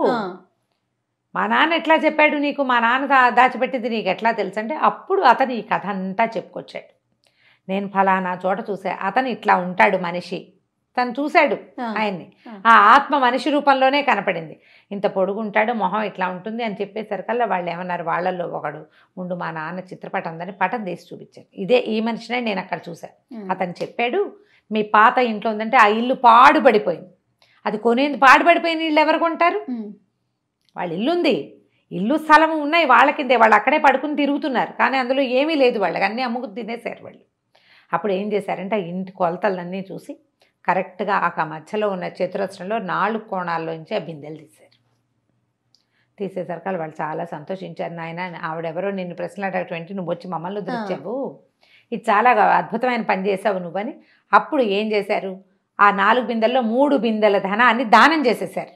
మా నాన్న ఎట్లా చెప్పాడు నీకు మా నాన్న దాచిపెట్టింది నీకు ఎట్లా తెలుసు అంటే అప్పుడు అతను ఈ కథ అంతా చెప్పుకొచ్చాడు నేను ఫలానా చోట చూసా అతను ఇట్లా ఉంటాడు మనిషి తను చూశాడు ఆయన్ని ఆ ఆత్మ మనిషి రూపంలోనే కనపడింది ఇంత పొడుగుంటాడు మొహం ఇట్లా ఉంటుంది అని చెప్పేసరికల్లా వాళ్ళు ఏమన్నారు వాళ్ళల్లో ఒకడు ఉండు మా నాన్న చిత్రపటం అందని పటం తీసి చూపించారు ఇదే ఈ మనిషినే నేను అక్కడ చూశాను అతను చెప్పాడు మీ పాత ఇంట్లో ఉందంటే ఆ ఇల్లు పాడుపడిపోయింది అది కొనేది పాడుపడిపోయిన ఇల్లు ఎవరు కొంటారు వాళ్ళ ఇల్లు ఉంది ఇల్లు స్థలం ఉన్నాయి వాళ్ళకిందే వాళ్ళు అక్కడే పడుకుని తిరుగుతున్నారు కానీ అందులో ఏమీ లేదు వాళ్ళకి అన్నీ అమ్ముకు తినేశారు వాళ్ళు అప్పుడు ఏం చేశారంటే ఆ ఇంటి కొలతలన్నీ చూసి కరెక్ట్గా ఆ మధ్యలో ఉన్న చతురస్రంలో నాలుగు కోణాల్లోంచి ఆ బిందెలు తీశారు తీసేసరికి వాళ్ళు చాలా సంతోషించారు నాయన ఆవిడెవరో నిన్ను ప్రశ్నలు అడగటువంటి నువ్వు వచ్చి మమ్మల్ని దొరికావు ఇది చాలా అద్భుతమైన పని చేసావు నువ్వని అప్పుడు ఏం చేశారు ఆ నాలుగు బిందెల్లో మూడు బిందెల ధనాన్ని దానం చేసేసారు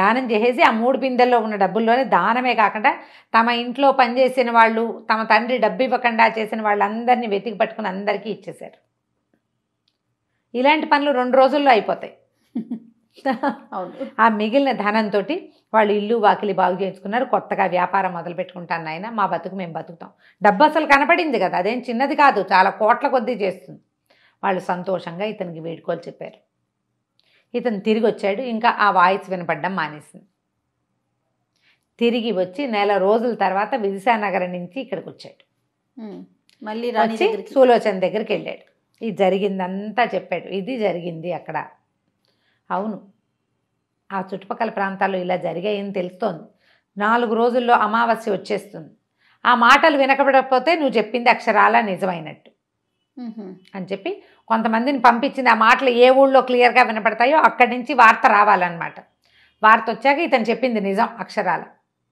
దానం చేసేసి ఆ మూడు బిందెల్లో ఉన్న డబ్బుల్లోనే దానమే కాకుండా తమ ఇంట్లో పనిచేసిన వాళ్ళు తమ తండ్రి డబ్బు ఇవ్వకుండా చేసిన వాళ్ళందరినీ వెతికి పట్టుకుని అందరికీ ఇచ్చేశారు ఇలాంటి పనులు రెండు రోజుల్లో అయిపోతాయి ఆ మిగిలిన ధనంతో వాళ్ళు ఇల్లు వాకిలి బాగు చేయించుకున్నారు కొత్తగా వ్యాపారం మొదలు పెట్టుకుంటాను ఆయన మా బతుకు మేము బతుకుతాం డబ్బు అసలు కనపడింది కదా అదేం చిన్నది కాదు చాలా కోట్ల కొద్దీ చేస్తుంది వాళ్ళు సంతోషంగా ఇతనికి వేడుకోలు చెప్పారు ఇతను తిరిగి వచ్చాడు ఇంకా ఆ వాయిస్ వినపడడం మానేసింది తిరిగి వచ్చి నెల రోజుల తర్వాత విదిశానగరం నుంచి ఇక్కడికి వచ్చాడు మళ్ళీ సులోచన దగ్గరికి వెళ్ళాడు ఇది జరిగిందంతా చెప్పాడు ఇది జరిగింది అక్కడ అవును ఆ చుట్టుపక్కల ప్రాంతాల్లో ఇలా జరిగాయని తెలుస్తోంది నాలుగు రోజుల్లో అమావాస్య వచ్చేస్తుంది ఆ మాటలు వినకపడకపోతే నువ్వు చెప్పింది అక్షరాల నిజమైనట్టు అని చెప్పి కొంతమందిని పంపించింది ఆ మాటలు ఏ ఊళ్ళో క్లియర్గా వినపడతాయో అక్కడి నుంచి వార్త రావాలన్నమాట వార్త వచ్చాక ఇతను చెప్పింది నిజం అక్షరాల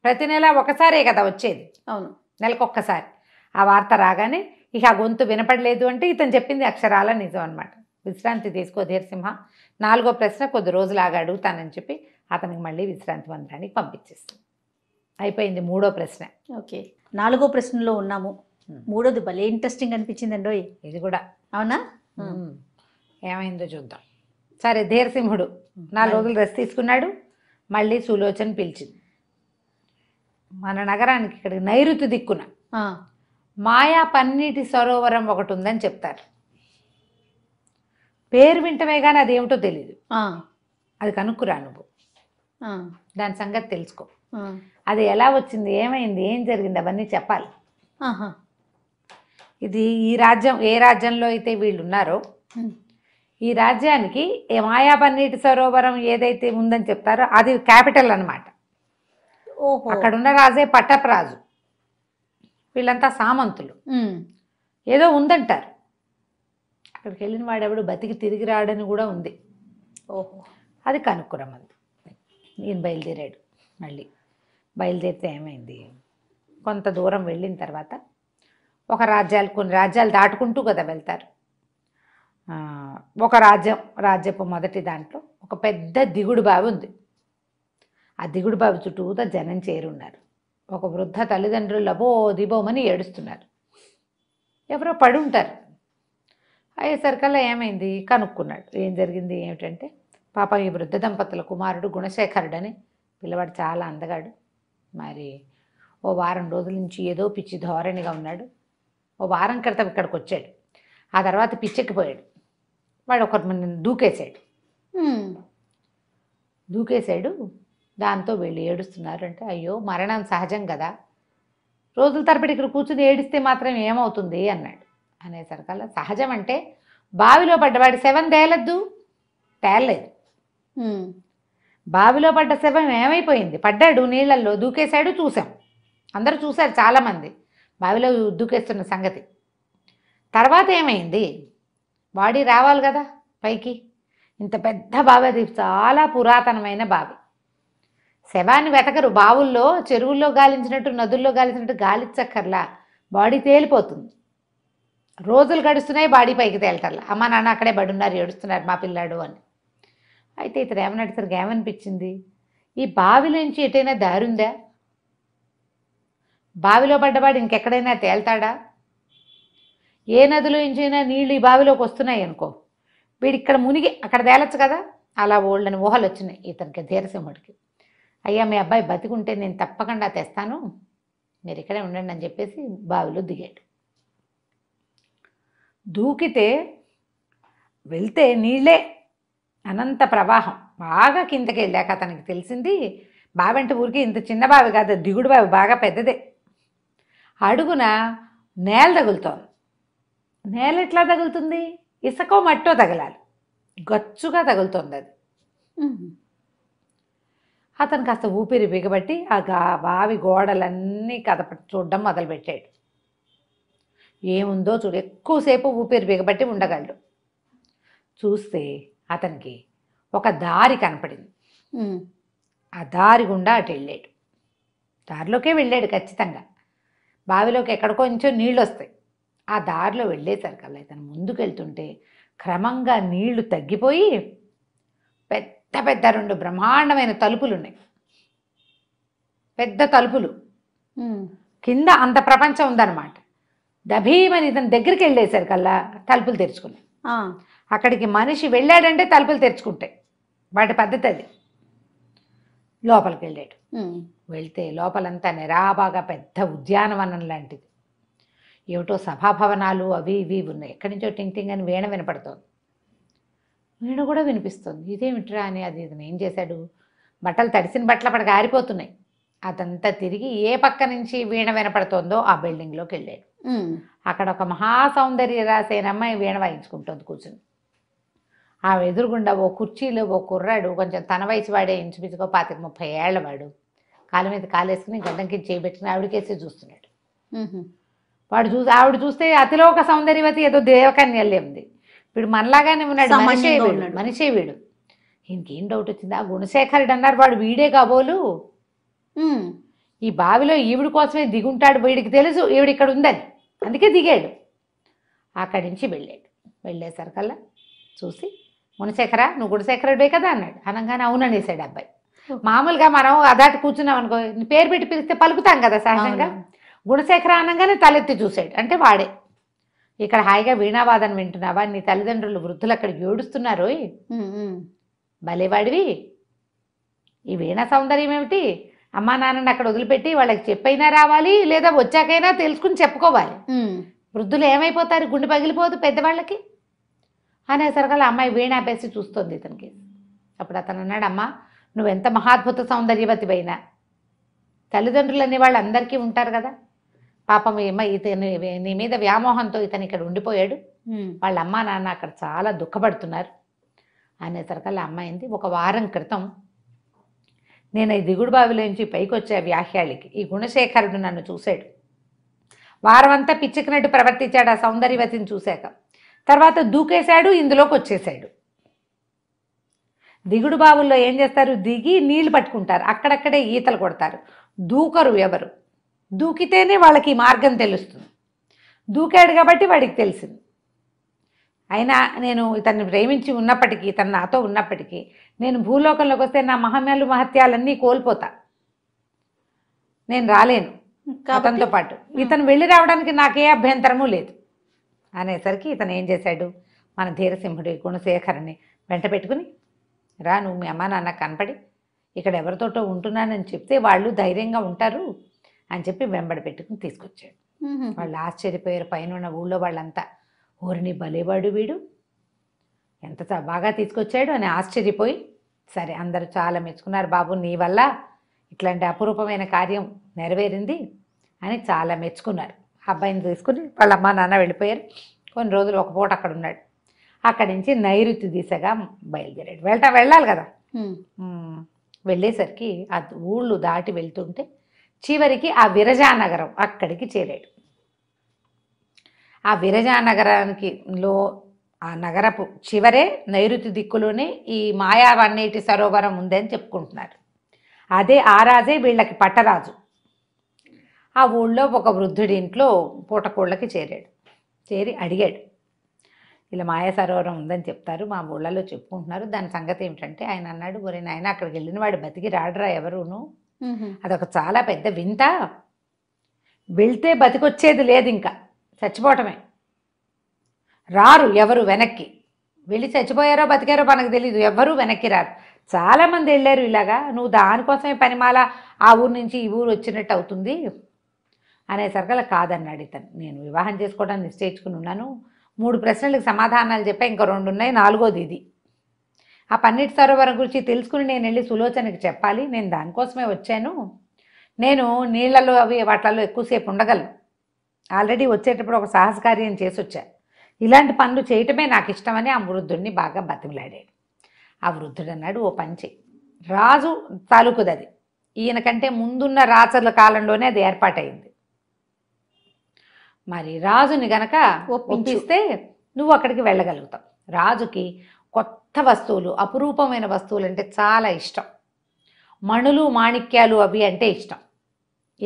ప్రతి నెల ఒకసారే కదా వచ్చేది అవును నెలకొక్కసారి ఆ వార్త రాగానే ఇక ఆ గొంతు వినపడలేదు అంటే ఇతను చెప్పింది అక్షరాల నిజం అనమాట విశ్రాంతి తీసుకో ధీరసింహ నాలుగో ప్రశ్న కొద్ది రోజులు అడుగుతానని చెప్పి అతనికి మళ్ళీ విశ్రాంతి మందిరానికి పంపించేస్తుంది అయిపోయింది మూడో ప్రశ్న ఓకే నాలుగో ప్రశ్నలో ఉన్నాము మూడోది భలే ఇంట్రెస్టింగ్ అనిపించింది అండి ఇది కూడా అవునా ఏమైందో చూద్దాం సరే ధీరసింహుడు నాలుగు రోజులు రెస్ట్ తీసుకున్నాడు మళ్ళీ సులోచన పిలిచింది మన నగరానికి ఇక్కడ నైరుతి దిక్కున మాయా పన్నీటి సరోవరం ఒకటి ఉందని చెప్తారు పేరు వింటమే కానీ అది ఏమిటో తెలియదు అది కనుక్కురా నువ్వు దాని సంగతి తెలుసుకో అది ఎలా వచ్చింది ఏమైంది ఏం జరిగింది అవన్నీ చెప్పాలి ఇది ఈ రాజ్యం ఏ రాజ్యంలో అయితే వీళ్ళు ఉన్నారో ఈ రాజ్యానికి మాయా పన్నీటి సరోవరం ఏదైతే ఉందని చెప్తారో అది క్యాపిటల్ అనమాట అక్కడ ఉన్న రాజే పట్టప్రాజు వీళ్ళంతా సామంతులు ఏదో ఉందంటారు అక్కడికి వెళ్ళిన వాడెవడు బతికి తిరిగి రాడని కూడా ఉంది ఓహో అది కనుక్కురమ్మంది నేను బయలుదేరాడు మళ్ళీ బయలుదేరితే ఏమైంది కొంత దూరం వెళ్ళిన తర్వాత ఒక రాజ్యాలు కొన్ని రాజ్యాలు దాటుకుంటూ కదా వెళ్తారు ఒక రాజ్యం రాజ్యపు మొదటి దాంట్లో ఒక పెద్ద దిగుడు బావి ఉంది ఆ దిగుడు బావి చుట్టూతో జనం చేరున్నారు ఒక వృద్ధ తల్లిదండ్రులు లబో దిబోమని ఏడుస్తున్నారు ఎవరో పడి ఉంటారు అయ్యేసరికల్లా ఏమైంది కనుక్కున్నాడు ఏం జరిగింది ఏమిటంటే పాప ఈ వృద్ధ దంపతుల కుమారుడు గుణశేఖరుడు అని పిల్లవాడు చాలా అందగాడు మరి ఓ వారం రోజుల నుంచి ఏదో పిచ్చి ధోరణిగా ఉన్నాడు ఓ వారం క్రితం ఇక్కడికి వచ్చాడు ఆ తర్వాత పిచ్చెక్కిపోయాడు వాడు ఒకటి దూకేశాడు దూకేశాడు దాంతో వీళ్ళు ఏడుస్తున్నారు అంటే అయ్యో మరణం సహజం కదా రోజుల తరబడి ఇక్కడ కూర్చుని ఏడిస్తే మాత్రం ఏమవుతుంది అన్నాడు అనేసరికల్లా సహజం అంటే బావిలో పడ్డవాడి శవం తేలద్దు తేలలేదు బావిలో పడ్డ శవం ఏమైపోయింది పడ్డాడు నీళ్ళల్లో దూకేశాడు చూసాం అందరూ చూశారు చాలామంది బావిలో దూకేస్తున్న సంగతి తర్వాత ఏమైంది బాడీ రావాలి కదా పైకి ఇంత పెద్ద బావి అది చాలా పురాతనమైన బావి శవాన్ని వెతకరు బావుల్లో చెరువుల్లో గాలించినట్టు నదుల్లో గాలించినట్టు గాలిచ్చక్కర్లా బాడీ తేలిపోతుంది రోజులు గడుస్తున్నాయి బాడీ పైకి తేలటల్లా అమ్మ నాన్న అక్కడే బడున్నారు ఏడుస్తున్నారు మా పిల్లాడు అని అయితే ఇతను ఏమని ఏమనిపించింది ఈ బావి నుంచి ఎటైనా దారుందా బావిలో పడ్డవాడు ఇంకెక్కడైనా తేల్తాడా ఏ నదిలో ఇంచైనా నీళ్ళు ఈ బావిలోకి వస్తున్నాయి అనుకో వీడు ఇక్కడ మునిగి అక్కడ తేలచ్చు కదా అలా ఓళ్ళని ఊహలు వచ్చినాయి ఇతనికి ధీరసింహుడికి అయ్యా మీ అబ్బాయి బతికుంటే నేను తప్పకుండా తెస్తాను మీరు ఇక్కడే ఉండండి అని చెప్పేసి బావిలో దిగాడు దూకితే వెళ్తే నీళ్ళే అనంత ప్రవాహం బాగా కిందకి వెళ్ళాక అతనికి తెలిసింది బావి అంటే ఊరికి ఇంత చిన్న బావి కాదు దిగుడు బావి బాగా పెద్దదే అడుగున నేల తగులుతోంది నేల ఎట్లా తగులుతుంది ఇసుకో మట్టో తగలాలి గచ్చుగా తగులుతుంది అది అతను కాస్త ఊపిరి బిగబట్టి ఆ గా బావి గోడలన్నీ కదప చూడడం మొదలుపెట్టాడు ఏముందో చూడు ఎక్కువసేపు ఊపిరి బిగబట్టి ఉండగలడు చూస్తే అతనికి ఒక దారి కనపడింది ఆ దారి గుండా అటు వెళ్ళాడు దారిలోకే వెళ్ళాడు ఖచ్చితంగా బావిలోకి ఎక్కడికో కొంచెం నీళ్ళు వస్తాయి ఆ దారిలో వెళ్ళేసరికల్లా అలా ఇతను ముందుకెళ్తుంటే క్రమంగా నీళ్లు తగ్గిపోయి పెద్ద పెద్ద పెద్ద రెండు బ్రహ్మాండమైన తలుపులు ఉన్నాయి పెద్ద తలుపులు కింద అంత ప్రపంచం ఉందన్నమాట డభీమని ఇతని దగ్గరికి వెళ్ళేసరికి అలా తలుపులు తెరుచుకున్నాయి అక్కడికి మనిషి వెళ్ళాడంటే తలుపులు తెరుచుకుంటాయి వాటి పద్ధతి అది లోపలికి వెళ్ళాడు వెళ్తే లోపలంతా నిరాబాగా పెద్ద ఉద్యానవనం లాంటిది ఏమిటో సభాభవనాలు అవి ఇవి ఉన్నాయి ఎక్కడి నుంచో టింగ్ టింగ్ అని వీణ వినపడుతోంది వీణ కూడా వినిపిస్తుంది ఇదేమిట్రా అని అది ఇతను ఏం చేశాడు బట్టలు తడిసిన బట్టలు అప్పటికి ఆరిపోతున్నాయి అదంతా తిరిగి ఏ పక్క నుంచి వీణ వినపడుతోందో ఆ బిల్డింగ్లోకి వెళ్ళాడు అక్కడ ఒక మహా సౌందర్య రాసైన అమ్మాయి వీణ వాయించుకుంటుంది కూర్చుని ఆ ఎదురుగుండా ఓ కుర్చీలో ఓ కుర్రాడు కొంచెం తన వయసు వాడే ఇంచుమించుకో పాతిక ముప్పై ఏళ్ల వాడు కాలు మీద కాలేసుకుని గడ్డంకి చేపెట్టుకుని ఆవిడకేసి చూస్తున్నాడు వాడు చూసి ఆవిడ చూస్తే అతిలో ఒక సౌందర్యవతి ఏదో దేవకన్యల్యం ఉంది వీడు మనలాగానే ఉన్నాడు మనిషే వీడు మనిషే వీడు ఇంకేం డౌట్ వచ్చింది ఆ గుణశేఖరుడు అన్నారు వాడు వీడే కాబోలు ఈ బావిలో ఈవిడి కోసమే దిగుంటాడు వీడికి తెలుసు ఈవిడ ఇక్కడ ఉందని అందుకే దిగాడు అక్కడి నుంచి వెళ్ళాడు వెళ్ళేసరికల్లా చూసి గుణశేఖర నువ్వు గుణశేఖరుడే కదా అన్నాడు అనగానే అవుననేసాడు అబ్బాయి మామూలుగా మనం అదాటి కూర్చున్నాం అనుకో పేరు పెట్టి పిలిస్తే పలుకుతాం కదా సహజంగా గుణశేఖర అనగానే తలెత్తి చూసాడు అంటే వాడే ఇక్కడ హాయిగా వీణావాదన వింటున్నావా నీ తల్లిదండ్రులు వృద్ధులు అక్కడ ఏడుస్తున్నారు భలేవాడివి ఈ వీణ సౌందర్యం ఏమిటి అమ్మా నాన్నని అక్కడ వదిలిపెట్టి వాళ్ళకి చెప్పైనా రావాలి లేదా వచ్చాకైనా తెలుసుకుని చెప్పుకోవాలి వృద్ధులు ఏమైపోతారు గుండె పగిలిపోదు పెద్దవాళ్ళకి అనేసరికల్ అమ్మాయి వీణాపేసి చూస్తోంది ఇతనికి అప్పుడు అతను అన్నాడు అమ్మా నువ్వెంత మహాద్భుత సౌందర్యవతి సౌందర్యవతివైనా తల్లిదండ్రులు అనే వాళ్ళు అందరికీ ఉంటారు కదా పాపం ఏమ ఇతని నీ మీద వ్యామోహంతో ఇతను ఇక్కడ ఉండిపోయాడు వాళ్ళ అమ్మ నాన్న అక్కడ చాలా దుఃఖపడుతున్నారు అనే అనేసరికల్లా అమ్మాయింది ఒక వారం క్రితం నేను ఈ దిగుడు బావిలోంచి పైకి వచ్చే వ్యాఖ్యాళికి ఈ గుణశేఖరుడు నన్ను చూశాడు వారమంతా పిచ్చికినట్టు ప్రవర్తించాడు ఆ సౌందర్యవతిని చూశాక తర్వాత దూకేశాడు ఇందులోకి వచ్చేసాడు దిగుడు బావుల్లో ఏం చేస్తారు దిగి నీళ్లు పట్టుకుంటారు అక్కడక్కడే ఈతలు కొడతారు దూకరు ఎవరు దూకితేనే వాళ్ళకి మార్గం తెలుస్తుంది దూకాడు కాబట్టి వాడికి తెలిసింది అయినా నేను ఇతన్ని ప్రేమించి ఉన్నప్పటికీ ఇతను నాతో ఉన్నప్పటికీ నేను భూలోకంలోకి వస్తే నా మహమ్యాలు మహత్యాలన్నీ కోల్పోతా నేను రాలేను అతనితో పాటు ఇతను వెళ్ళి రావడానికి నాకే అభ్యంతరము లేదు అనేసరికి ఇతను ఏం చేశాడు మన ధీరసింహుడి గుణశేఖరని వెంట పెట్టుకుని రా నువ్వు మీ అమ్మ నాన్న కనపడి ఇక్కడ ఎవరితోటో ఉంటున్నానని చెప్తే వాళ్ళు ధైర్యంగా ఉంటారు అని చెప్పి వెంబడి పెట్టుకుని తీసుకొచ్చాడు వాళ్ళు ఆశ్చర్యపోయారు పైన ఉన్న ఊళ్ళో వాళ్ళంతా ఊరిని బలేవాడు వీడు ఎంత బాగా తీసుకొచ్చాడు అని ఆశ్చర్యపోయి సరే అందరూ చాలా మెచ్చుకున్నారు బాబు నీ వల్ల ఇట్లాంటి అపురూపమైన కార్యం నెరవేరింది అని చాలా మెచ్చుకున్నారు అబ్బాయిని తీసుకుని వాళ్ళ అమ్మ నాన్న వెళ్ళిపోయారు కొన్ని రోజులు ఒక పూట అక్కడ ఉన్నాడు అక్కడి నుంచి నైరుతి దిశగా బయలుదేరాడు వెళ్ళటా వెళ్ళాలి కదా వెళ్ళేసరికి ఆ ఊళ్ళు దాటి వెళ్తుంటే చివరికి ఆ విరజానగరం అక్కడికి చేరాడు ఆ విరజానగరానికి లో ఆ నగరపు చివరే నైరుతి దిక్కులోనే ఈ మాయా వన్నేటి సరోవరం ఉందని చెప్పుకుంటున్నారు అదే ఆ రాజే వీళ్ళకి పట్టరాజు ఆ ఊళ్ళో ఒక వృద్ధుడి ఇంట్లో పూటకోళ్ళకి చేరాడు చేరి అడిగాడు ఇలా మాయా సరోవరం ఉందని చెప్తారు మా ఊళ్ళలో చెప్పుకుంటున్నారు దాని సంగతి ఏమిటంటే ఆయన అన్నాడు ఒరే నాయన అక్కడికి వెళ్ళిన వాడు బతికి రాడరా ఎవరును అదొక చాలా పెద్ద వింత వెళ్తే బతికొచ్చేది లేదు ఇంకా చచ్చిపోవటమే రారు ఎవరు వెనక్కి వెళ్ళి చచ్చిపోయారో బతికారో మనకు తెలియదు ఎవ్వరూ వెనక్కి రారు చాలామంది వెళ్ళారు ఇలాగా నువ్వు దానికోసమే పనిమాల ఆ ఊరు నుంచి ఈ ఊరు వచ్చినట్టు అవుతుంది అనేసరికల కాదన్నాడు ఇతను నేను వివాహం చేసుకోవడానికి నిశ్చయించుకుని ఉన్నాను మూడు ప్రశ్నలకు సమాధానాలు చెప్పా ఇంకా రెండు ఉన్నాయి నాలుగోది ఇది ఆ పన్నీటి సరోవరం గురించి తెలుసుకుని నేను వెళ్ళి సులోచనకి చెప్పాలి నేను దానికోసమే వచ్చాను నేను నీళ్ళలో అవి వాటిలో ఎక్కువసేపు ఉండగలను ఆల్రెడీ వచ్చేటప్పుడు ఒక సాహసకార్యం చేసి వచ్చా ఇలాంటి పనులు చేయటమే నాకు ఇష్టమని ఆ వృద్ధుడిని బాగా బతిమిలాడాడు ఆ వృద్ధుడు అన్నాడు ఓ పంచి రాజు తాలూకుది అది ఈయన కంటే ముందున్న రాచర్ల కాలంలోనే అది ఏర్పాటైంది మరి రాజుని గనక ఒప్పిస్తే నువ్వు అక్కడికి వెళ్ళగలుగుతావు రాజుకి కొత్త వస్తువులు అపురూపమైన వస్తువులు అంటే చాలా ఇష్టం మణులు మాణిక్యాలు అవి అంటే ఇష్టం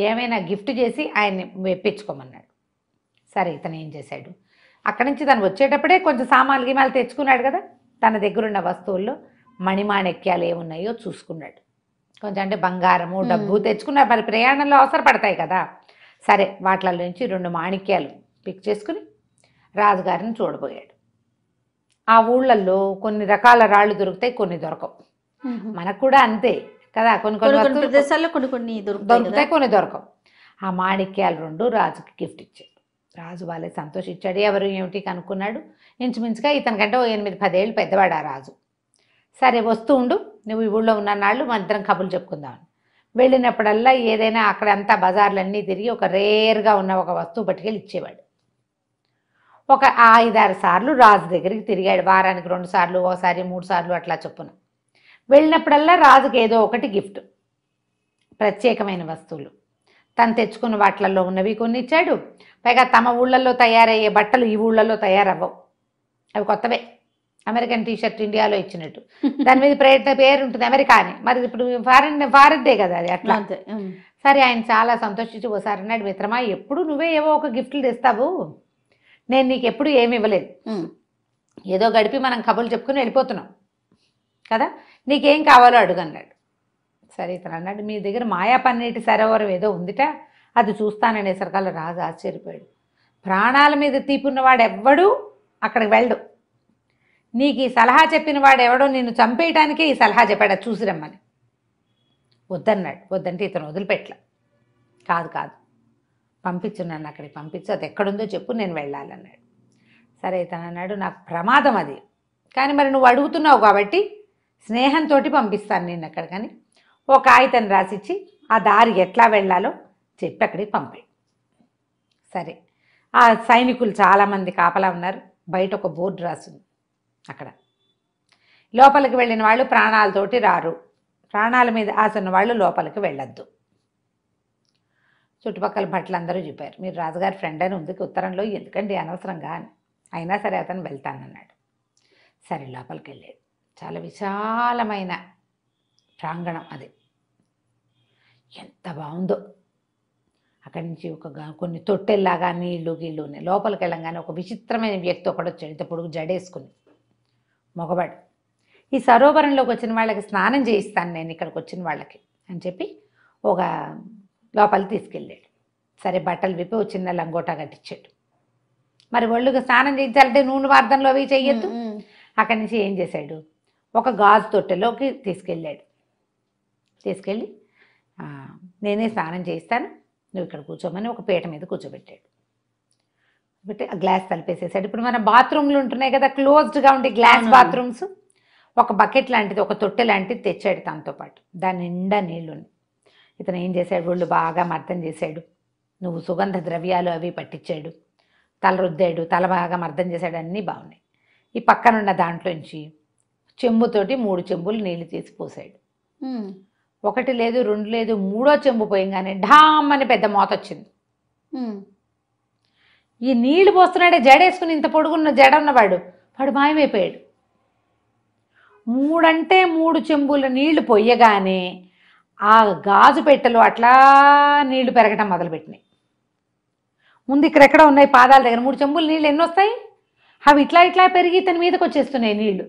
ఏమైనా గిఫ్ట్ చేసి ఆయన్ని మెప్పించుకోమన్నాడు సరే ఇతను ఏం చేశాడు అక్కడి నుంచి తను వచ్చేటప్పుడే కొంచెం సామాన్లు గిమాలు తెచ్చుకున్నాడు కదా తన దగ్గరున్న వస్తువుల్లో మణిమాణిక్యాలు ఏమున్నాయో చూసుకున్నాడు కొంచెం అంటే బంగారము డబ్బు తెచ్చుకున్నాడు మరి ప్రయాణంలో అవసరపడతాయి కదా సరే వాటిలో నుంచి రెండు మాణిక్యాలు పిక్ చేసుకుని రాజుగారిని చూడబోయాడు ఆ ఊళ్ళల్లో కొన్ని రకాల రాళ్ళు దొరుకుతాయి కొన్ని దొరకవు మనకు కూడా అంతే కదా కొన్ని కొన్ని ప్రదేశాల్లో కొన్ని కొన్ని దొరుకుతాయి కొన్ని దొరకవు ఆ మాణిక్యాలు రెండు రాజుకి గిఫ్ట్ ఇచ్చాడు రాజు వాళ్ళే సంతోషించాడు ఎవరు ఏమిటి కనుక్కున్నాడు ఇంచుమించుగా ఇతనికంటే ఓ ఎనిమిది పదేళ్ళు పెద్దవాడు ఆ రాజు సరే వస్తూ ఉండు నువ్వు ఈ ఊళ్ళో ఉన్న నాళ్ళు మన ఇద్దరం కబులు చెప్పుకుందాం వెళ్ళినప్పుడల్లా ఏదైనా అక్కడ అంతా బజార్లన్నీ తిరిగి ఒక రేర్గా ఉన్న ఒక వస్తువు పట్టుకెళ్ళి ఇచ్చేవాడు ఒక ఐదారు సార్లు రాజు దగ్గరికి తిరిగాడు వారానికి రెండు సార్లు ఓసారి మూడు సార్లు అట్లా చొప్పున వెళ్ళినప్పుడల్లా రాజుకి ఏదో ఒకటి గిఫ్ట్ ప్రత్యేకమైన వస్తువులు తను తెచ్చుకున్న వాటిలలో ఉన్నవి కొన్ని ఇచ్చాడు పైగా తమ ఊళ్ళల్లో తయారయ్యే బట్టలు ఈ ఊళ్ళల్లో తయారవ్వవు అవి కొత్తవే అమెరికన్ టీషర్ట్ ఇండియాలో ఇచ్చినట్టు దాని మీద ప్రయత్న పేరు ఉంటుంది అమెరికా అని మరి ఇప్పుడు ఫారెన్ ఫారిన్దే కదా అది అట్లా సరే ఆయన చాలా సంతోషించి ఓసారి అన్నాడు మిత్రమా ఎప్పుడు నువ్వే ఏవో ఒక గిఫ్ట్లు తెస్తావు నేను నీకు ఎప్పుడు ఏమి ఇవ్వలేదు ఏదో గడిపి మనం కబుర్లు చెప్పుకుని వెళ్ళిపోతున్నాం కదా నీకేం కావాలో అడుగు అన్నాడు సరే ఇతను అన్నాడు మీ దగ్గర మాయా పన్నీటి సరోవరం ఏదో ఉందిట అది చూస్తాననేసరికి అలా రాజు ఆశ్చర్యపోయాడు ప్రాణాల మీద తీపున్నవాడు ఎవ్వడు అక్కడికి వెళ్ళడు నీకు ఈ సలహా చెప్పిన వాడు ఎవడో నిన్ను చంపేయటానికే ఈ సలహా చెప్పాడు చూసిరమ్మని వద్దన్నాడు వద్దంటే ఇతను వదిలిపెట్టలే కాదు కాదు పంపించు నన్ను అక్కడికి పంపించు అది ఎక్కడుందో చెప్పు నేను వెళ్ళాలన్నాడు సరే తను అన్నాడు నాకు ప్రమాదం అది కానీ మరి నువ్వు అడుగుతున్నావు కాబట్టి స్నేహంతో పంపిస్తాను నేను అక్కడ కానీ ఒక కాగితం రాసిచ్చి ఆ దారి ఎట్లా వెళ్ళాలో చెప్పి అక్కడికి పంపాడు సరే ఆ సైనికులు చాలామంది కాపలా ఉన్నారు బయట ఒక బోర్డు రాసింది అక్కడ లోపలికి వెళ్ళిన వాళ్ళు ప్రాణాలతోటి రారు ప్రాణాల మీద ఆసన్న వాళ్ళు లోపలికి వెళ్ళొద్దు చుట్టుపక్కల భట్లు అందరూ చెప్పారు మీరు రాజుగారి ఫ్రెండ్ అని ఉంది ఉత్తరంలో ఎందుకండి అనవసరంగా అని అయినా సరే అతను వెళ్తానన్నాడు సరే లోపలికి వెళ్ళాడు చాలా విశాలమైన ప్రాంగణం అది ఎంత బాగుందో అక్కడి నుంచి ఒక కొన్ని తొట్టెల్లాగా నీళ్లు గీళ్ళు ఉన్నాయి లోపలికి వెళ్ళంగానే ఒక విచిత్రమైన వ్యక్తి ఒకడు వచ్చాడు ఇంత పొడుగు జడేసుకుని మొగబడు ఈ సరోవరంలోకి వచ్చిన వాళ్ళకి స్నానం చేయిస్తాను నేను ఇక్కడికి వచ్చిన వాళ్ళకి అని చెప్పి ఒక లోపలి తీసుకెళ్ళాడు సరే బట్టలు విప్పి ఓ చిన్న లంగోటా కట్టించాడు మరి ఒళ్ళుగా స్నానం చేయించాలంటే నూనె వార్థంలో అవి చేయొద్దు అక్కడి నుంచి ఏం చేశాడు ఒక గాజు తొట్టెలోకి తీసుకెళ్ళాడు తీసుకెళ్ళి నేనే స్నానం చేయిస్తాను నువ్వు ఇక్కడ కూర్చోమని ఒక పీట మీద కూర్చోబెట్టాడు పెట్టి గ్లాస్ తలిపేసేసాడు ఇప్పుడు మన బాత్రూమ్లు ఉంటున్నాయి కదా క్లోజ్డ్గా ఉండే గ్లాస్ బాత్రూమ్స్ ఒక బకెట్ లాంటిది ఒక తొట్టె లాంటిది తెచ్చాడు తనతో పాటు దాని నిండా నీళ్ళు ఇతను ఏం చేశాడు ఒళ్ళు బాగా మర్దం చేశాడు నువ్వు సుగంధ ద్రవ్యాలు అవి పట్టించాడు తల రుద్దాడు తల బాగా మర్దం చేశాడు అన్నీ బాగున్నాయి ఈ పక్కనున్న దాంట్లోంచి చెంబుతోటి మూడు చెంబులు నీళ్లు తీసి పోసాడు ఒకటి లేదు రెండు లేదు మూడో చెంబు పోయింగానే ఢామ్ అని పెద్ద మోత వచ్చింది ఈ నీళ్లు పోస్తున్నాడే జడేసుకుని ఇంత పొడుగున్న జడ ఉన్నవాడు వాడు మాయమైపోయాడు మూడంటే మూడు చెంబుల నీళ్లు పొయ్యగానే ఆ గాజు పెట్టెలు అట్లా నీళ్లు పెరగటం మొదలుపెట్టినాయి ముందు ఇక్కడెక్కడ ఉన్నాయి పాదాల దగ్గర మూడు చెంబులు నీళ్ళు ఎన్ని వస్తాయి అవి ఇట్లా ఇట్లా పెరిగి తన మీదకి వచ్చేస్తున్నాయి నీళ్లు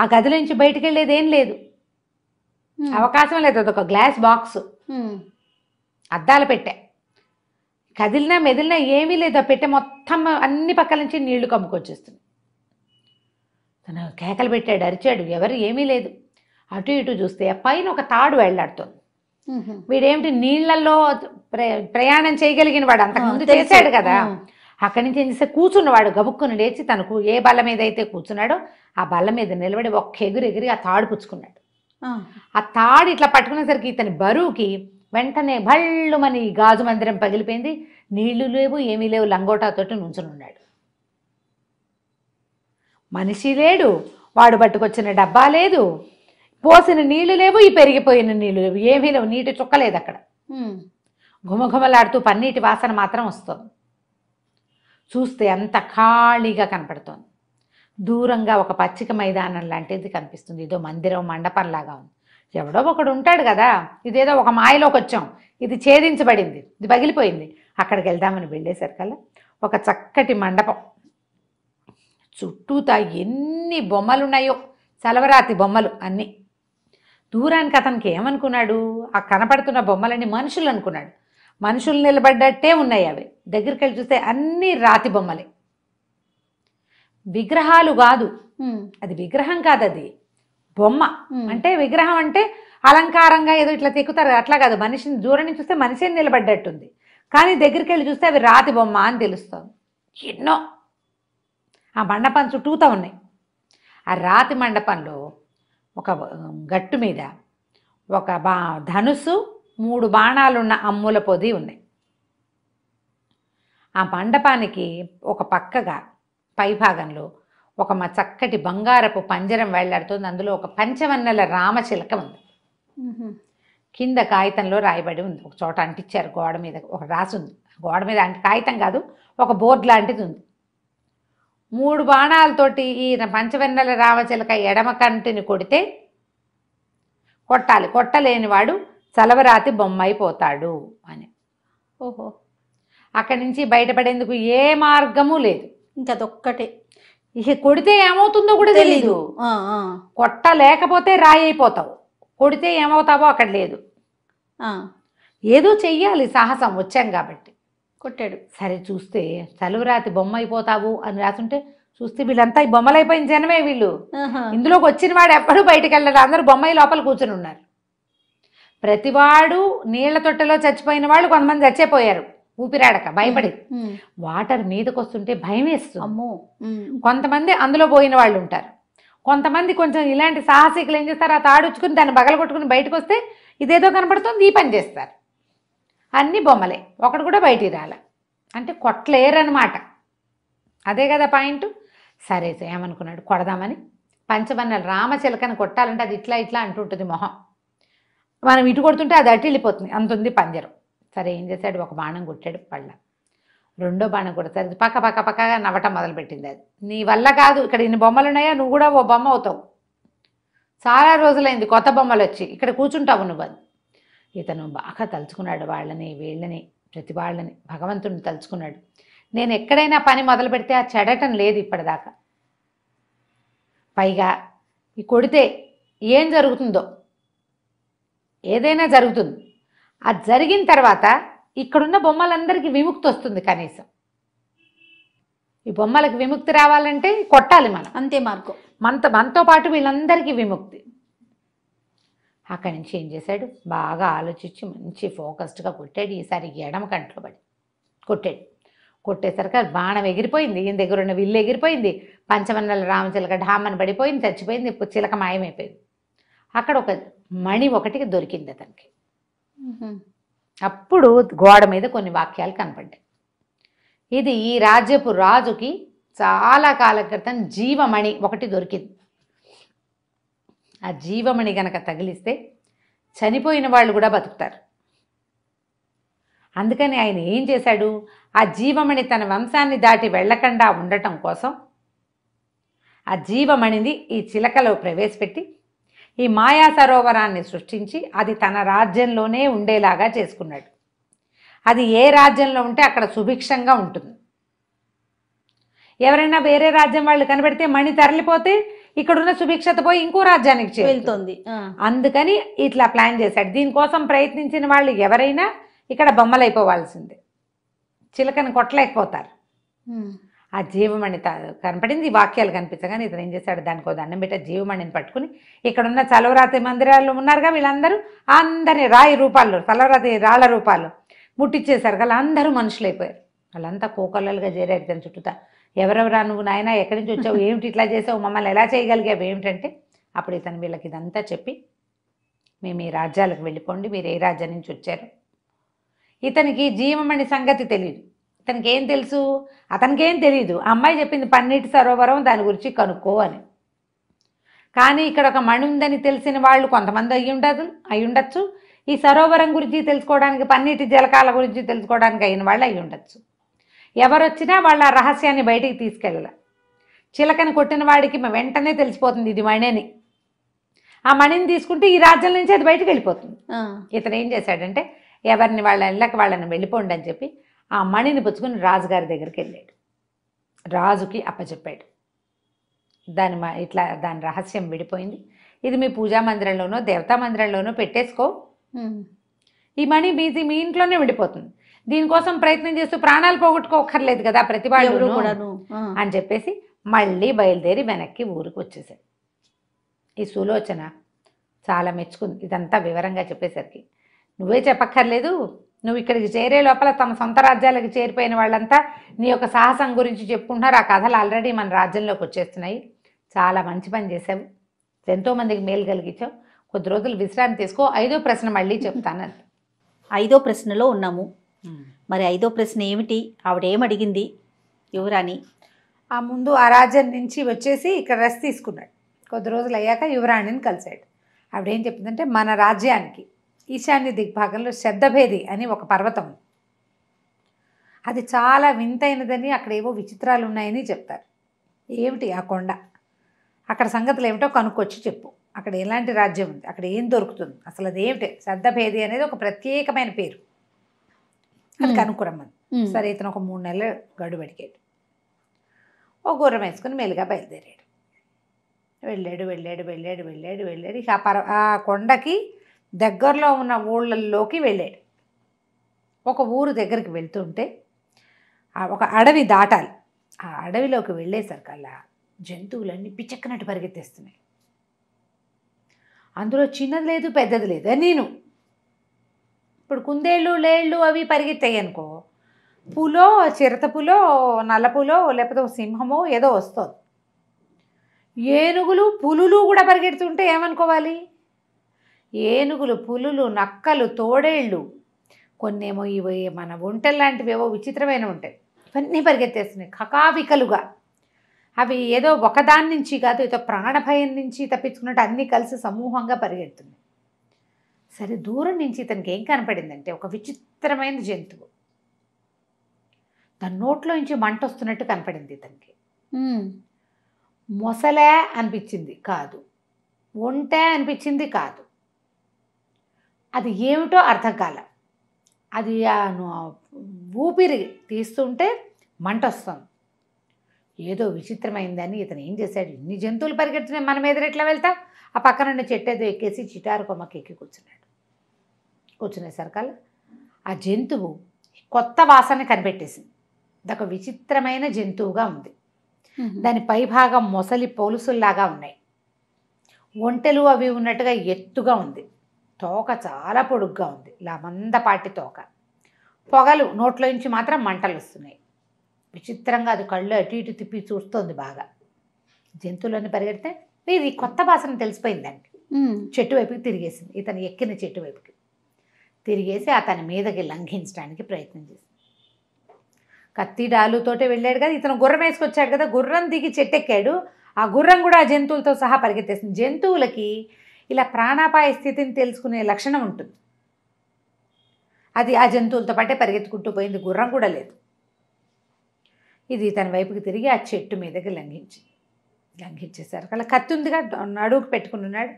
ఆ గదిలో నుంచి బయటికి వెళ్ళేది ఏం లేదు అవకాశం లేదు అదొక గ్లాస్ బాక్స్ అద్దాలు పెట్టే కదిలినా మెదిలినా ఏమీ లేదు ఆ పెట్టె మొత్తం అన్ని పక్కల నుంచి నీళ్లు కమ్ముకొచ్చేస్తుంది తను కేకలు పెట్టాడు అరిచాడు ఎవరు ఏమీ లేదు అటు ఇటు చూస్తే పైన ఒక తాడు వెళ్లాడుతుంది వీడేమిటి నీళ్లలో ప్రయాణం చేయగలిగిన వాడు అంతకుముందు చేశాడు కదా అక్కడి నుంచి ఏం చేస్తే కూర్చున్నవాడు గబుక్కుని లేచి తనకు ఏ బల్ల మీద అయితే కూర్చున్నాడో ఆ బల్ల మీద నిలబడి ఒక్క ఎగురు ఎగిరి ఆ తాడు పుచ్చుకున్నాడు ఆ తాడు ఇట్లా పట్టుకునేసరికి ఇతని బరువుకి వెంటనే భళ్ళుమని గాజు మందిరం పగిలిపోయింది నీళ్లు లేవు ఏమీ లేవు లంగోటాతోటి ఉన్నాడు మనిషి లేడు వాడు పట్టుకొచ్చిన డబ్బా లేదు పోసిన నీళ్లు లేవు ఈ పెరిగిపోయిన నీళ్లు లేవు ఏమీ లేవు నీటి చుక్కలేదు అక్కడ ఘుమఘుమలాడుతూ పన్నీటి వాసన మాత్రం వస్తుంది చూస్తే అంత ఖాళీగా కనపడుతోంది దూరంగా ఒక పచ్చిక మైదానం లాంటిది కనిపిస్తుంది ఏదో మందిరం మండపంలాగా ఉంది ఎవడో ఒకడు ఉంటాడు కదా ఇదేదో ఒక మాయలోకి వచ్చాం ఇది ఛేదించబడింది ఇది పగిలిపోయింది అక్కడికి వెళ్దామని వెళ్ళేసరికల్లా ఒక చక్కటి మండపం చుట్టూతా ఎన్ని బొమ్మలున్నాయో సెలవరాతి బొమ్మలు అన్నీ దూరానికి అతనికి ఏమనుకున్నాడు ఆ కనపడుతున్న బొమ్మలన్నీ మనుషులు అనుకున్నాడు మనుషులు నిలబడ్డట్టే ఉన్నాయి అవి దగ్గరికి వెళ్ళి చూస్తే అన్నీ రాతి బొమ్మలే విగ్రహాలు కాదు అది విగ్రహం కాదు అది బొమ్మ అంటే విగ్రహం అంటే అలంకారంగా ఏదో ఇట్లా తిక్కుతారు అట్లా కాదు మనిషిని దూరం నుంచి చూస్తే మనిషి నిలబడ్డట్టుంది కానీ దగ్గరికి వెళ్ళి చూస్తే అవి రాతి బొమ్మ అని తెలుస్తుంది ఎన్నో ఆ మండపం చుట్టూతా ఉన్నాయి ఆ రాతి మండపంలో ఒక గట్టు మీద ఒక బా ధనుసు మూడు బాణాలున్న అమ్ముల పొది ఉన్నాయి ఆ మండపానికి ఒక పక్కగా పైభాగంలో ఒక మా చక్కటి బంగారపు పంజరం వెళ్లాడుతుంది అందులో ఒక పంచవన్నెల రామచిలక ఉంది కింద కాగితంలో రాయబడి ఉంది ఒక చోట అంటించారు గోడ మీద ఒక రాసి ఉంది గోడ మీద అంటే కాగితం కాదు ఒక బోర్డు లాంటిది ఉంది మూడు బాణాలతోటి ఈ పంచవెన్నెల రామచిలక ఎడమ కంటిని కొడితే కొట్టాలి కొట్టలేనివాడు చలవరాతి బొమ్మైపోతాడు అని ఓహో అక్కడి నుంచి బయటపడేందుకు ఏ మార్గము లేదు ఇంకా అదొక్కటే ఇక కొడితే ఏమవుతుందో కూడా తెలీదు కొట్టలేకపోతే రాయి అయిపోతావు కొడితే ఏమవుతావో అక్కడ లేదు ఏదో చెయ్యాలి సాహసం వచ్చాం కాబట్టి కొట్టాడు సరే చూస్తే చలువరాతి బొమ్మ అయిపోతావు అని రాసుంటే చూస్తే వీళ్ళంతా బొమ్మలు అయిపోయిన జనమే వీళ్ళు ఇందులోకి వచ్చిన వాడు ఎప్పుడూ బయటకు వెళ్ళరు అందరూ బొమ్మాయి లోపల కూర్చుని ఉన్నారు ప్రతివాడు నీళ్ల తొట్టెలో చచ్చిపోయిన వాళ్ళు కొంతమంది చచ్చిపోయారు ఊపిరాడక భయపడి వాటర్ మీదకి వస్తుంటే భయం వేస్తుంది అమ్మో కొంతమంది అందులో పోయిన వాళ్ళు ఉంటారు కొంతమంది కొంచెం ఇలాంటి సాహసికులు ఏం చేస్తారు ఆ తాడుచుకుని దాన్ని బగలగొట్టుకుని బయటకు వస్తే ఇదేదో కనపడుతుంది ఈ పని చేస్తారు అన్ని బొమ్మలే ఒకటి కూడా బయటికి రాలే అంటే కొట్టలేరనమాట అదే కదా పాయింట్ సరే ఏమనుకున్నాడు కొడదామని పంచబన్నాలు రామచిలకని కొట్టాలంటే అది ఇట్లా ఇట్లా అంటుంటుంది మొహం మనం ఇటు కొడుతుంటే అది అటు వెళ్ళిపోతుంది అంత ఉంది పంజరం సరే ఏం చేశాడు ఒక బాణం కొట్టాడు పళ్ళ రెండో బాణం కొడతారు అది పక్క పక్క పక్కగా నవ్వటం మొదలుపెట్టింది అది నీ వల్ల కాదు ఇక్కడ ఇన్ని బొమ్మలు ఉన్నాయా నువ్వు కూడా ఓ బొమ్మ అవుతావు చాలా రోజులైంది కొత్త బొమ్మలు వచ్చి ఇక్కడ కూర్చుంటావు నువ్వు అది ఇతను బాగా తలుచుకున్నాడు వాళ్ళని వీళ్ళని ప్రతి వాళ్ళని భగవంతుడిని తలుచుకున్నాడు నేను ఎక్కడైనా పని మొదలు పెడితే ఆ చెడటం లేదు ఇప్పటిదాకా పైగా ఈ కొడితే ఏం జరుగుతుందో ఏదైనా జరుగుతుంది ఆ జరిగిన తర్వాత ఇక్కడున్న బొమ్మలందరికీ విముక్తి వస్తుంది కనీసం ఈ బొమ్మలకు విముక్తి రావాలంటే కొట్టాలి మనం అంతే మార్గం మనతో మనతో పాటు వీళ్ళందరికీ విముక్తి అక్కడి నుంచి ఏం చేశాడు బాగా ఆలోచించి మంచి ఫోకస్డ్గా కొట్టాడు ఈసారి ఎడమ కంట్లో పడి కొట్టాడు కొట్టేసరికి బాణం ఎగిరిపోయింది ఈయన దగ్గర ఉన్న విల్లు ఎగిరిపోయింది పంచమన్నల రామచిలక డామని పడిపోయింది చచ్చిపోయింది చిలక మాయమైపోయింది అక్కడ ఒక మణి ఒకటికి దొరికింది అతనికి అప్పుడు గోడ మీద కొన్ని వాక్యాలు కనపడ్డాయి ఇది ఈ రాజ్యపు రాజుకి చాలా కాలం క్రితం జీవమణి ఒకటి దొరికింది ఆ జీవమణి గనక తగిలిస్తే చనిపోయిన వాళ్ళు కూడా బతుకుతారు అందుకని ఆయన ఏం చేశాడు ఆ జీవమణి తన వంశాన్ని దాటి వెళ్లకుండా ఉండటం కోసం ఆ జీవమణిని ఈ చిలకలో ప్రవేశపెట్టి ఈ మాయా సరోవరాన్ని సృష్టించి అది తన రాజ్యంలోనే ఉండేలాగా చేసుకున్నాడు అది ఏ రాజ్యంలో ఉంటే అక్కడ సుభిక్షంగా ఉంటుంది ఎవరైనా వేరే రాజ్యం వాళ్ళు కనబడితే మణి తరలిపోతే ఇక్కడున్న సుభిక్షత పోయి ఇంకో రాజ్యానికి వెళ్తుంది అందుకని ఇట్లా ప్లాన్ చేశాడు దీనికోసం ప్రయత్నించిన వాళ్ళు ఎవరైనా ఇక్కడ బొమ్మలైపోవాల్సిందే చిలకని కొట్టలేకపోతారు ఆ జీవమణి కనపడింది వాక్యాలు కనిపించగానే ఇతను ఏం చేశాడు దానికి దండం పెట్ట జీవమణిని పట్టుకుని ఇక్కడ ఉన్న చలవరాతి మందిరాలు ఉన్నారుగా వీళ్ళందరూ అందరినీ రాయి రూపాల్లో చలవరాతి రాళ్ళ రూపాలు ముట్టించేశారు కదా అందరూ మనుషులైపోయారు వాళ్ళంతా కోకొల్లలుగా చేరారు దాని చుట్టూతా ఎవరెవరా నువ్వు నాయన ఎక్కడి నుంచి వచ్చావు ఏమిటి ఇట్లా చేసావు మమ్మల్ని ఎలా చేయగలిగావు ఏమిటంటే అప్పుడు ఇతను వీళ్ళకి ఇదంతా చెప్పి మేము ఈ రాజ్యాలకు వెళ్ళిపోండి మీరు ఏ రాజ్యం నుంచి వచ్చారు ఇతనికి జీవమణి సంగతి తెలియదు ఇతనికి ఏం తెలుసు అతనికేం తెలియదు అమ్మాయి చెప్పింది పన్నీటి సరోవరం దాని గురించి కనుక్కో అని కానీ ఇక్కడ ఒక మణి ఉందని తెలిసిన వాళ్ళు కొంతమంది అయ్యి ఉండదు అయి ఉండొచ్చు ఈ సరోవరం గురించి తెలుసుకోవడానికి పన్నీటి జలకాల గురించి తెలుసుకోవడానికి అయిన వాళ్ళు అయి ఉండొచ్చు ఎవరొచ్చినా వాళ్ళ రహస్యాన్ని బయటికి తీసుకెళ్ళాలి చిలకని కొట్టిన వాడికి వెంటనే తెలిసిపోతుంది ఇది మణిని ఆ మణిని తీసుకుంటే ఈ రాజ్యం నుంచి అది బయటకు వెళ్ళిపోతుంది ఇతను ఏం చేశాడంటే ఎవరిని వాళ్ళ ఇళ్ళకి వాళ్ళని వెళ్ళిపోండి అని చెప్పి ఆ మణిని పుచ్చుకుని రాజుగారి దగ్గరికి వెళ్ళాడు రాజుకి అప్పచెప్పాడు దాని మా ఇట్లా దాని రహస్యం విడిపోయింది ఇది మీ పూజా మందిరంలోనో దేవతా మందిరంలోనో పెట్టేసుకో ఈ మణి మీది మీ ఇంట్లోనే విడిపోతుంది దీనికోసం ప్రయత్నం చేస్తూ ప్రాణాలు పోగొట్టుకోకర్లేదు కదా ప్రతి వాళ్ళు కూడాను అని చెప్పేసి మళ్ళీ బయలుదేరి వెనక్కి ఊరికి వచ్చేసాడు ఈ సులోచన చాలా మెచ్చుకుంది ఇదంతా వివరంగా చెప్పేసరికి నువ్వే చెప్పక్కర్లేదు నువ్వు ఇక్కడికి చేరే లోపల తమ సొంత రాజ్యాలకు చేరిపోయిన వాళ్ళంతా నీ యొక్క సాహసం గురించి చెప్పుకుంటున్నారు ఆ కథలు ఆల్రెడీ మన రాజ్యంలోకి వచ్చేస్తున్నాయి చాలా మంచి పని చేసావు ఎంతోమందికి మేలు కలిగించావు కొద్ది రోజులు విశ్రాంతి తీసుకో ఐదో ప్రశ్న మళ్ళీ చెప్తాను ఐదో ప్రశ్నలో ఉన్నాము మరి ఐదో ప్రశ్న ఏమిటి ఆవిడేమడిగింది యువరాణి ఆ ముందు ఆ రాజన్ నుంచి వచ్చేసి ఇక్కడ రెస్ట్ తీసుకున్నాడు కొద్ది రోజులు అయ్యాక యువరాణిని కలిశాడు ఆవిడేం చెప్పిందంటే మన రాజ్యానికి ఈశాన్య దిగ్భాగంలో శ్రద్ధభేది అని ఒక పర్వతం అది చాలా వింతైనదని అక్కడ ఏవో విచిత్రాలు ఉన్నాయని చెప్తారు ఏమిటి ఆ కొండ అక్కడ సంగతులు ఏమిటో కనుక్కొచ్చి చెప్పు అక్కడ ఎలాంటి రాజ్యం ఉంది అక్కడ ఏం దొరుకుతుంది అసలు అదేమిటి శ్రద్ధభేది అనేది ఒక ప్రత్యేకమైన పేరు అది కనుక్కురమ్మని సరే ఇతను ఒక మూడు నెలలు గడువు అడిగాడు ఓ గుర్రం వేసుకుని మెలుగా బయలుదేరాడు వెళ్ళాడు వెళ్ళాడు వెళ్ళాడు వెళ్ళాడు వెళ్ళాడు ఇక ఆ పర ఆ కొండకి దగ్గరలో ఉన్న ఊళ్ళల్లోకి వెళ్ళాడు ఒక ఊరు దగ్గరికి వెళ్తుంటే ఒక అడవి దాటాలి ఆ అడవిలోకి వెళ్ళేసరికల్లా జంతువులన్నీ పిచక్కనట్టు పరిగెత్తేస్తున్నాయి అందులో చిన్నది లేదు పెద్దది లేదు నేను ఇప్పుడు కుందేళ్ళు లేళ్ళు అవి పరిగెత్తాయి అనుకో పూలో చిరతపులో నల్లపులో లేకపోతే సింహమో ఏదో వస్తుంది ఏనుగులు పులులు కూడా పరిగెడుతుంటే ఏమనుకోవాలి ఏనుగులు పులులు నక్కలు తోడేళ్ళు కొన్నేమో ఇవి మన ఒంటలు లాంటివి ఏవో విచిత్రమైన ఉంటాయి ఇవన్నీ పరిగెత్తేస్తున్నాయి కకావికలుగా అవి ఏదో ఒకదాని నుంచి కాదు ఏదో ప్రాణభయం నుంచి తప్పించుకున్నట్టు అన్నీ కలిసి సమూహంగా పరిగెడుతున్నాయి సరే దూరం నుంచి ఇతనికి ఏం కనపడిందంటే ఒక విచిత్రమైన జంతువు తన నోట్లో నుంచి మంట వస్తున్నట్టు కనపడింది ఇతనికి మొసలే అనిపించింది కాదు ఒంటే అనిపించింది కాదు అది ఏమిటో అర్థం కాల అది ఊపిరి తీస్తుంటే మంట వస్తుంది ఏదో విచిత్రమైందని ఇతను ఏం చేశాడు ఇన్ని జంతువులు పరిగెడుతున్నాయి మన మీద ఎట్లా వెళ్తాం ఆ పక్కనున్న చెట్టు ఏదో ఎక్కేసి చిటారు కొమ్మకి ఎక్కి కూర్చున్నాడు సరికాల ఆ జంతువు కొత్త వాసన కనిపెట్టేసింది అదొక విచిత్రమైన జంతువుగా ఉంది దాని పైభాగం మొసలి పోలుసుల్లాగా ఉన్నాయి ఒంటెలు అవి ఉన్నట్టుగా ఎత్తుగా ఉంది తోక చాలా పొడుగ్గా ఉంది ఇలా మందపాటి తోక పొగలు నోట్లో నుంచి మాత్రం మంటలు వస్తున్నాయి విచిత్రంగా అది కళ్ళు అటు ఇటు తిప్పి చూస్తోంది బాగా జంతువులన్నీ పరిగెడితే ఇది కొత్త భాషన తెలిసిపోయిందండి చెట్టు వైపుకి తిరిగేసింది ఇతను ఎక్కిన చెట్టు వైపుకి తిరిగేసి అతని మీదకి లంఘించడానికి ప్రయత్నం చేసింది కత్తి డాలుతోటే వెళ్ళాడు కదా ఇతను గుర్రం వేసుకొచ్చాడు కదా గుర్రం దిగి చెట్టెక్కాడు ఆ గుర్రం కూడా జంతువులతో సహా పరిగెత్తేసింది జంతువులకి ఇలా ప్రాణాపాయ స్థితిని తెలుసుకునే లక్షణం ఉంటుంది అది ఆ జంతువులతో పాటే పరిగెత్తుకుంటూ పోయింది గుర్రం కూడా లేదు ఇది తన వైపుకి తిరిగి ఆ చెట్టు మీదకి లంఘించింది లంఘించేశారు అలా కత్తి ఉందిగా నడువుకు ఉన్నాడు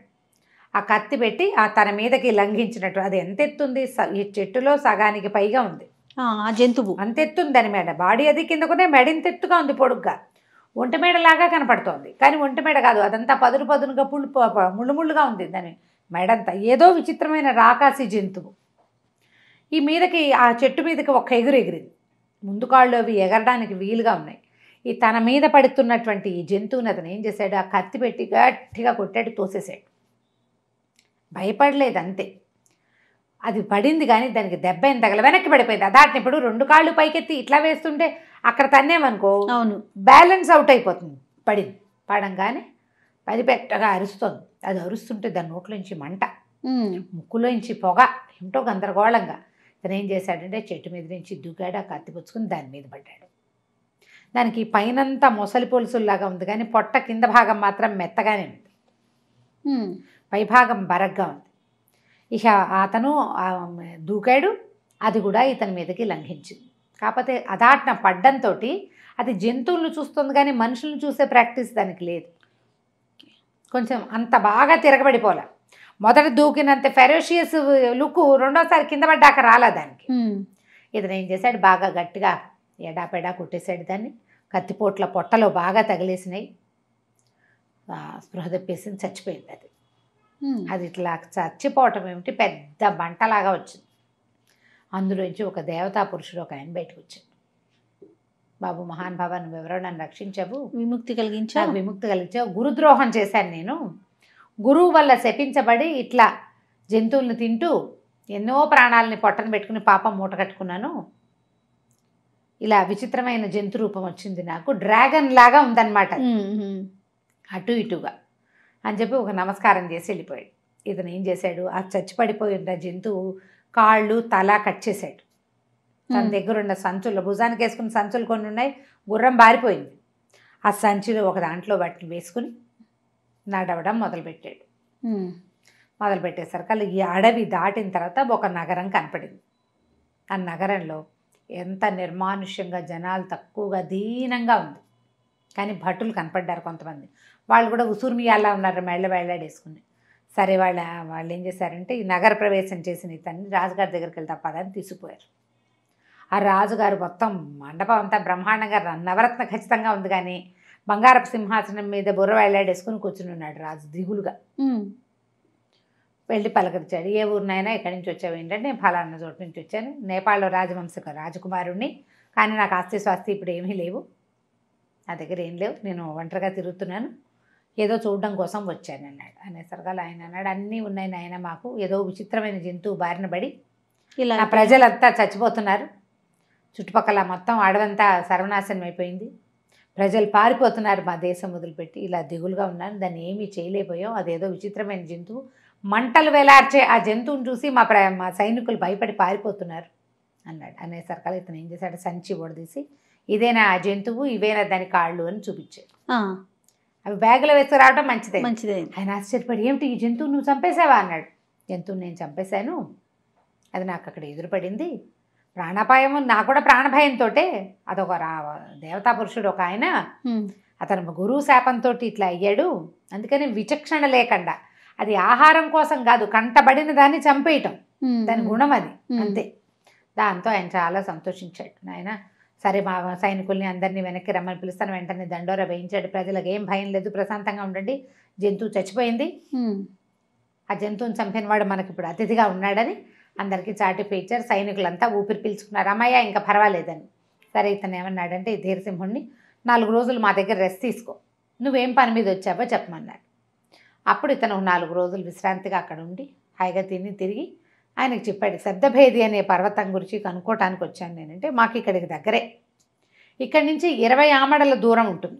ఆ కత్తి పెట్టి ఆ తన మీదకి లంఘించినట్టు అది ఎంత ఎత్తుంది ఈ చెట్టులో సగానికి పైగా ఉంది ఆ జంతువు అంత ఎత్తుందని మేడ బాడీ అది కిందకునే మెడింత ఎత్తుగా ఉంది పొడుగ్గా ఒంటిమేడలాగా కనపడుతోంది కానీ ఒంటిమేడ కాదు అదంతా పదును పదునుగా పుళ్ళు ముళ్ళు ముళ్ళుగా ఉంది దాని మెడంతా ఏదో విచిత్రమైన రాకాసి జంతువు ఈ మీదకి ఆ చెట్టు మీదకి ఒక్క ఎగురు ఎగిరింది ముందు కాళ్ళు అవి ఎగరడానికి వీలుగా ఉన్నాయి ఈ తన మీద పడుతున్నటువంటి ఈ జంతువుని అతను ఏం చేశాడు ఆ కత్తి పెట్టి గట్టిగా కొట్టాడు తోసేసాడు భయపడలేదు అంతే అది పడింది కానీ దానికి దెబ్బ ఏం తగల వెనక్కి పడిపోయింది దాటిని ఇప్పుడు రెండు కాళ్ళు పైకెత్తి ఇట్లా వేస్తుంటే అక్కడ తన్నేమనుకో అవును బ్యాలెన్స్ అవుట్ అయిపోతుంది పడింది పడంగానే పెట్టగా అరుస్తుంది అది అరుస్తుంటే దాని నోట్లోంచి మంట ముక్కులోంచి పొగ ఏమిటో గందరగోళంగా తను ఏం చేశాడంటే చెట్టు మీద నుంచి దూకాడు ఆ కత్తి పుచ్చుకుని దాని మీద పడ్డాడు దానికి పైనంతా మొసలి పొలుసుల్లాగా ఉంది కానీ పొట్ట కింద భాగం మాత్రం మెత్తగానే ఉంది పైభాగం బరగ్గా ఉంది ఇక అతను దూకాడు అది కూడా ఇతని మీదకి లంఘించింది కాకపోతే అదాటిన పడ్డంతో అది జంతువులను చూస్తుంది కానీ మనుషులను చూసే ప్రాక్టీస్ దానికి లేదు కొంచెం అంత బాగా తిరగబడిపోలే మొదట దూకినంత ఫెరోషియస్ లుక్ రెండోసారి కింద పడ్డాక రాలేదానికి ఇతను ఏం చేశాడు బాగా గట్టిగా ఎడాపెడా కొట్టేశాడు దాన్ని కత్తిపోట్ల పొట్టలో బాగా తగిలేసినాయి స్పృహ తప్పేసింది చచ్చిపోయింది అది అది ఇట్లా చచ్చిపోవటం ఏమిటి పెద్ద బంటలాగా వచ్చింది అందులోంచి ఒక దేవతా పురుషుడు ఒక ఆయన బయటకు వచ్చాడు బాబు మహాన్ బాబా నువ్వు నన్ను రక్షించావు విముక్తి కలిగించా విముక్తి కలిగించావు గురుద్రోహం చేశాను నేను గురువు వల్ల శపించబడి ఇట్లా జంతువులను తింటూ ఎన్నో ప్రాణాలని పొట్టను పెట్టుకుని పాపం మూట కట్టుకున్నాను ఇలా విచిత్రమైన జంతు రూపం వచ్చింది నాకు డ్రాగన్ లాగా ఉందన్నమాట అటు ఇటుగా అని చెప్పి ఒక నమస్కారం చేసి వెళ్ళిపోయాడు ఇతను ఏం చేశాడు ఆ చచ్చిపడిపోయిన జంతువు కాళ్ళు తల కట్ చేశాడు తన దగ్గర ఉన్న సంచుల్లో భుజానికి వేసుకున్న సంచులు కొన్ని ఉన్నాయి గుర్రం బారిపోయింది ఆ సంచులు ఒక దాంట్లో వాటిని వేసుకుని నడవడం మొదలుపెట్టాడు మొదలుపెట్టేసరికి అలా ఈ అడవి దాటిన తర్వాత ఒక నగరం కనపడింది ఆ నగరంలో ఎంత నిర్మానుష్యంగా జనాలు తక్కువగా దీనంగా ఉంది కానీ భటులు కనపడ్డారు కొంతమంది వాళ్ళు కూడా ఉసూర్మియాలా ఉన్నారు మెళ్ళ వేలాడేసుకుని సరే వాళ్ళ వాళ్ళు ఏం చేశారంటే ఈ నగర ప్రవేశం చేసిన ఇతన్ని రాజుగారి దగ్గరికి వెళ్తా పదని తీసుకుపోయారు ఆ రాజుగారు మొత్తం మండపం అంతా బ్రహ్మాండంగా నవరత్న ఖచ్చితంగా ఉంది కానీ బంగారపు సింహాసనం మీద బుర్ర వెళ్ళాడేసుకుని కూర్చుని ఉన్నాడు రాజు దిగులుగా వెళ్ళి పలకరించాడు ఏ ఊరినైనా ఎక్కడి నుంచి వచ్చావు ఏంటంటే నేను ఫలానా చోటు నుంచి వచ్చాను నేపాల్లో రాజవంశక రాజకుమారుణ్ణి కానీ నాకు ఆస్తి స్వాస్తి ఇప్పుడు ఏమీ లేవు నా దగ్గర ఏం లేవు నేను ఒంటరిగా తిరుగుతున్నాను ఏదో చూడడం కోసం వచ్చాను అన్నాడు అనేసరిగా ఆయన అన్నాడు అన్నీ ఉన్నాయి నాయన మాకు ఏదో విచిత్రమైన జంతువు బారిన పడి ఇలా ప్రజలంతా చచ్చిపోతున్నారు చుట్టుపక్కల మొత్తం అడవంతా సర్వనాశనం అయిపోయింది ప్రజలు పారిపోతున్నారు మా దేశం వదిలిపెట్టి ఇలా దిగులుగా ఉన్నాను దాన్ని ఏమీ చేయలేకపోయాం అదేదో విచిత్రమైన జంతువు మంటలు వేలార్చే ఆ జంతువును చూసి మా ప్ర మా సైనికులు భయపడి పారిపోతున్నారు అన్నాడు అనేసరికల్ ఇతను ఏం చేశాడు సంచి ఓడదీసి ఇదేనా ఆ జంతువు ఇవేనా దాని కాళ్ళు అని చూపించాడు అవి బ్యాగులో వేసుకు రావడం మంచిదే మంచిదే ఆయన ఆశ్చర్యపడి ఏమిటి ఈ జంతువు నువ్వు చంపేశావా అన్నాడు జంతువుని నేను చంపేశాను అది నాకు అక్కడ ఎదురుపడింది ప్రాణాపాయం నా కూడా ప్రాణభయంతో అదొక రా దేవతా పురుషుడు ఒక ఆయన అతను గురువు శాపంతో ఇట్లా అయ్యాడు అందుకని విచక్షణ లేకుండా అది ఆహారం కోసం కాదు కంటబడిన దాన్ని చంపేయటం దాని గుణం అది అంతే దాంతో ఆయన చాలా సంతోషించాడు ఆయన సరే మా సైనికుల్ని అందరినీ వెనక్కి రమ్మని పిలుస్తాను వెంటనే దండోర వేయించాడు ప్రజలకు ఏం భయం లేదు ప్రశాంతంగా ఉండండి జంతువు చచ్చిపోయింది ఆ జంతువుని చంపిన వాడు మనకి ఇప్పుడు అతిథిగా ఉన్నాడని అందరికీ చాటి పేర్చారు సైనికులంతా ఊపిరి పీల్చుకున్నారు అమ్మయ్య ఇంకా పర్వాలేదని సరే ఇతను ఏమన్నాడంటే ధీరసింహుణ్ణి నాలుగు రోజులు మా దగ్గర రెస్ట్ తీసుకో నువ్వేం పని మీద వచ్చావో చెప్పమన్నాడు అప్పుడు ఇతను నాలుగు రోజులు విశ్రాంతిగా అక్కడ ఉండి హాయిగా తిని తిరిగి ఆయనకు చెప్పాడు శ్రద్ధభేది అనే పర్వతం గురించి కనుక్కోవటానికి వచ్చాను నేనంటే మాకు ఇక్కడికి దగ్గరే ఇక్కడి నుంచి ఇరవై ఆమడల దూరం ఉంటుంది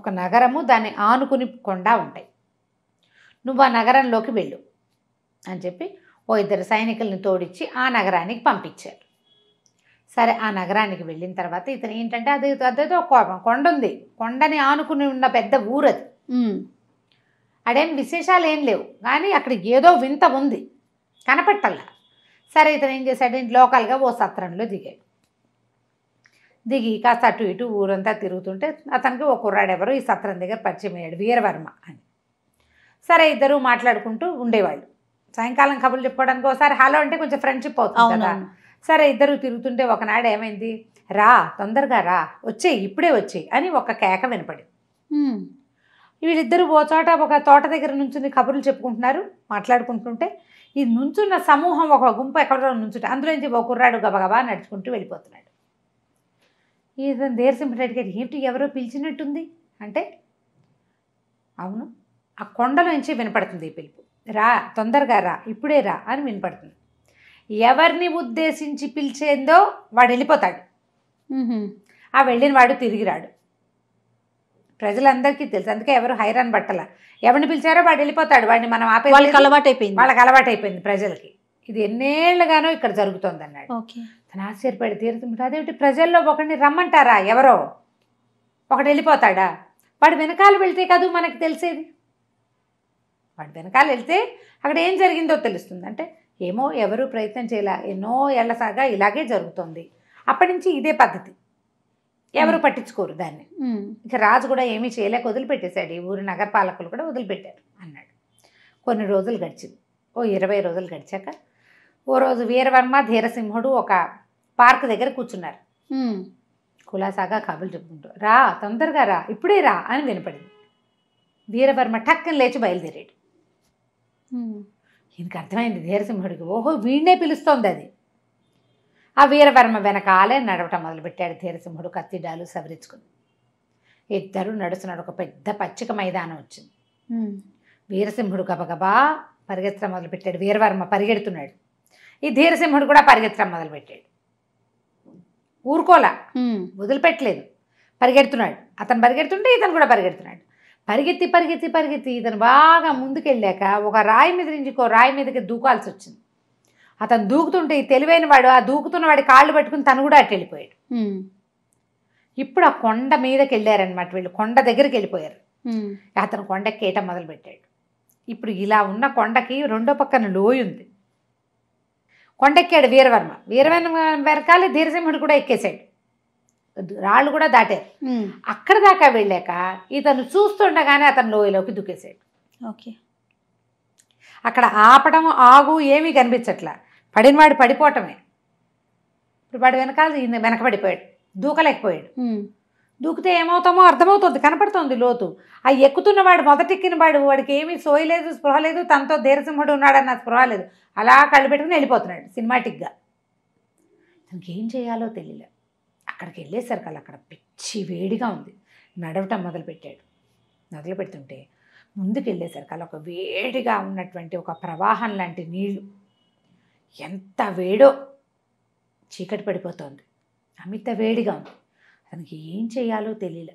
ఒక నగరము దాన్ని ఆనుకుని కొండ ఉంటాయి నువ్వు ఆ నగరంలోకి వెళ్ళు అని చెప్పి ఓ ఇద్దరు సైనికుల్ని తోడిచ్చి ఆ నగరానికి పంపించారు సరే ఆ నగరానికి వెళ్ళిన తర్వాత ఇతను ఏంటంటే అది అదేదో కొండ ఉంది కొండని ఆనుకుని ఉన్న పెద్ద ఊరది అడేం విశేషాలు ఏం లేవు కానీ అక్కడ ఏదో వింత ఉంది కనపెట్టల్లా సరే ఇతను ఏం చేశాడు లోకల్గా ఓ సత్రంలో దిగాడు దిగి కాస్త అటు ఇటు ఊరంతా తిరుగుతుంటే అతనికి ఒక కుర్రాడెవరు ఈ సత్రం దగ్గర పరిచయం అయ్యాడు వీరవర్మ అని సరే ఇద్దరు మాట్లాడుకుంటూ ఉండేవాళ్ళు సాయంకాలం కబుర్లు చెప్పుకోవడానికి ఒకసారి హలో అంటే కొంచెం ఫ్రెండ్షిప్ అవుతుంది కదా సరే ఇద్దరు తిరుగుతుంటే ఒకనాడు ఏమైంది రా తొందరగా రా వచ్చేయి ఇప్పుడే వచ్చేయి అని ఒక కేక వినపడి వీళ్ళిద్దరూ ఓ చోట ఒక తోట దగ్గర నుంచుని కబుర్లు చెప్పుకుంటున్నారు మాట్లాడుకుంటుంటే ఈ నుంచున్న సమూహం ఒక గుంపు ఎక్కడో నుంచుంటే అందులో నుంచి ఒక కుర్రాడు గబగబా నడుచుకుంటూ వెళ్ళిపోతున్నాడు ఇతను దేరసింపరెడ్డి గారు ఏమిటి ఎవరో పిలిచినట్టుంది అంటే అవును ఆ కొండలోంచి వినపడుతుంది ఈ పిలుపు రా తొందరగా రా ఇప్పుడే రా అని వినపడుతుంది ఎవరిని ఉద్దేశించి పిలిచేందో వాడు వెళ్ళిపోతాడు ఆ వెళ్ళిన వాడు తిరిగి రాడు ప్రజలందరికీ తెలుసు అందుకే ఎవరు హైరాన్ బట్టల ఎవరిని పిలిచారో వాడు వెళ్ళిపోతాడు వాడిని మనం ఆపే వాళ్ళకి అయిపోయింది వాళ్ళకి అలవాటు అయిపోయింది ప్రజలకి ఇది ఎన్నేళ్లుగానో ఇక్కడ జరుగుతుంది అన్నాడు తను ఆశ్చర్యపడి తీరుతుంటాడు అదేమిటి ప్రజల్లో ఒకరిని రమ్మంటారా ఎవరో ఒకటి వెళ్ళిపోతాడా వాడు వెనకాల వెళితే కదూ మనకు తెలిసేది వాడు వెనకాల వెళ్తే అక్కడ ఏం జరిగిందో తెలుస్తుంది అంటే ఏమో ఎవరు ప్రయత్నం చేయలే ఎన్నో సాగా ఇలాగే జరుగుతుంది అప్పటి నుంచి ఇదే పద్ధతి ఎవరు పట్టించుకోరు దాన్ని ఇక రాజు కూడా ఏమీ చేయలేక వదిలిపెట్టేశాడు ఈ ఊరి నగరపాలకులు కూడా వదిలిపెట్టారు అన్నాడు కొన్ని రోజులు గడిచింది ఓ ఇరవై రోజులు గడిచాక ఓ రోజు వీరవర్మ ధీరసింహుడు ఒక పార్క్ దగ్గర కూర్చున్నారు కులాసాగా కబులు చెప్పుకుంటూ రా తొందరగా రా ఇప్పుడే రా అని వినపడింది వీరవర్మ టక్కని లేచి బయలుదేరాడు ఈయనకి అర్థమైంది ధీరసింహుడికి ఓహో వీడినే పిలుస్తోంది అది ఆ వీరవర్మ వెనకాలే నడవటం మొదలుపెట్టాడు ధీరసింహుడు కత్తిడాలు సవరించుకుని ఇద్దరు నడుస్తున్నాడు ఒక పెద్ద పచ్చిక మైదానం వచ్చింది వీరసింహుడు గబగబా పరిగెత్తడం మొదలుపెట్టాడు వీరవర్మ పరిగెడుతున్నాడు ఈ ధీరసింహుడు కూడా పరిగెత్తడం మొదలుపెట్టాడు ఊరుకోలా వదిలిపెట్టలేదు పరిగెడుతున్నాడు అతను పరిగెడుతుంటే ఇతను కూడా పరిగెడుతున్నాడు పరిగెత్తి పరిగెత్తి పరిగెత్తి ఇతను బాగా ముందుకెళ్ళాక ఒక రాయి మీద నుంచి ఇంకో రాయి మీదకి దూకాల్సి వచ్చింది అతను దూకుతుంటే ఈ తెలివైన వాడు ఆ దూకుతున్న వాడి కాళ్ళు పట్టుకుని తను కూడా అటు వెళ్ళిపోయాడు ఇప్పుడు ఆ కొండ మీదకి వెళ్ళారనమాట వీళ్ళు కొండ దగ్గరికి వెళ్ళిపోయారు అతను కొండకి కేట పెట్టాడు ఇప్పుడు ఇలా ఉన్న కొండకి రెండో పక్కన లోయ ఉంది కొండెక్కాడు వీరవర్మ వీరవర్మ వెనకాల ధీరసింహుడు కూడా ఎక్కేశాడు రాళ్ళు కూడా దాటారు అక్కడ దాకా వెళ్ళాక ఇతను చూస్తుండగానే అతను లోయలోకి దుక్కేశాడు ఓకే అక్కడ ఆపడం ఆగు ఏమీ కనిపించట్లా పడినవాడు పడిపోవటమే ఇప్పుడు వాడు వెనకాల వెనకబడిపోయాడు దూకలేకపోయాడు దూకితే ఏమవుతామో అర్థమవుతుంది కనపడుతుంది లోతు ఆ ఎక్కుతున్నవాడు మొదటెక్కిన వాడు వాడికి ఏమీ సోయలేదు స్పృహ లేదు తనతో ధీరసింహుడు ఉన్నాడన్న స్పృహ లేదు అలా కళ్ళు పెట్టుకుని వెళ్ళిపోతున్నాడు సినిమాటిక్గా తనకి ఏం చేయాలో తెలియలే అక్కడికి వెళ్ళేసరికి అలా అక్కడ పిచ్చి వేడిగా ఉంది నడవటం మొదలుపెట్టాడు మొదలు పెడుతుంటే ముందుకు వెళ్ళేసరికి ఒక వేడిగా ఉన్నటువంటి ఒక ప్రవాహం లాంటి నీళ్లు ఎంత వేడో చీకటి పడిపోతోంది అమిత వేడిగా ఉంది అతనికి ఏం చేయాలో తెలియలే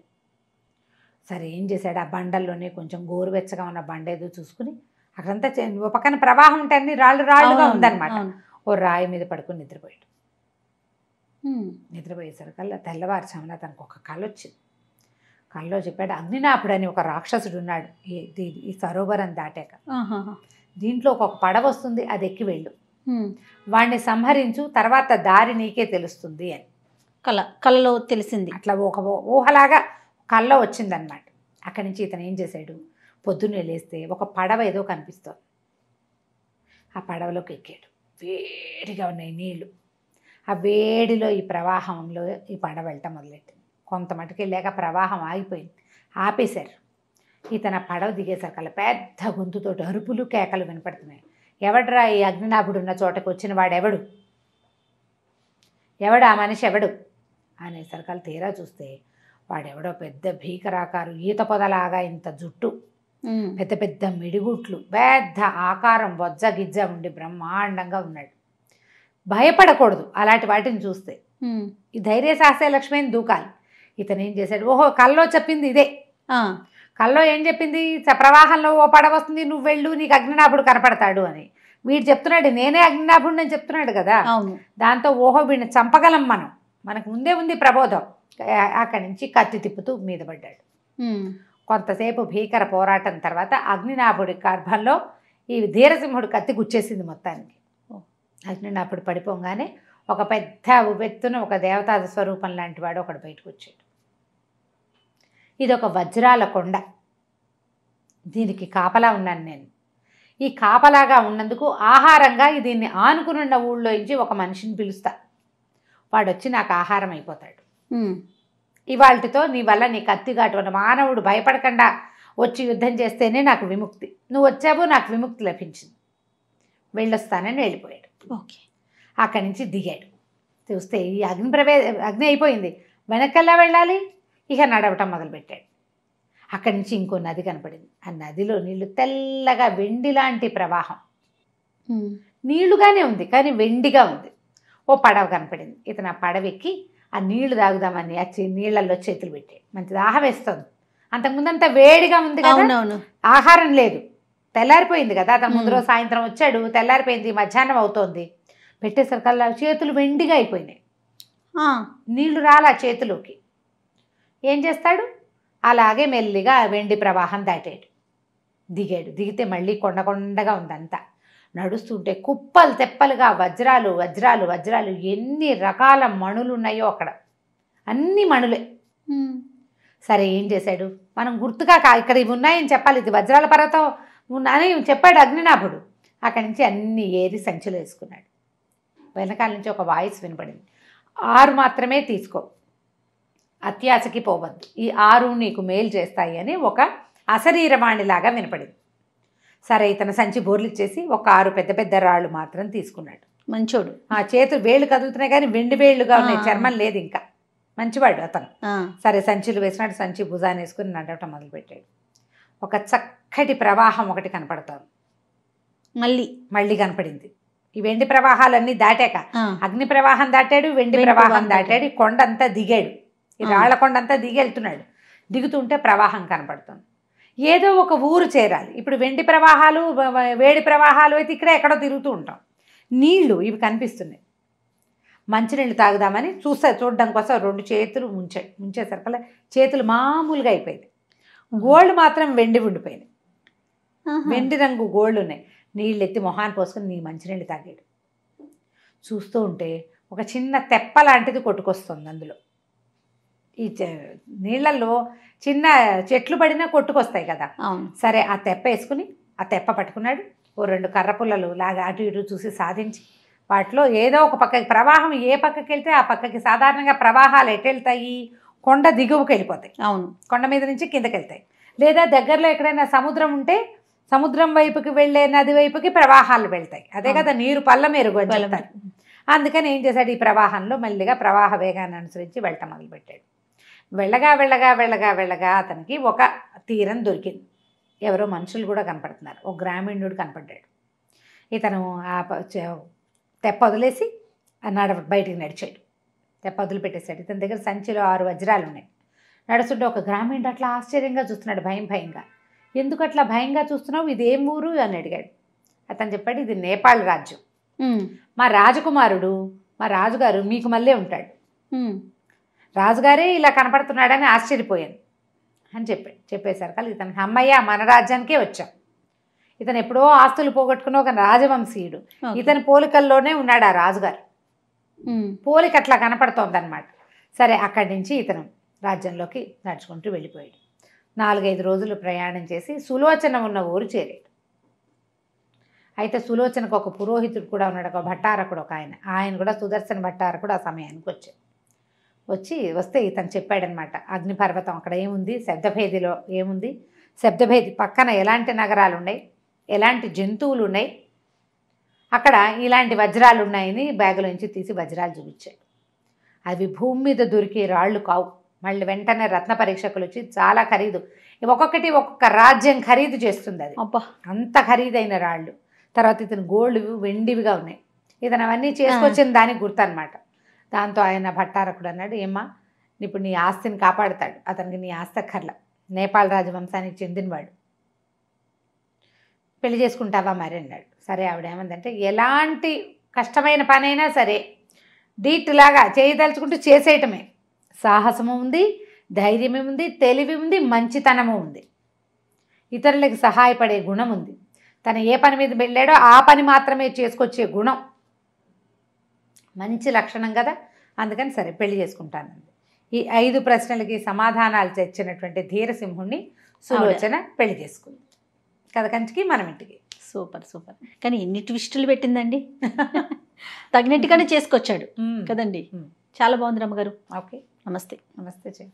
సరే ఏం చేశాడు ఆ బండల్లోనే కొంచెం గోరువెచ్చగా ఉన్న బండ ఏదో చూసుకుని అక్కడంతా ఓ పక్కన ప్రవాహం ఉంటాయని రాళ్ళు రాళ్ళుగా ఉందన్నమాట ఓ రాయి మీద పడుకుని నిద్రపోయాడు నిద్రపోయేసరికల్లా తెల్లవారుజామున తనకు ఒక కళ వచ్చింది కళ్ళలో చెప్పాడు అగ్నినాపుడు అని ఒక రాక్షసుడు ఉన్నాడు ఈ సరోవరం దాటాక దీంట్లో ఒక పడవ వస్తుంది అది ఎక్కి వెళ్ళు వాణ్ణి సంహరించు తర్వాత దారి నీకే తెలుస్తుంది అని కళ కళలో తెలిసింది అట్లా ఒక ఊహలాగా కళ్ళలో వచ్చిందన్నమాట అక్కడి నుంచి ఇతను ఏం చేశాడు పొద్దున్నే లేస్తే ఒక పడవ ఏదో కనిపిస్తుంది ఆ పడవలోకి ఎక్కాడు వేడిగా ఉన్నాయి నీళ్లు ఆ వేడిలో ఈ ప్రవాహంలో ఈ పడవ వెళ్ళటం మొదలెట్టింది కొంత మటుకు వెళ్ళాక ప్రవాహం ఆగిపోయింది ఆపేశారు ఇతను పడవ దిగేసరికల్లా పెద్ద గొంతుతోటి అరుపులు కేకలు వినపడుతున్నాయి ఎవడ్రా ఈ ఉన్న చోటకు వచ్చిన వాడెవడు ఎవడు ఆ మనిషి ఎవడు సరికాలు తీరా చూస్తే వాడెవడో పెద్ద భీకరాకారు ఈత పొదలాగా ఇంత జుట్టు పెద్ద పెద్ద మిడిగుట్లు పెద్ద ఆకారం వజ్జ గిజ్జ ఉండి బ్రహ్మాండంగా ఉన్నాడు భయపడకూడదు అలాంటి వాటిని చూస్తే ఈ ధైర్య సాహసే లక్ష్మీని దూకాలి ఇతను ఏం చేశాడు ఓహో కల్లో చెప్పింది ఇదే కల్లో ఏం చెప్పింది ప్రవాహంలో ఓ పడ వస్తుంది నువ్వు వెళ్ళు నీకు అగ్నినాభుడు కనపడతాడు అని వీడు చెప్తున్నాడు నేనే అగ్నినాభుడు అని చెప్తున్నాడు కదా దాంతో ఓహో వీడిని చంపగలం మనం మనకు ముందే ఉంది ప్రబోధం అక్కడి నుంచి కత్తి తిప్పుతూ మీద పడ్డాడు కొంతసేపు భీకర పోరాటం తర్వాత అగ్నినాభుడి గర్భంలో ఈ ధీరసింహుడు కత్తి గుచ్చేసింది మొత్తానికి అగ్నినాభుడు పడిపోగానే ఒక పెద్ద ఉబెత్తున ఒక దేవతా స్వరూపం లాంటి వాడు ఒకడు బయటకు వచ్చాడు ఇదొక వజ్రాల కొండ దీనికి కాపలా ఉన్నాను నేను ఈ కాపలాగా ఉన్నందుకు ఆహారంగా దీన్ని ఆనుకునున్న ఊళ్ళో నుంచి ఒక మనిషిని పిలుస్తా వాడు వచ్చి నాకు ఆహారం అయిపోతాడు ఇవాళతో నీ వల్ల నీ కత్తిగాటు మానవుడు భయపడకుండా వచ్చి యుద్ధం చేస్తేనే నాకు విముక్తి నువ్వు వచ్చావు నాకు విముక్తి లభించింది వెళ్ళొస్తానని వెళ్ళిపోయాడు ఓకే అక్కడి నుంచి దిగాడు చూస్తే ఈ అగ్ని ప్రవే అగ్ని అయిపోయింది వెనకల్లా వెళ్ళాలి ఇక నడవటం మొదలుపెట్టాడు అక్కడి నుంచి ఇంకో నది కనపడింది ఆ నదిలో నీళ్లు తెల్లగా వెండి లాంటి ప్రవాహం నీళ్లుగానే ఉంది కానీ వెండిగా ఉంది ఓ పడవ కనపడింది ఇతను ఆ పడవెక్కి ఆ నీళ్లు తాగుదామని ఆ నీళ్లలో చేతులు పెట్టాడు మంచి దాహం వేస్తుంది అంత వేడిగా ఉంది కదా ఆహారం లేదు తెల్లారిపోయింది కదా అతను ముందు రోజు సాయంత్రం వచ్చాడు తెల్లారిపోయింది మధ్యాహ్నం అవుతోంది పెట్టేసరికల్లా చేతులు వెండిగా అయిపోయినాయి నీళ్లు రాలా చేతిలోకి ఏం చేస్తాడు అలాగే మెల్లిగా వెండి ప్రవాహం దాటాడు దిగాడు దిగితే మళ్ళీ కొండ కొండగా ఉందంతా నడుస్తుంటే కుప్పలు తెప్పలుగా వజ్రాలు వజ్రాలు వజ్రాలు ఎన్ని రకాల మణులు ఉన్నాయో అక్కడ అన్ని మణులే సరే ఏం చేశాడు మనం గుర్తుగా ఇక్కడ ఇవి ఉన్నాయని చెప్పాలి ఇది వజ్రాల పర్వతం అని చెప్పాడు అగ్నినాభుడు అక్కడి నుంచి అన్ని ఏరి సంచులు వేసుకున్నాడు వెనకాల నుంచి ఒక వాయిస్ వినపడింది ఆరు మాత్రమే తీసుకో అత్యాశకి పోవద్దు ఈ ఆరు నీకు మేలు చేస్తాయి అని ఒక అశరీరవాణిలాగా వినపడింది సరే ఇతను సంచి బోర్లు ఇచ్చేసి ఒక ఆరు పెద్ద పెద్ద రాళ్ళు మాత్రం తీసుకున్నాడు మంచోడు ఆ చేతులు వేళ్ళు కదులుతున్నాయి కానీ వెండి వేళ్ళుగా ఉన్నాయి చర్మం లేదు ఇంకా మంచివాడు అతను సరే సంచులు వేసినాడు సంచి భుజాన్ని వేసుకుని నడవటం మొదలుపెట్టాడు ఒక చక్కటి ప్రవాహం ఒకటి కనపడతాను మళ్ళీ మళ్ళీ కనపడింది ఈ వెండి ప్రవాహాలన్నీ దాటాక అగ్ని ప్రవాహం దాటాడు వెండి ప్రవాహం దాటాడు కొండంతా దిగాడు ఈ రాళ్లకొండంతా దిగి వెళ్తున్నాడు దిగుతుంటే ప్రవాహం కనపడుతుంది ఏదో ఒక ఊరు చేరాలి ఇప్పుడు వెండి ప్రవాహాలు వేడి ప్రవాహాలు అయితే ఇక్కడ ఎక్కడో తిరుగుతూ ఉంటాం నీళ్లు ఇవి కనిపిస్తున్నాయి మంచినీళ్ళు తాగుదామని చూస్తే చూడడం కోసం రెండు చేతులు ముంచాయి ముంచేసరికి చేతులు మామూలుగా అయిపోయింది గోల్డ్ మాత్రం వెండి ఉండిపోయింది వెండి రంగు గోల్డ్ ఉన్నాయి నీళ్ళు ఎత్తి మొహాన్ని పోసుకుని నీ మంచినీళ్ళు తాగాడు చూస్తూ ఉంటే ఒక చిన్న తెప్ప లాంటిది కొట్టుకొస్తుంది అందులో ఈ నీళ్ళల్లో చిన్న చెట్లు పడినా కొట్టుకొస్తాయి కదా సరే ఆ తెప్ప వేసుకుని ఆ తెప్ప పట్టుకున్నాడు ఓ రెండు కర్ర పుల్లలు లాగా అటు ఇటు చూసి సాధించి వాటిలో ఏదో ఒక పక్కకి ప్రవాహం ఏ పక్కకి వెళ్తే ఆ పక్కకి సాధారణంగా ప్రవాహాలు ఎటు వెళ్తాయి కొండ దిగువకి వెళ్ళిపోతాయి అవును కొండ మీద నుంచి కిందకి వెళ్తాయి లేదా దగ్గరలో ఎక్కడైనా సముద్రం ఉంటే సముద్రం వైపుకి వెళ్ళే నది వైపుకి ప్రవాహాలు వెళ్తాయి అదే కదా నీరు పళ్ళ మెరుగు అందుకని ఏం చేశాడు ఈ ప్రవాహంలో మెల్లిగా ప్రవాహ వేగాన్ని అనుసరించి వెళ్ళటం మొదలుపెట్టాడు వెళ్ళగా వెళ్ళగా వెళ్ళగా వెళ్ళగా అతనికి ఒక తీరం దొరికింది ఎవరో మనుషులు కూడా కనపడుతున్నారు ఒక గ్రామీణుడు కనపడ్డాడు ఇతను ఆ తెప్ప వదిలేసి నడ బయటికి నడిచాడు తెప్ప వదిలి పెట్టేశాడు ఇతని దగ్గర సంచిలో ఆరు వజ్రాలు ఉన్నాయి నడుస్తుంటే ఒక గ్రామీణుడు అట్లా ఆశ్చర్యంగా చూస్తున్నాడు భయం భయంగా ఎందుకు అట్లా భయంగా చూస్తున్నావు ఇదేం ఊరు అని అడిగాడు అతను చెప్పాడు ఇది నేపాల్ రాజ్యం మా రాజకుమారుడు మా రాజుగారు మీకు మళ్ళీ ఉంటాడు రాజుగారే ఇలా కనపడుతున్నాడని ఆశ్చర్యపోయాను అని చెప్పాడు చెప్పేశారు కానీ ఇతనికి అమ్మయ్య మన రాజ్యానికే వచ్చాం ఇతను ఎప్పుడో ఆస్తులు పోగొట్టుకున్న ఒక రాజవంశీయుడు ఇతని పోలికల్లోనే ఉన్నాడు ఆ రాజుగారు పోలిక అట్లా కనపడుతోంది అనమాట సరే అక్కడి నుంచి ఇతను రాజ్యంలోకి నడుచుకుంటూ వెళ్ళిపోయాడు నాలుగైదు రోజులు ప్రయాణం చేసి సులోచన ఉన్న ఊరు చేరాడు అయితే సులోచనకు ఒక పురోహితుడు కూడా ఉన్నాడు ఒక భట్టారకుడు ఒక ఆయన ఆయన కూడా సుదర్శన భట్టారకుడు ఆ సమయానికి వచ్చాడు వచ్చి వస్తే ఇతను చెప్పాడనమాట అగ్నిపర్వతం అక్కడ ఏముంది శబ్దభేదిలో ఏముంది శబ్దభేది పక్కన ఎలాంటి నగరాలు ఉన్నాయి ఎలాంటి జంతువులు ఉన్నాయి అక్కడ ఇలాంటి వజ్రాలు ఉన్నాయని బ్యాగులోంచి తీసి వజ్రాలు చూపించాయి అవి భూమి మీద దొరికే రాళ్ళు కావు మళ్ళీ వెంటనే రత్న పరీక్షకులు వచ్చి చాలా ఖరీదు ఒక్కొక్కటి ఒక్కొక్క రాజ్యం ఖరీదు చేస్తుంది అది అబ్బా అంత ఖరీదైన రాళ్ళు తర్వాత ఇతను గోల్డ్ వెండివిగా ఉన్నాయి ఇతను అవన్నీ చేసుకొచ్చిన దానికి గుర్తు అనమాట దాంతో ఆయన భట్టారకుడు అన్నాడు ఏమ్మా ఇప్పుడు నీ ఆస్తిని కాపాడుతాడు అతనికి నీ ఆస్తి అక్కర్ల నేపాల్ రాజవంశానికి చెందినవాడు పెళ్లి చేసుకుంటావా మరి అన్నాడు సరే ఆవిడ ఏమందంటే ఎలాంటి కష్టమైన పనైనా సరే డీట్లాగా చేయదలుచుకుంటూ చేసేయటమే సాహసము ఉంది ధైర్యమే ఉంది తెలివి ఉంది మంచితనము ఉంది ఇతరులకు సహాయపడే గుణం ఉంది తను ఏ పని మీద వెళ్ళాడో ఆ పని మాత్రమే చేసుకొచ్చే గుణం మంచి లక్షణం కదా అందుకని సరే పెళ్లి చేసుకుంటానండి ఈ ఐదు ప్రశ్నలకి సమాధానాలు తెచ్చినటువంటి ధీరసింహుణ్ణి సులోచన పెళ్లి చేసుకుంది కథ కంచికి మనం ఇంటికి సూపర్ సూపర్ కానీ ఎన్ని ట్విస్టులు పెట్టిందండి తగినట్టుగానే చేసుకొచ్చాడు కదండి చాలా బాగుంది రమ్మగారు ఓకే నమస్తే నమస్తే చెయ్యి